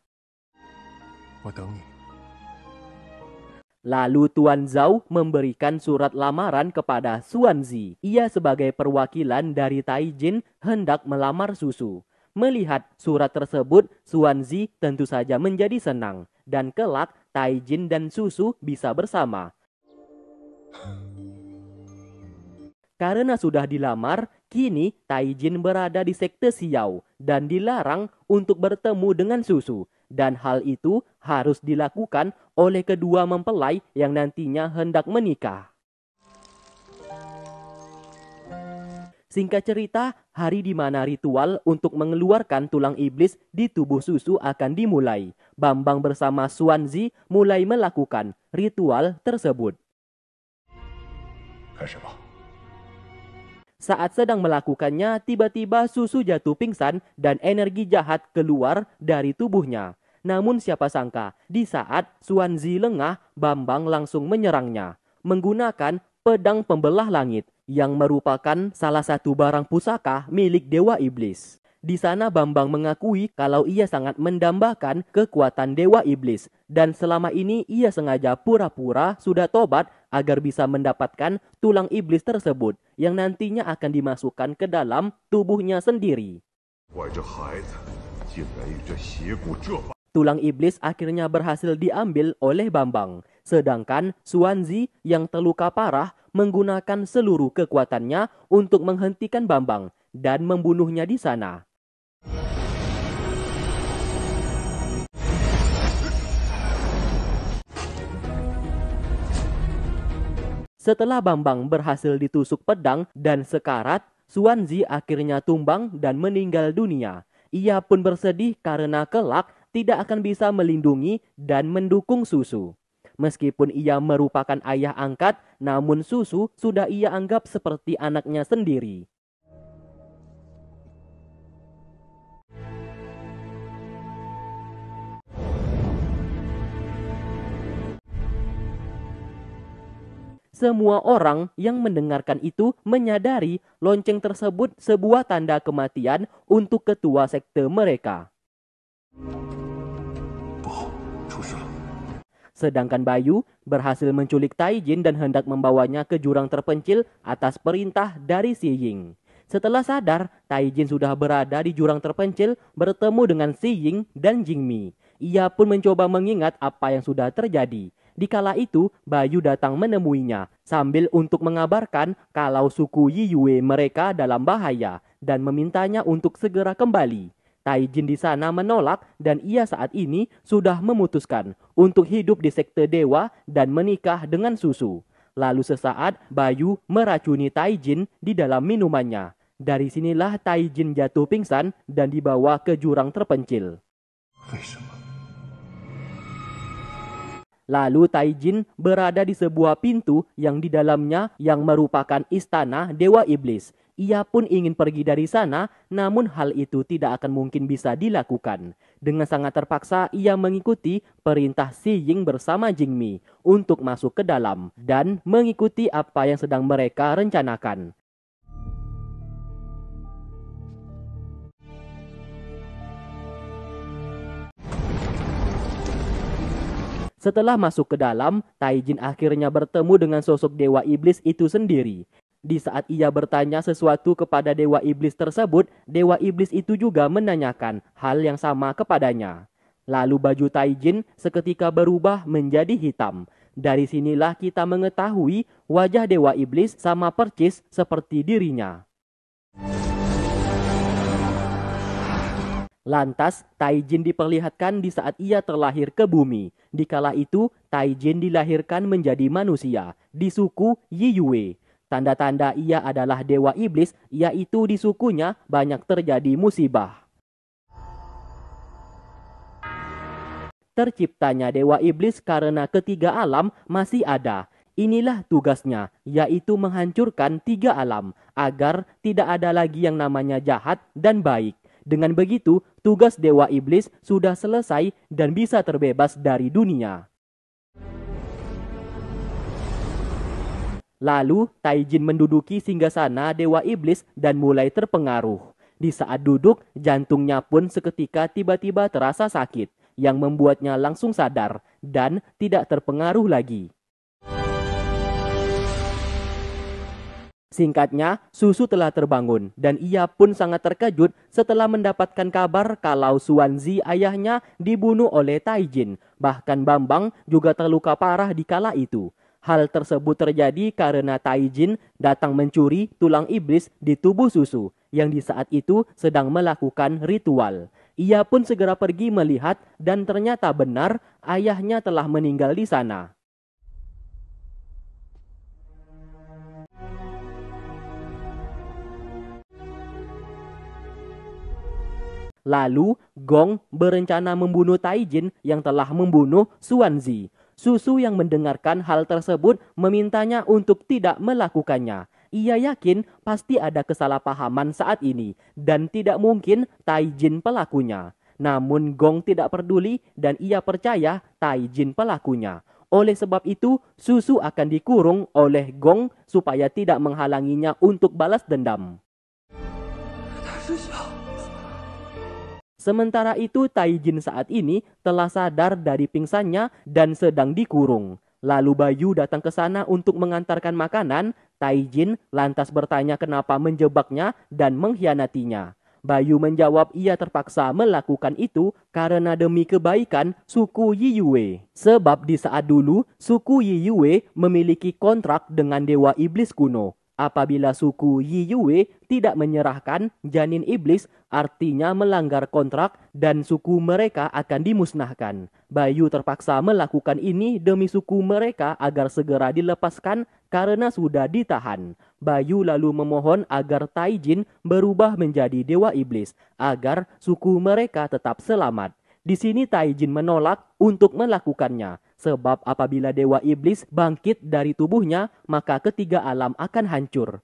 Lalu Tuan Zhao memberikan surat lamaran kepada Suanzi. Ia sebagai perwakilan dari Taijin hendak melamar Susu. Melihat surat tersebut, Suanzi tentu saja menjadi senang. Dan kelak, Taijin dan Susu bisa bersama. Karena sudah dilamar, kini Taijin berada di sekte Xiao dan dilarang untuk bertemu dengan susu dan hal itu harus dilakukan oleh kedua mempelai yang nantinya hendak menikah. Singkat cerita, hari di mana ritual untuk mengeluarkan tulang iblis di tubuh susu akan dimulai. Bambang bersama Suanzi mulai melakukan ritual tersebut. 开始吧。saat sedang melakukannya, tiba-tiba susu jatuh pingsan dan energi jahat keluar dari tubuhnya. Namun siapa sangka, di saat Suanzi lengah, Bambang langsung menyerangnya. Menggunakan pedang pembelah langit yang merupakan salah satu barang pusaka milik Dewa Iblis. Di sana Bambang mengakui kalau ia sangat mendambakan kekuatan Dewa Iblis dan selama ini ia sengaja pura-pura sudah tobat agar bisa mendapatkan tulang iblis tersebut yang nantinya akan dimasukkan ke dalam tubuhnya sendiri. Tulang iblis akhirnya berhasil diambil oleh Bambang, sedangkan Suanzi yang terluka parah menggunakan seluruh kekuatannya untuk menghentikan Bambang dan membunuhnya di sana. Setelah Bambang berhasil ditusuk pedang dan sekarat, Suanzi akhirnya tumbang dan meninggal dunia. Ia pun bersedih karena kelak tidak akan bisa melindungi dan mendukung Susu. Meskipun ia merupakan ayah angkat, namun Susu sudah ia anggap seperti anaknya sendiri. semua orang yang mendengarkan itu menyadari lonceng tersebut sebuah tanda kematian untuk ketua sekte mereka. Sedangkan Bayu berhasil menculik Taijin dan hendak membawanya ke jurang terpencil atas perintah dari Si Ying. Setelah sadar, Taijin sudah berada di jurang terpencil bertemu dengan Si Ying dan Jingmi. Ia pun mencoba mengingat apa yang sudah terjadi. Di kala itu, Bayu datang menemuinya sambil untuk mengabarkan kalau suku Yiyue mereka dalam bahaya dan memintanya untuk segera kembali. Taijin di sana menolak dan ia saat ini sudah memutuskan untuk hidup di sekte dewa dan menikah dengan susu. Lalu sesaat Bayu meracuni Taijin di dalam minumannya. Dari sinilah Taijin jatuh pingsan dan dibawa ke jurang terpencil. Lalu Taijin berada di sebuah pintu yang di dalamnya yang merupakan istana Dewa Iblis. Ia pun ingin pergi dari sana, namun hal itu tidak akan mungkin bisa dilakukan. Dengan sangat terpaksa, ia mengikuti perintah Si Ying bersama Jingmi untuk masuk ke dalam dan mengikuti apa yang sedang mereka rencanakan. Setelah masuk ke dalam, Taijin akhirnya bertemu dengan sosok Dewa Iblis itu sendiri. Di saat ia bertanya sesuatu kepada Dewa Iblis tersebut, Dewa Iblis itu juga menanyakan hal yang sama kepadanya. Lalu baju Taijin seketika berubah menjadi hitam. Dari sinilah kita mengetahui wajah Dewa Iblis sama percis seperti dirinya. Lantas Taijin diperlihatkan di saat ia terlahir ke bumi. Di kala itu Taijin dilahirkan menjadi manusia di suku Yiyue. Tanda-tanda ia adalah dewa iblis, yaitu di sukunya banyak terjadi musibah. Terciptanya dewa iblis karena ketiga alam masih ada. Inilah tugasnya, yaitu menghancurkan tiga alam agar tidak ada lagi yang namanya jahat dan baik. Dengan begitu, tugas dewa iblis sudah selesai dan bisa terbebas dari dunia. Lalu, Taijin menduduki singgasana dewa iblis dan mulai terpengaruh. Di saat duduk, jantungnya pun seketika tiba-tiba terasa sakit, yang membuatnya langsung sadar dan tidak terpengaruh lagi. Singkatnya, susu telah terbangun dan ia pun sangat terkejut setelah mendapatkan kabar kalau Suanzi ayahnya dibunuh oleh Taijin. Bahkan Bambang juga terluka parah di kala itu. Hal tersebut terjadi karena Taijin datang mencuri tulang iblis di tubuh susu yang di saat itu sedang melakukan ritual. Ia pun segera pergi melihat dan ternyata benar ayahnya telah meninggal di sana. Lalu, Gong berencana membunuh Taijin yang telah membunuh Suanzi. Susu yang mendengarkan hal tersebut memintanya untuk tidak melakukannya. Ia yakin pasti ada kesalahpahaman saat ini dan tidak mungkin Taijin pelakunya. Namun Gong tidak peduli dan ia percaya Taijin pelakunya. Oleh sebab itu, Susu akan dikurung oleh Gong supaya tidak menghalanginya untuk balas dendam. Sementara itu Taijin saat ini telah sadar dari pingsannya dan sedang dikurung. Lalu Bayu datang ke sana untuk mengantarkan makanan, Taijin lantas bertanya kenapa menjebaknya dan mengkhianatinya. Bayu menjawab ia terpaksa melakukan itu karena demi kebaikan suku Yiyue. Sebab di saat dulu suku Yiyue memiliki kontrak dengan dewa iblis kuno. Apabila suku Yiyue tidak menyerahkan janin iblis artinya melanggar kontrak dan suku mereka akan dimusnahkan. Bayu terpaksa melakukan ini demi suku mereka agar segera dilepaskan karena sudah ditahan. Bayu lalu memohon agar Taijin berubah menjadi dewa iblis agar suku mereka tetap selamat. Di sini Taijin menolak untuk melakukannya sebab apabila dewa iblis bangkit dari tubuhnya maka ketiga alam akan hancur.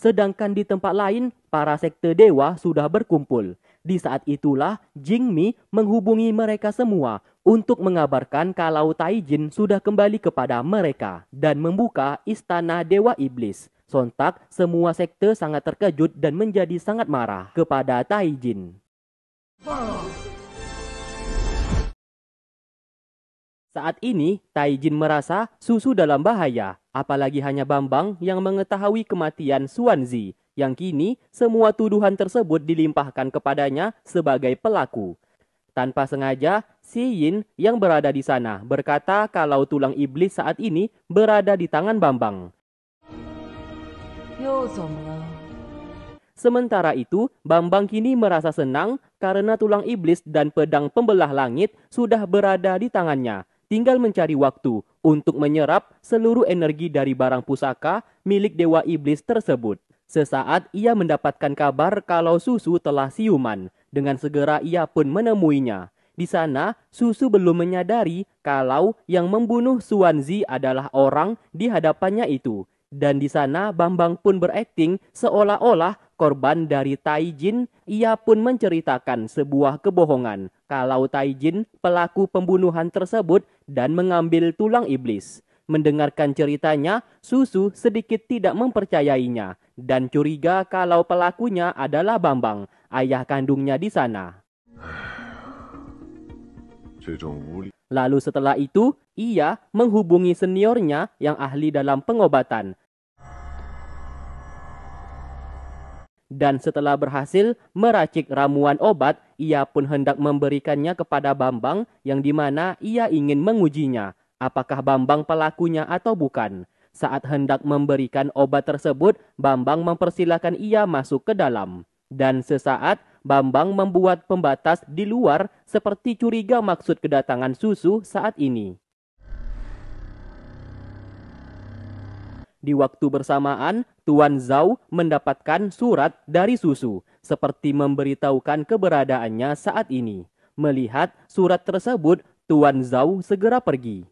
Sedangkan di tempat lain, para sekte dewa sudah berkumpul. Di saat itulah Jing Mi menghubungi mereka semua untuk mengabarkan kalau Taijin sudah kembali kepada mereka dan membuka istana Dewa Iblis. Sontak, semua sekte sangat terkejut dan menjadi sangat marah kepada Taijin. Saat ini, Taijin merasa susu dalam bahaya, apalagi hanya Bambang yang mengetahui kematian Suanzi, yang kini semua tuduhan tersebut dilimpahkan kepadanya sebagai pelaku. Tanpa sengaja, Si Yin yang berada di sana berkata kalau tulang iblis saat ini berada di tangan Bambang. Sementara itu, Bambang kini merasa senang karena tulang iblis dan pedang pembelah langit sudah berada di tangannya tinggal mencari waktu untuk menyerap seluruh energi dari barang pusaka milik dewa iblis tersebut. Sesaat ia mendapatkan kabar kalau Susu telah siuman, dengan segera ia pun menemuinya. Di sana, Susu belum menyadari kalau yang membunuh Suanzi adalah orang di hadapannya itu. Dan di sana Bambang pun berakting seolah-olah korban dari Taijin, ia pun menceritakan sebuah kebohongan kalau Taijin pelaku pembunuhan tersebut dan mengambil tulang iblis. Mendengarkan ceritanya, Susu sedikit tidak mempercayainya dan curiga kalau pelakunya adalah Bambang, ayah kandungnya di sana. Lalu setelah itu, ia menghubungi seniornya yang ahli dalam pengobatan dan setelah berhasil meracik ramuan obat, ia pun hendak memberikannya kepada Bambang yang dimana ia ingin mengujinya, apakah Bambang pelakunya atau bukan. Saat hendak memberikan obat tersebut, Bambang mempersilahkan ia masuk ke dalam. Dan sesaat, Bambang membuat pembatas di luar seperti curiga maksud kedatangan susu saat ini. Di waktu bersamaan, Tuan Zhao mendapatkan surat dari Susu, seperti memberitahukan keberadaannya saat ini. Melihat surat tersebut, Tuan Zhao segera pergi.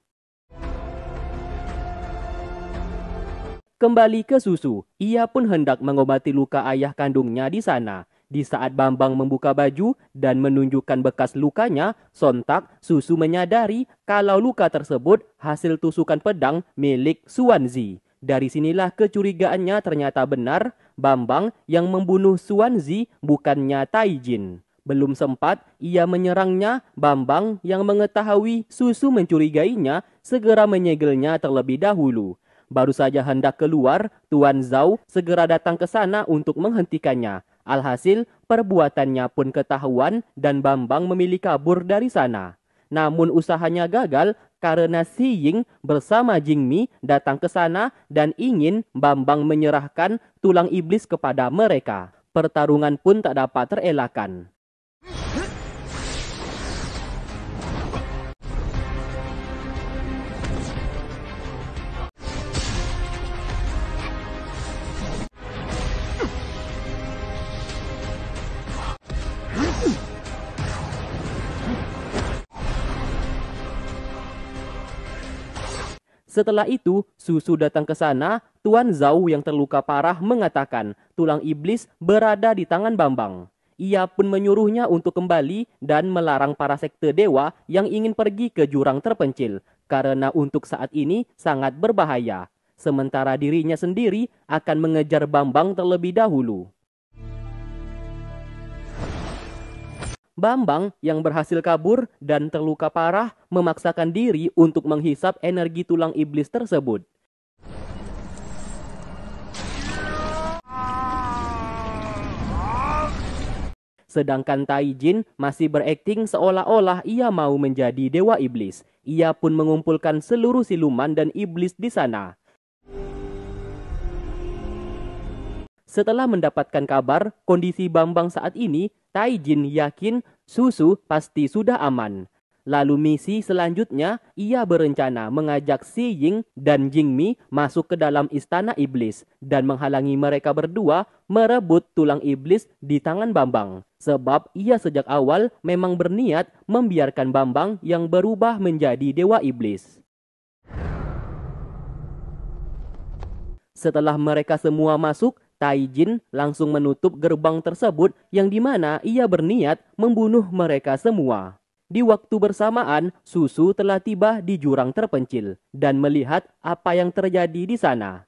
Kembali ke Susu, ia pun hendak mengobati luka ayah kandungnya di sana. Di saat Bambang membuka baju dan menunjukkan bekas lukanya, sontak Susu menyadari kalau luka tersebut hasil tusukan pedang milik Suanzi. Dari sinilah kecurigaannya ternyata benar, Bambang yang membunuh Suanzi bukannya Taijin. Belum sempat ia menyerangnya, Bambang yang mengetahui Susu mencurigainya segera menyegelnya terlebih dahulu. Baru saja hendak keluar, Tuan Zhao segera datang ke sana untuk menghentikannya. Alhasil, perbuatannya pun ketahuan dan Bambang memilih kabur dari sana. Namun usahanya gagal karena Si Ying bersama Jing Mi datang ke sana dan ingin Bambang menyerahkan tulang iblis kepada mereka. Pertarungan pun tak dapat terelakkan. Setelah itu, Susu datang ke sana, Tuan Zhao yang terluka parah mengatakan tulang iblis berada di tangan Bambang. Ia pun menyuruhnya untuk kembali dan melarang para sekte dewa yang ingin pergi ke jurang terpencil, karena untuk saat ini sangat berbahaya. Sementara dirinya sendiri akan mengejar Bambang terlebih dahulu. Bambang yang berhasil kabur dan terluka parah memaksakan diri untuk menghisap energi tulang iblis tersebut. Sedangkan Taijin masih berakting seolah-olah ia mau menjadi dewa iblis. Ia pun mengumpulkan seluruh siluman dan iblis di sana. Setelah mendapatkan kabar kondisi Bambang saat ini, Taijin yakin Susu pasti sudah aman. Lalu misi selanjutnya, ia berencana mengajak Si Ying dan Jing Mi masuk ke dalam istana iblis dan menghalangi mereka berdua merebut tulang iblis di tangan Bambang. Sebab ia sejak awal memang berniat membiarkan Bambang yang berubah menjadi dewa iblis. Setelah mereka semua masuk, Taijin langsung menutup gerbang tersebut yang dimana ia berniat membunuh mereka semua. Di waktu bersamaan, Susu telah tiba di jurang terpencil dan melihat apa yang terjadi di sana.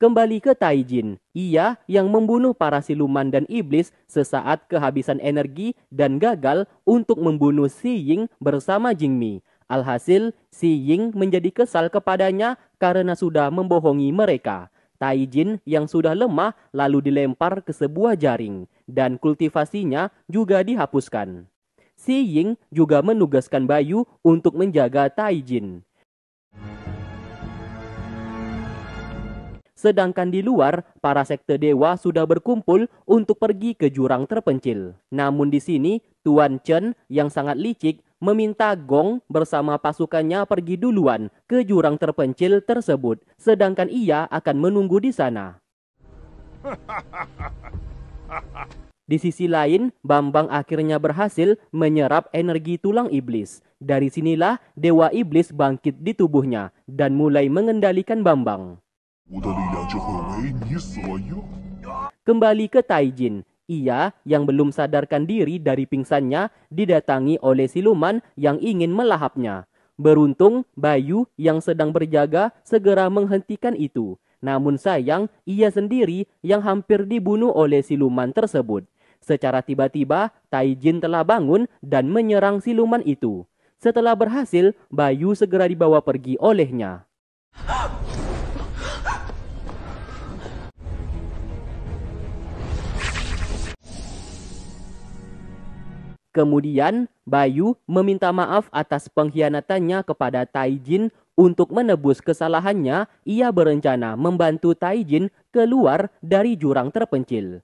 Kembali ke Taijin, ia yang membunuh para siluman dan iblis sesaat kehabisan energi dan gagal untuk membunuh Si Ying bersama Jingmi Alhasil, si Ying menjadi kesal kepadanya karena sudah membohongi mereka. Taijin yang sudah lemah lalu dilempar ke sebuah jaring, dan kultivasinya juga dihapuskan. Si Ying juga menugaskan Bayu untuk menjaga Taijin. Sedangkan di luar, para sekte dewa sudah berkumpul untuk pergi ke jurang terpencil. Namun di sini, Tuan Chen yang sangat licik meminta Gong bersama pasukannya pergi duluan ke jurang terpencil tersebut, sedangkan ia akan menunggu di sana. Di sisi lain, Bambang akhirnya berhasil menyerap energi tulang iblis. Dari sinilah dewa iblis bangkit di tubuhnya dan mulai mengendalikan Bambang. Kembali ke Taijin, ia yang belum sadarkan diri dari pingsannya didatangi oleh siluman yang ingin melahapnya. Beruntung, Bayu yang sedang berjaga segera menghentikan itu. Namun sayang, ia sendiri yang hampir dibunuh oleh siluman tersebut. Secara tiba-tiba, Taijin telah bangun dan menyerang siluman itu. Setelah berhasil, Bayu segera dibawa pergi olehnya. Kemudian, Bayu meminta maaf atas pengkhianatannya kepada Taijin untuk menebus kesalahannya, ia berencana membantu Taijin keluar dari jurang terpencil.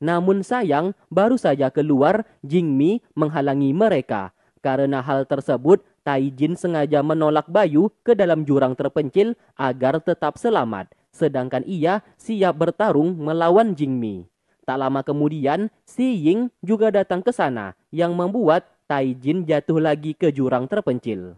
Namun sayang, baru saja keluar, Jingmi menghalangi mereka. Karena hal tersebut, Taijin sengaja menolak Bayu ke dalam jurang terpencil agar tetap selamat, sedangkan ia siap bertarung melawan Jingmi. Tak lama kemudian, Si Ying juga datang ke sana yang membuat Tai Jin jatuh lagi ke jurang terpencil.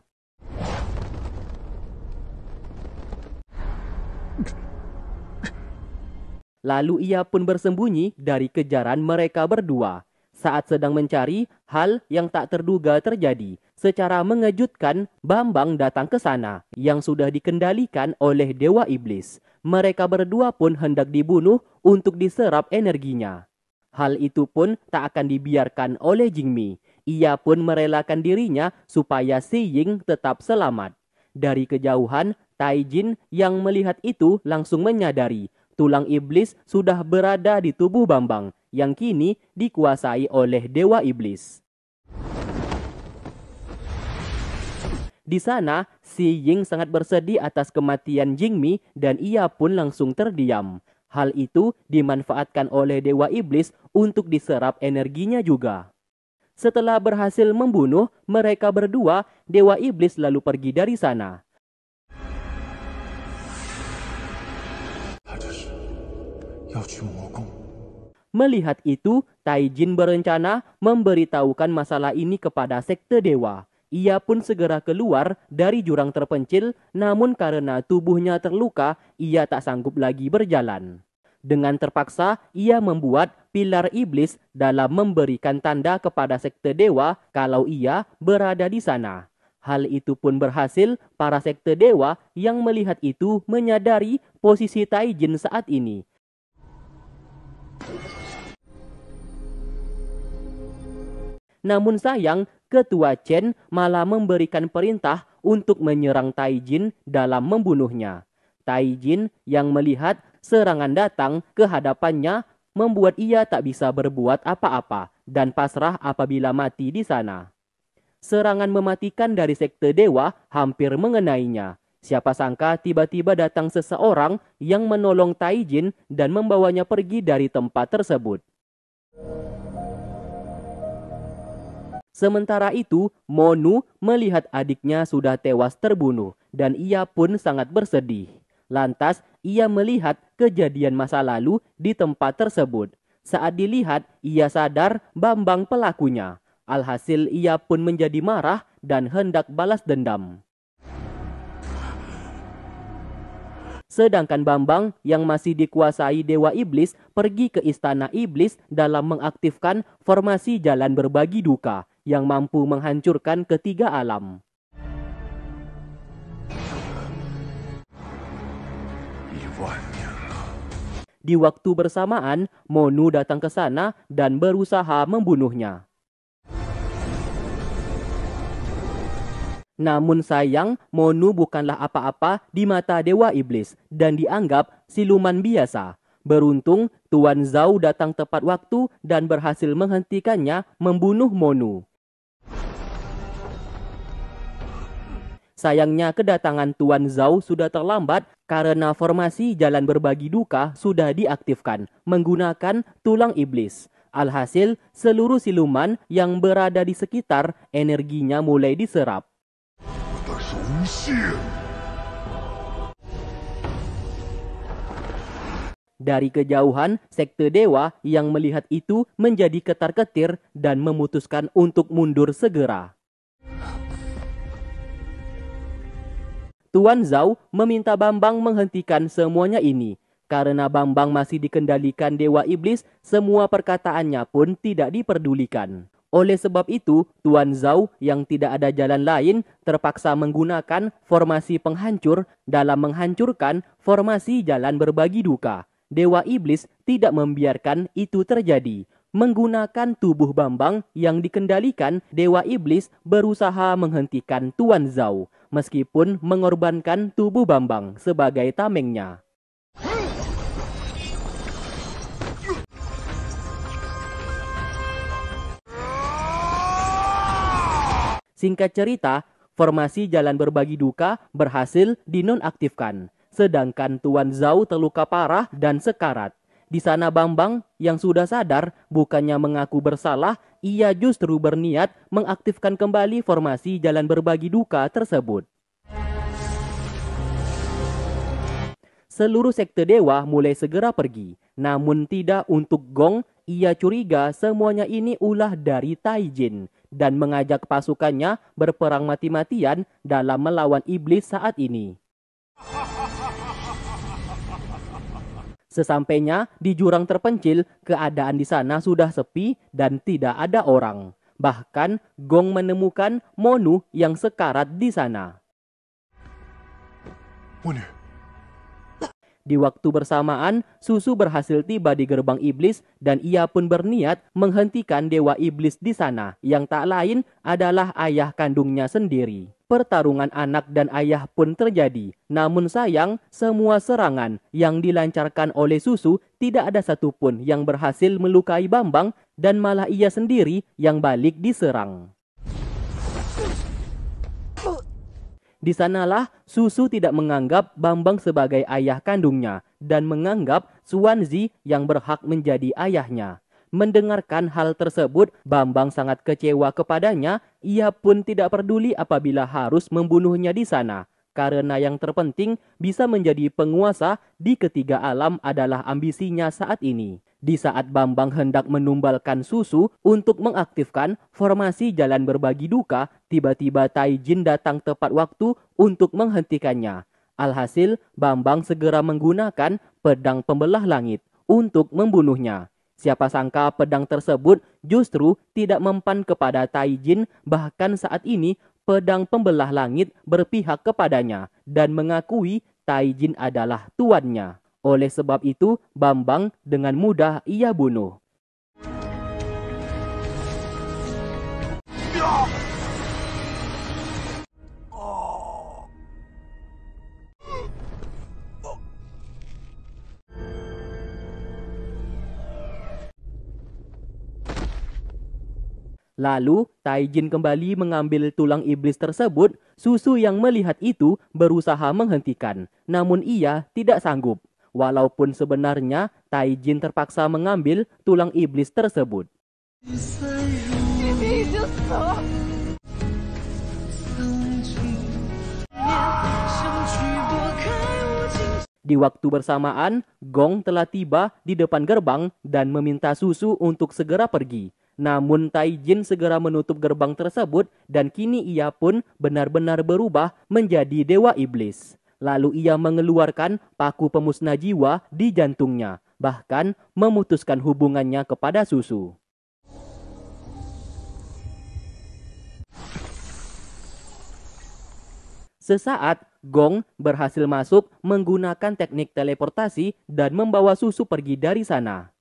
Lalu ia pun bersembunyi dari kejaran mereka berdua. Saat sedang mencari, hal yang tak terduga terjadi. Secara mengejutkan, Bambang datang ke sana yang sudah dikendalikan oleh Dewa Iblis mereka berdua pun hendak dibunuh untuk diserap energinya. Hal itu pun tak akan dibiarkan oleh Jingmi. Ia pun merelakan dirinya supaya Si Ying tetap selamat. Dari kejauhan, Tai Jin yang melihat itu langsung menyadari tulang iblis sudah berada di tubuh Bambang yang kini dikuasai oleh Dewa Iblis. Di sana, Si Ying sangat bersedih atas kematian Jing Mi dan ia pun langsung terdiam. Hal itu dimanfaatkan oleh Dewa Iblis untuk diserap energinya juga. Setelah berhasil membunuh mereka berdua, Dewa Iblis lalu pergi dari sana. Melihat itu, Taijin berencana memberitahukan masalah ini kepada sekte dewa. Ia pun segera keluar dari jurang terpencil, namun karena tubuhnya terluka, ia tak sanggup lagi berjalan. Dengan terpaksa, ia membuat pilar iblis dalam memberikan tanda kepada sekte dewa kalau ia berada di sana. Hal itu pun berhasil, para sekte dewa yang melihat itu menyadari posisi Taijin saat ini. Namun sayang, ketua Chen malah memberikan perintah untuk menyerang Taijin dalam membunuhnya. Taijin yang melihat serangan datang ke hadapannya membuat ia tak bisa berbuat apa-apa dan pasrah apabila mati di sana. Serangan mematikan dari sekte dewa hampir mengenainya. Siapa sangka tiba-tiba datang seseorang yang menolong Taijin dan membawanya pergi dari tempat tersebut. Sementara itu, Monu melihat adiknya sudah tewas terbunuh dan ia pun sangat bersedih. Lantas, ia melihat kejadian masa lalu di tempat tersebut. Saat dilihat, ia sadar Bambang pelakunya. Alhasil, ia pun menjadi marah dan hendak balas dendam. Sedangkan Bambang yang masih dikuasai Dewa Iblis pergi ke Istana Iblis dalam mengaktifkan formasi jalan berbagi duka yang mampu menghancurkan ketiga alam. Di waktu bersamaan, Monu datang ke sana dan berusaha membunuhnya. Namun sayang, Monu bukanlah apa-apa di mata Dewa Iblis dan dianggap siluman biasa. Beruntung, Tuan Zhao datang tepat waktu dan berhasil menghentikannya membunuh Monu. Sayangnya kedatangan Tuan Zhao sudah terlambat karena formasi jalan berbagi duka sudah diaktifkan menggunakan tulang iblis. Alhasil, seluruh siluman yang berada di sekitar energinya mulai diserap. Dari kejauhan, sekte dewa yang melihat itu menjadi ketar-ketir dan memutuskan untuk mundur segera. Tuan Zhao meminta Bambang menghentikan semuanya ini. Karena Bambang masih dikendalikan Dewa Iblis, semua perkataannya pun tidak diperdulikan. Oleh sebab itu, Tuan Zhao yang tidak ada jalan lain terpaksa menggunakan formasi penghancur dalam menghancurkan formasi jalan berbagi duka. Dewa Iblis tidak membiarkan itu terjadi. Menggunakan tubuh Bambang yang dikendalikan, Dewa Iblis berusaha menghentikan Tuan Zhao meskipun mengorbankan tubuh Bambang sebagai tamengnya. Singkat cerita, formasi jalan berbagi duka berhasil dinonaktifkan, sedangkan Tuan Zhao terluka parah dan sekarat. Di sana Bambang yang sudah sadar bukannya mengaku bersalah, ia justru berniat mengaktifkan kembali formasi jalan berbagi duka tersebut. Seluruh sekte dewa mulai segera pergi, namun tidak untuk Gong, ia curiga semuanya ini ulah dari Taijin dan mengajak pasukannya berperang mati-matian dalam melawan iblis saat ini. Sesampainya di jurang terpencil, keadaan di sana sudah sepi dan tidak ada orang. Bahkan Gong menemukan Monu yang sekarat di sana. Monu. Di waktu bersamaan, Susu berhasil tiba di gerbang iblis dan ia pun berniat menghentikan dewa iblis di sana yang tak lain adalah ayah kandungnya sendiri. Pertarungan anak dan ayah pun terjadi, namun sayang, semua serangan yang dilancarkan oleh Susu tidak ada satupun yang berhasil melukai Bambang, dan malah ia sendiri yang balik diserang. Di sanalah Susu tidak menganggap Bambang sebagai ayah kandungnya dan menganggap Suanzi yang berhak menjadi ayahnya. Mendengarkan hal tersebut, Bambang sangat kecewa kepadanya. Ia pun tidak peduli apabila harus membunuhnya di sana, karena yang terpenting bisa menjadi penguasa di ketiga alam adalah ambisinya saat ini. Di saat Bambang hendak menumbalkan susu untuk mengaktifkan formasi jalan berbagi duka, tiba-tiba Taijin datang tepat waktu untuk menghentikannya. Alhasil, Bambang segera menggunakan pedang pembelah langit untuk membunuhnya. Siapa sangka pedang tersebut justru tidak mempan kepada Taijin, bahkan saat ini pedang pembelah langit berpihak kepadanya dan mengakui Taijin adalah tuannya. Oleh sebab itu, Bambang dengan mudah ia bunuh. Lalu, Taijin kembali mengambil tulang iblis tersebut. Susu yang melihat itu berusaha menghentikan, namun ia tidak sanggup. Walaupun sebenarnya Taijin terpaksa mengambil tulang iblis tersebut. Di waktu bersamaan, Gong telah tiba di depan gerbang dan meminta Susu untuk segera pergi. Namun Taijin segera menutup gerbang tersebut dan kini ia pun benar-benar berubah menjadi dewa iblis. Lalu ia mengeluarkan paku pemusnah jiwa di jantungnya, bahkan memutuskan hubungannya kepada susu. Sesaat, Gong berhasil masuk menggunakan teknik teleportasi dan membawa susu pergi dari sana.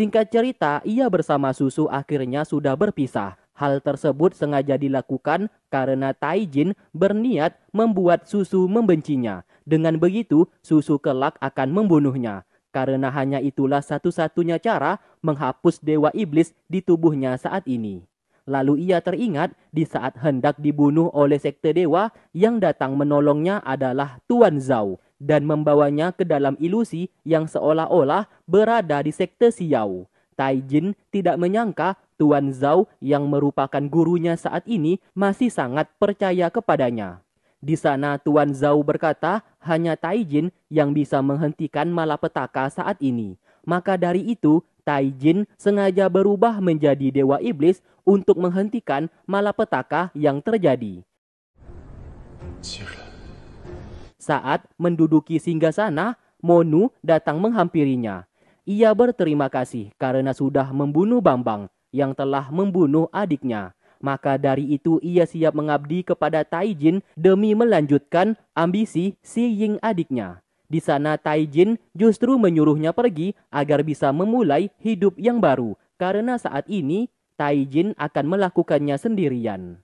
Singkat cerita, ia bersama Susu akhirnya sudah berpisah. Hal tersebut sengaja dilakukan karena Taijin berniat membuat Susu membencinya. Dengan begitu, Susu kelak akan membunuhnya. Karena hanya itulah satu-satunya cara menghapus dewa iblis di tubuhnya saat ini. Lalu ia teringat di saat hendak dibunuh oleh sekte dewa yang datang menolongnya adalah Tuan Zhao dan membawanya ke dalam ilusi yang seolah-olah berada di sekte Xiao. Taijin tidak menyangka Tuan Zhao yang merupakan gurunya saat ini masih sangat percaya kepadanya. Di sana Tuan Zhao berkata hanya Taijin yang bisa menghentikan malapetaka saat ini. Maka dari itu Taijin sengaja berubah menjadi dewa iblis untuk menghentikan malapetaka yang terjadi. Saat menduduki singgah sana, Monu datang menghampirinya. Ia berterima kasih karena sudah membunuh Bambang yang telah membunuh adiknya. Maka dari itu ia siap mengabdi kepada Taijin demi melanjutkan ambisi Si Ying adiknya. Di sana Taijin justru menyuruhnya pergi agar bisa memulai hidup yang baru karena saat ini Taijin akan melakukannya sendirian.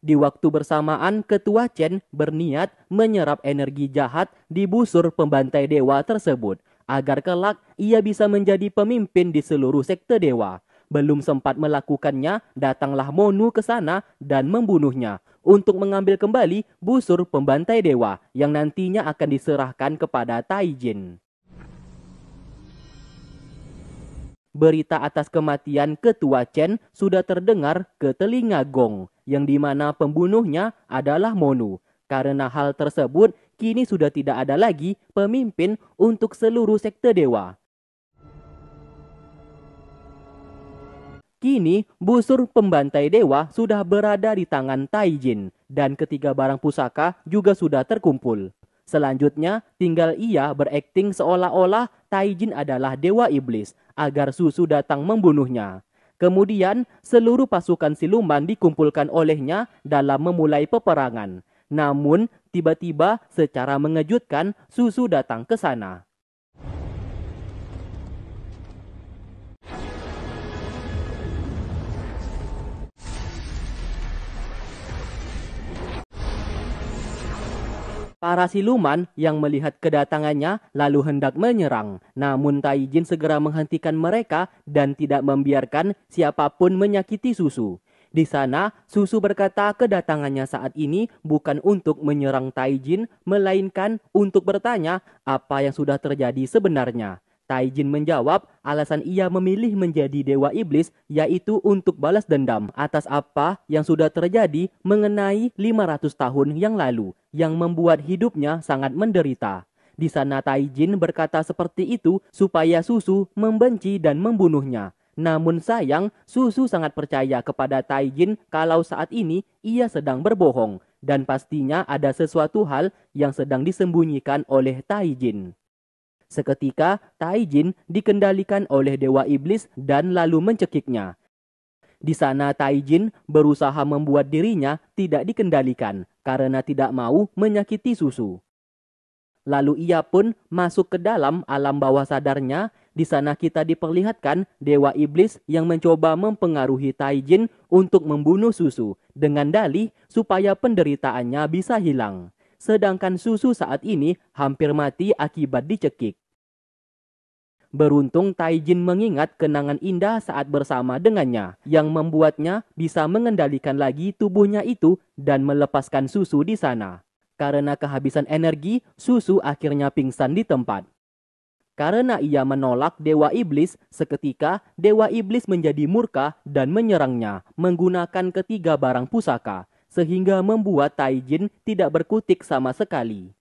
Di waktu bersamaan, Ketua Chen berniat menyerap energi jahat di busur pembantai dewa tersebut agar kelak ia bisa menjadi pemimpin di seluruh sekte dewa. Belum sempat melakukannya, datanglah Monu ke sana dan membunuhnya untuk mengambil kembali busur pembantai dewa yang nantinya akan diserahkan kepada Taijin. Berita atas kematian ketua Chen sudah terdengar ke telinga Gong, yang dimana pembunuhnya adalah Monu. Karena hal tersebut, kini sudah tidak ada lagi pemimpin untuk seluruh sekte dewa. Kini, busur pembantai dewa sudah berada di tangan Taijin, dan ketiga barang pusaka juga sudah terkumpul. Selanjutnya, tinggal ia berakting seolah-olah Taijin adalah dewa iblis agar Susu datang membunuhnya. Kemudian, seluruh pasukan siluman dikumpulkan olehnya dalam memulai peperangan. Namun, tiba-tiba secara mengejutkan Susu datang ke sana. Para siluman yang melihat kedatangannya lalu hendak menyerang, namun Taijin segera menghentikan mereka dan tidak membiarkan siapapun menyakiti Susu. Di sana, Susu berkata kedatangannya saat ini bukan untuk menyerang Taijin, melainkan untuk bertanya apa yang sudah terjadi sebenarnya. Taijin menjawab alasan ia memilih menjadi dewa iblis yaitu untuk balas dendam atas apa yang sudah terjadi mengenai 500 tahun yang lalu yang membuat hidupnya sangat menderita. Di sana Taijin berkata seperti itu supaya Susu membenci dan membunuhnya. Namun sayang, Susu sangat percaya kepada Taijin kalau saat ini ia sedang berbohong dan pastinya ada sesuatu hal yang sedang disembunyikan oleh Taijin. Seketika, Taijin dikendalikan oleh Dewa Iblis dan lalu mencekiknya. Di sana Taijin berusaha membuat dirinya tidak dikendalikan karena tidak mau menyakiti susu. Lalu ia pun masuk ke dalam alam bawah sadarnya. Di sana kita diperlihatkan dewa iblis yang mencoba mempengaruhi Taijin untuk membunuh susu dengan dalih supaya penderitaannya bisa hilang sedangkan susu saat ini hampir mati akibat dicekik. Beruntung Taijin mengingat kenangan indah saat bersama dengannya yang membuatnya bisa mengendalikan lagi tubuhnya itu dan melepaskan susu di sana. Karena kehabisan energi, susu akhirnya pingsan di tempat. Karena ia menolak Dewa Iblis, seketika Dewa Iblis menjadi murka dan menyerangnya menggunakan ketiga barang pusaka, sehingga membuat Taijin tidak berkutik sama sekali.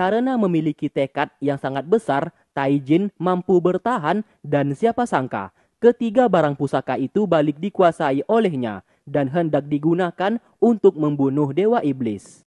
Karena memiliki tekad yang sangat besar, Taijin mampu bertahan dan siapa sangka ketiga barang pusaka itu balik dikuasai olehnya dan hendak digunakan untuk membunuh dewa iblis.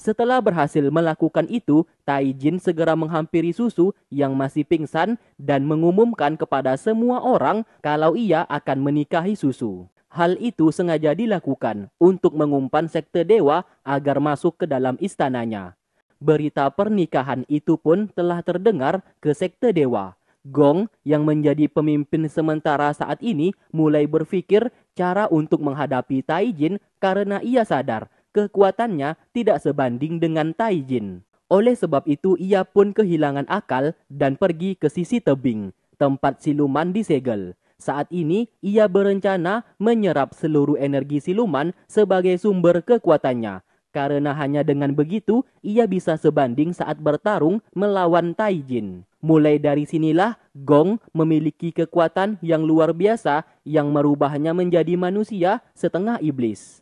Setelah berhasil melakukan itu, Taijin segera menghampiri Susu yang masih pingsan dan mengumumkan kepada semua orang kalau ia akan menikahi Susu. Hal itu sengaja dilakukan untuk mengumpan sekte dewa agar masuk ke dalam istananya. Berita pernikahan itu pun telah terdengar ke sekte dewa. Gong yang menjadi pemimpin sementara saat ini mulai berpikir cara untuk menghadapi Taijin karena ia sadar kekuatannya tidak sebanding dengan Taijin. Oleh sebab itu ia pun kehilangan akal dan pergi ke sisi tebing, tempat siluman disegel. Saat ini ia berencana menyerap seluruh energi siluman sebagai sumber kekuatannya. Karena hanya dengan begitu ia bisa sebanding saat bertarung melawan Taijin. Mulai dari sinilah Gong memiliki kekuatan yang luar biasa yang merubahnya menjadi manusia setengah iblis.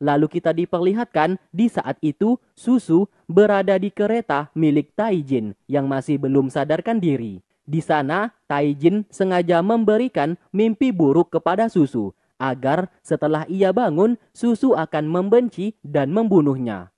Lalu kita diperlihatkan di saat itu Susu berada di kereta milik Taijin yang masih belum sadarkan diri. Di sana, Taijin sengaja memberikan mimpi buruk kepada Susu agar setelah ia bangun, Susu akan membenci dan membunuhnya.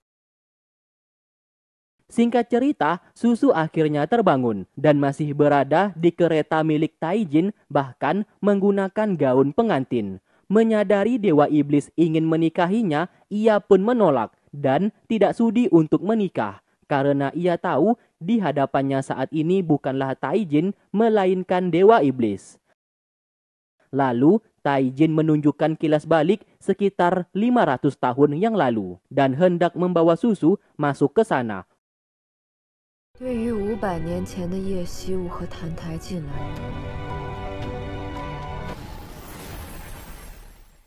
Singkat cerita, Susu akhirnya terbangun dan masih berada di kereta milik Taijin bahkan menggunakan gaun pengantin. Menyadari dewa iblis ingin menikahinya, ia pun menolak dan tidak sudi untuk menikah karena ia tahu di hadapannya saat ini bukanlah Taijin melainkan dewa iblis. Lalu Taijin menunjukkan kilas balik sekitar 500 tahun yang lalu dan hendak membawa susu masuk ke sana. lalu,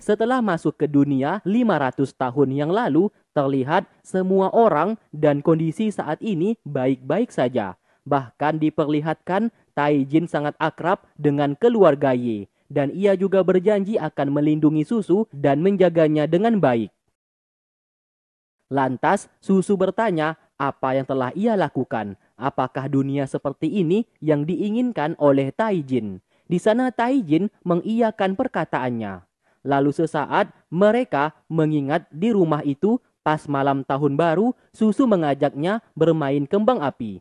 setelah masuk ke dunia 500 tahun yang lalu, terlihat semua orang dan kondisi saat ini baik-baik saja. Bahkan diperlihatkan Taijin sangat akrab dengan keluarga Ye, dan ia juga berjanji akan melindungi Susu dan menjaganya dengan baik. Lantas, Susu bertanya apa yang telah ia lakukan. Apakah dunia seperti ini yang diinginkan oleh Taijin? Di sana Taijin mengiyakan perkataannya. Lalu sesaat mereka mengingat di rumah itu pas malam tahun baru Susu mengajaknya bermain kembang api.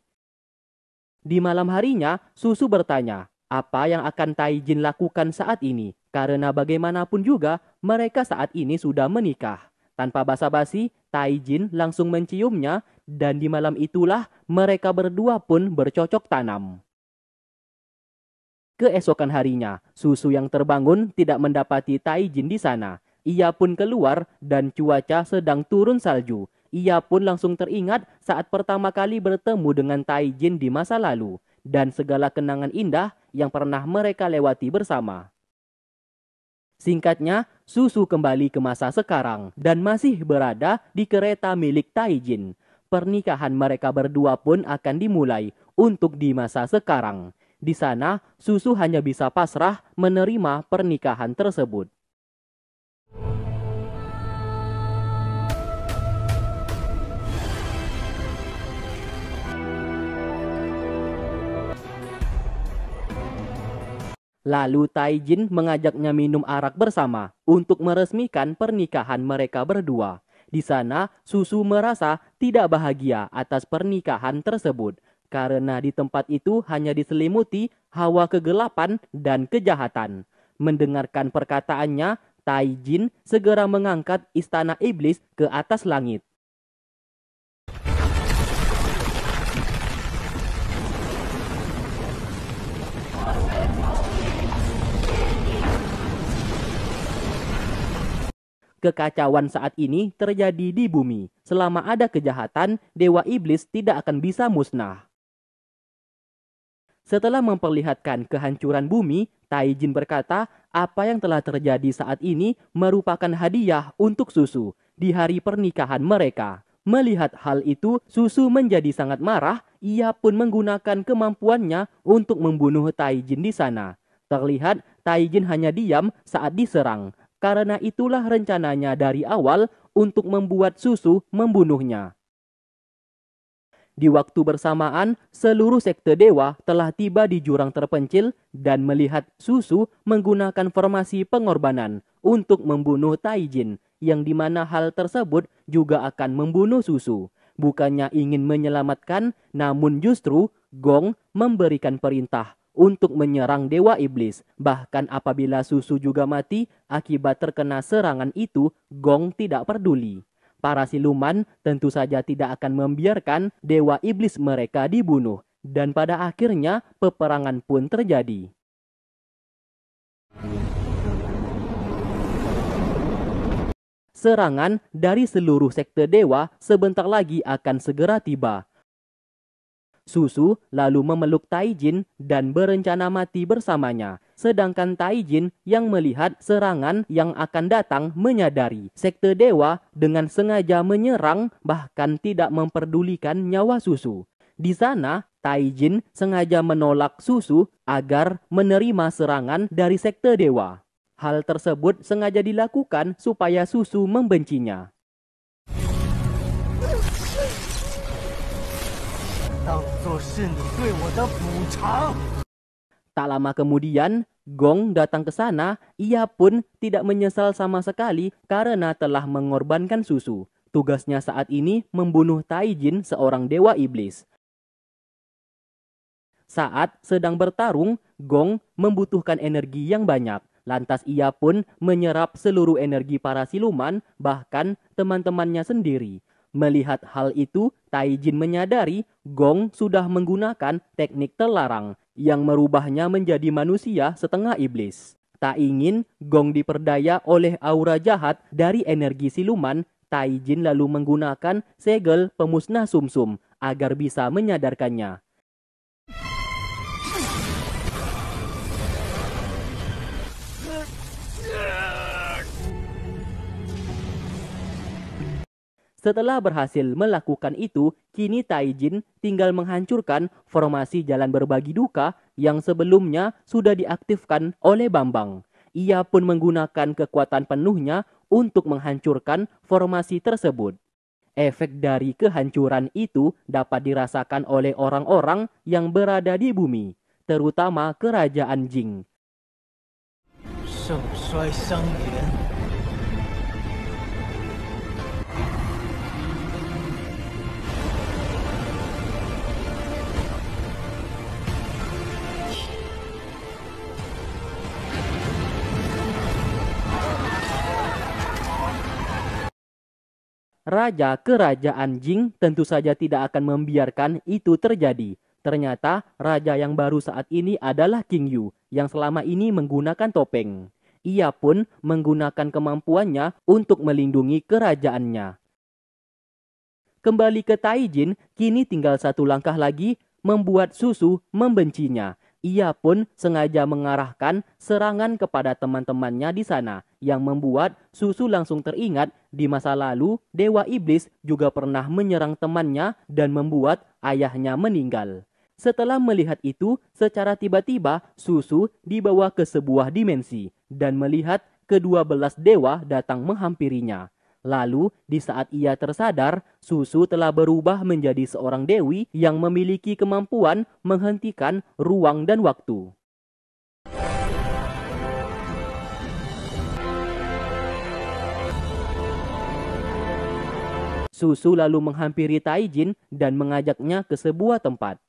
Di malam harinya Susu bertanya apa yang akan Taijin lakukan saat ini karena bagaimanapun juga mereka saat ini sudah menikah. Tanpa basa-basi, Taijin langsung menciumnya dan di malam itulah mereka berdua pun bercocok tanam. Keesokan harinya, susu yang terbangun tidak mendapati Taijin di sana. Ia pun keluar dan cuaca sedang turun salju. Ia pun langsung teringat saat pertama kali bertemu dengan Taijin di masa lalu dan segala kenangan indah yang pernah mereka lewati bersama. Singkatnya, Susu kembali ke masa sekarang dan masih berada di kereta milik Taijin. Pernikahan mereka berdua pun akan dimulai untuk di masa sekarang. Di sana, Susu hanya bisa pasrah menerima pernikahan tersebut. Lalu Taijin mengajaknya minum arak bersama untuk meresmikan pernikahan mereka berdua. Di sana, Susu merasa tidak bahagia atas pernikahan tersebut karena di tempat itu hanya diselimuti hawa kegelapan dan kejahatan. Mendengarkan perkataannya, Taijin segera mengangkat istana iblis ke atas langit. Kekacauan saat ini terjadi di bumi. Selama ada kejahatan, dewa iblis tidak akan bisa musnah. Setelah memperlihatkan kehancuran bumi, Taijin berkata, apa yang telah terjadi saat ini merupakan hadiah untuk Susu di hari pernikahan mereka. Melihat hal itu, Susu menjadi sangat marah. Ia pun menggunakan kemampuannya untuk membunuh Taijin di sana. Terlihat Taijin hanya diam saat diserang. Karena itulah rencananya dari awal untuk membuat Susu membunuhnya. Di waktu bersamaan, seluruh sekte dewa telah tiba di jurang terpencil dan melihat Susu menggunakan formasi pengorbanan untuk membunuh Taijin, yang di mana hal tersebut juga akan membunuh Susu. Bukannya ingin menyelamatkan, namun justru Gong memberikan perintah untuk menyerang Dewa Iblis. Bahkan apabila Susu juga mati akibat terkena serangan itu, Gong tidak peduli. Para siluman tentu saja tidak akan membiarkan dewa iblis mereka dibunuh, dan pada akhirnya peperangan pun terjadi. Serangan dari seluruh sekte dewa sebentar lagi akan segera tiba. Susu lalu memeluk Taijin dan berencana mati bersamanya. Sedangkan Taijin yang melihat serangan yang akan datang menyadari sekte dewa dengan sengaja menyerang bahkan tidak memperdulikan nyawa Susu. Di sana, Taijin sengaja menolak Susu agar menerima serangan dari sekte dewa. Hal tersebut sengaja dilakukan supaya Susu membencinya. Tak lama kemudian, Gong datang ke sana. Ia pun tidak menyesal sama sekali karena telah mengorbankan susu. Tugasnya saat ini membunuh Taijin, seorang dewa iblis. Saat sedang bertarung, Gong membutuhkan energi yang banyak. Lantas ia pun menyerap seluruh energi para siluman, bahkan teman-temannya sendiri. Melihat hal itu, Taijin menyadari Gong sudah menggunakan teknik terlarang yang merubahnya menjadi manusia setengah iblis. Tak ingin Gong diperdaya oleh aura jahat dari energi siluman, Taijin lalu menggunakan segel pemusnah sumsum agar bisa menyadarkannya. Setelah berhasil melakukan itu, kini Taijin tinggal menghancurkan formasi jalan berbagi duka yang sebelumnya sudah diaktifkan oleh Bambang. Ia pun menggunakan kekuatan penuhnya untuk menghancurkan formasi tersebut. Efek dari kehancuran itu dapat dirasakan oleh orang-orang yang berada di bumi, terutama kerajaan Jing. Raja kerajaan Jing tentu saja tidak akan membiarkan itu terjadi. Ternyata raja yang baru saat ini adalah King Yu yang selama ini menggunakan topeng. Ia pun menggunakan kemampuannya untuk melindungi kerajaannya. Kembali ke Taijin, kini tinggal satu langkah lagi membuat Susu membencinya. Ia pun sengaja mengarahkan serangan kepada teman-temannya di sana yang membuat Susu langsung teringat di masa lalu Dewa Iblis juga pernah menyerang temannya dan membuat ayahnya meninggal. Setelah melihat itu, secara tiba-tiba Susu dibawa ke sebuah dimensi dan melihat kedua belas dewa datang menghampirinya. Lalu, di saat ia tersadar, Susu telah berubah menjadi seorang dewi yang memiliki kemampuan menghentikan ruang dan waktu. Susu lalu menghampiri Taijin dan mengajaknya ke sebuah tempat.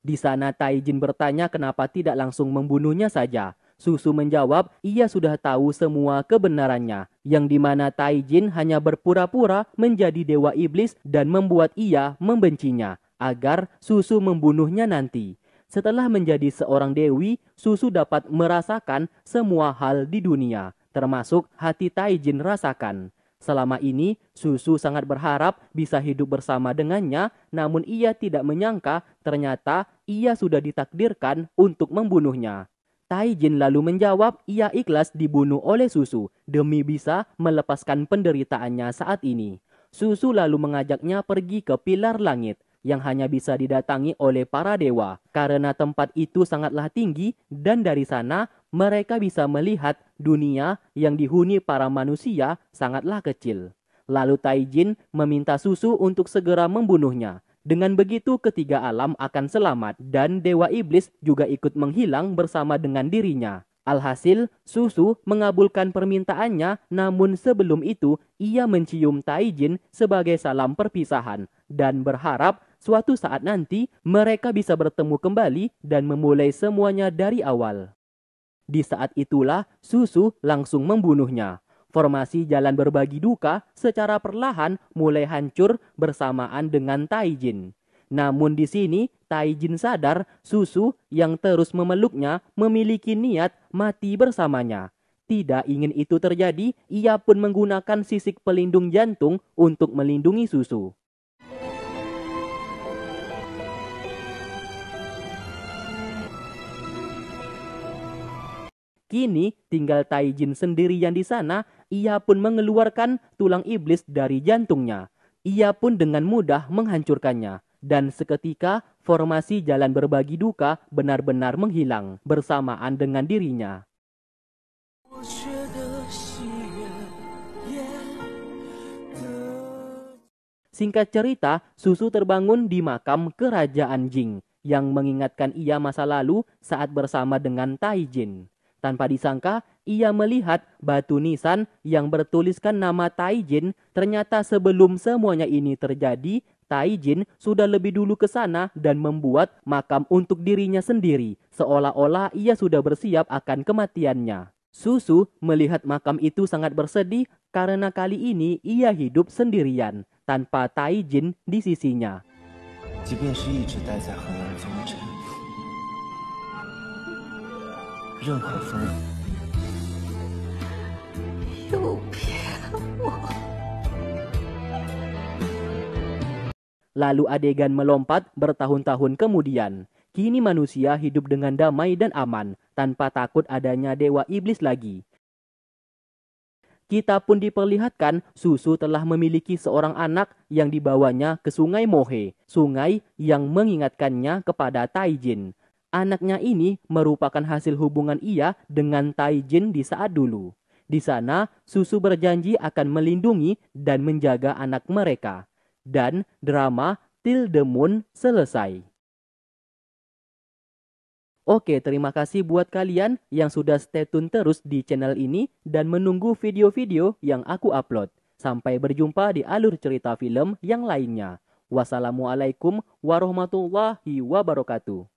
Di sana Taijin bertanya kenapa tidak langsung membunuhnya saja, Susu menjawab, ia sudah tahu semua kebenarannya, yang dimana Taijin hanya berpura-pura menjadi dewa iblis dan membuat ia membencinya, agar Susu membunuhnya nanti. Setelah menjadi seorang dewi, Susu dapat merasakan semua hal di dunia, termasuk hati Taijin rasakan. Selama ini, Susu sangat berharap bisa hidup bersama dengannya, namun ia tidak menyangka ternyata ia sudah ditakdirkan untuk membunuhnya. Tai Jin lalu menjawab ia ikhlas dibunuh oleh Susu demi bisa melepaskan penderitaannya saat ini. Susu lalu mengajaknya pergi ke pilar langit yang hanya bisa didatangi oleh para dewa karena tempat itu sangatlah tinggi dan dari sana mereka bisa melihat dunia yang dihuni para manusia sangatlah kecil. Lalu Taijin meminta Susu untuk segera membunuhnya dengan begitu ketiga alam akan selamat dan dewa iblis juga ikut menghilang bersama dengan dirinya. Alhasil, Susu mengabulkan permintaannya namun sebelum itu ia mencium Taijin sebagai salam perpisahan dan berharap suatu saat nanti mereka bisa bertemu kembali dan memulai semuanya dari awal. Di saat itulah Susu langsung membunuhnya. Formasi jalan berbagi duka secara perlahan mulai hancur bersamaan dengan Taijin. Namun di sini Taijin sadar Susu yang terus memeluknya memiliki niat mati bersamanya. Tidak ingin itu terjadi, ia pun menggunakan sisik pelindung jantung untuk melindungi Susu. Kini tinggal Taijin sendirian di sana ia pun mengeluarkan tulang iblis dari jantungnya. Ia pun dengan mudah menghancurkannya. Dan seketika formasi jalan berbagi duka benar-benar menghilang bersamaan dengan dirinya. Singkat cerita, Susu terbangun di makam kerajaan Jing yang mengingatkan ia masa lalu saat bersama dengan Taijin. Tanpa disangka, ia melihat batu nisan yang bertuliskan nama Taijin. Ternyata sebelum semuanya ini terjadi, Taijin sudah lebih dulu ke sana dan membuat makam untuk dirinya sendiri, seolah-olah ia sudah bersiap akan kematiannya. Susu melihat makam itu sangat bersedih karena kali ini ia hidup sendirian tanpa Taijin di sisinya. Jika Lalu adegan melompat bertahun-tahun kemudian. Kini manusia hidup dengan damai dan aman, tanpa takut adanya dewa iblis lagi. Kita pun diperlihatkan Susu telah memiliki seorang anak yang dibawanya ke sungai Mohe, sungai yang mengingatkannya kepada Taijin. Anaknya ini merupakan hasil hubungan ia dengan Taijin di saat dulu. Di sana, susu berjanji akan melindungi dan menjaga anak mereka. Dan drama Till the Moon selesai. Oke, terima kasih buat kalian yang sudah stay tune terus di channel ini dan menunggu video-video yang aku upload. Sampai berjumpa di alur cerita film yang lainnya. Wassalamualaikum warahmatullahi wabarakatuh.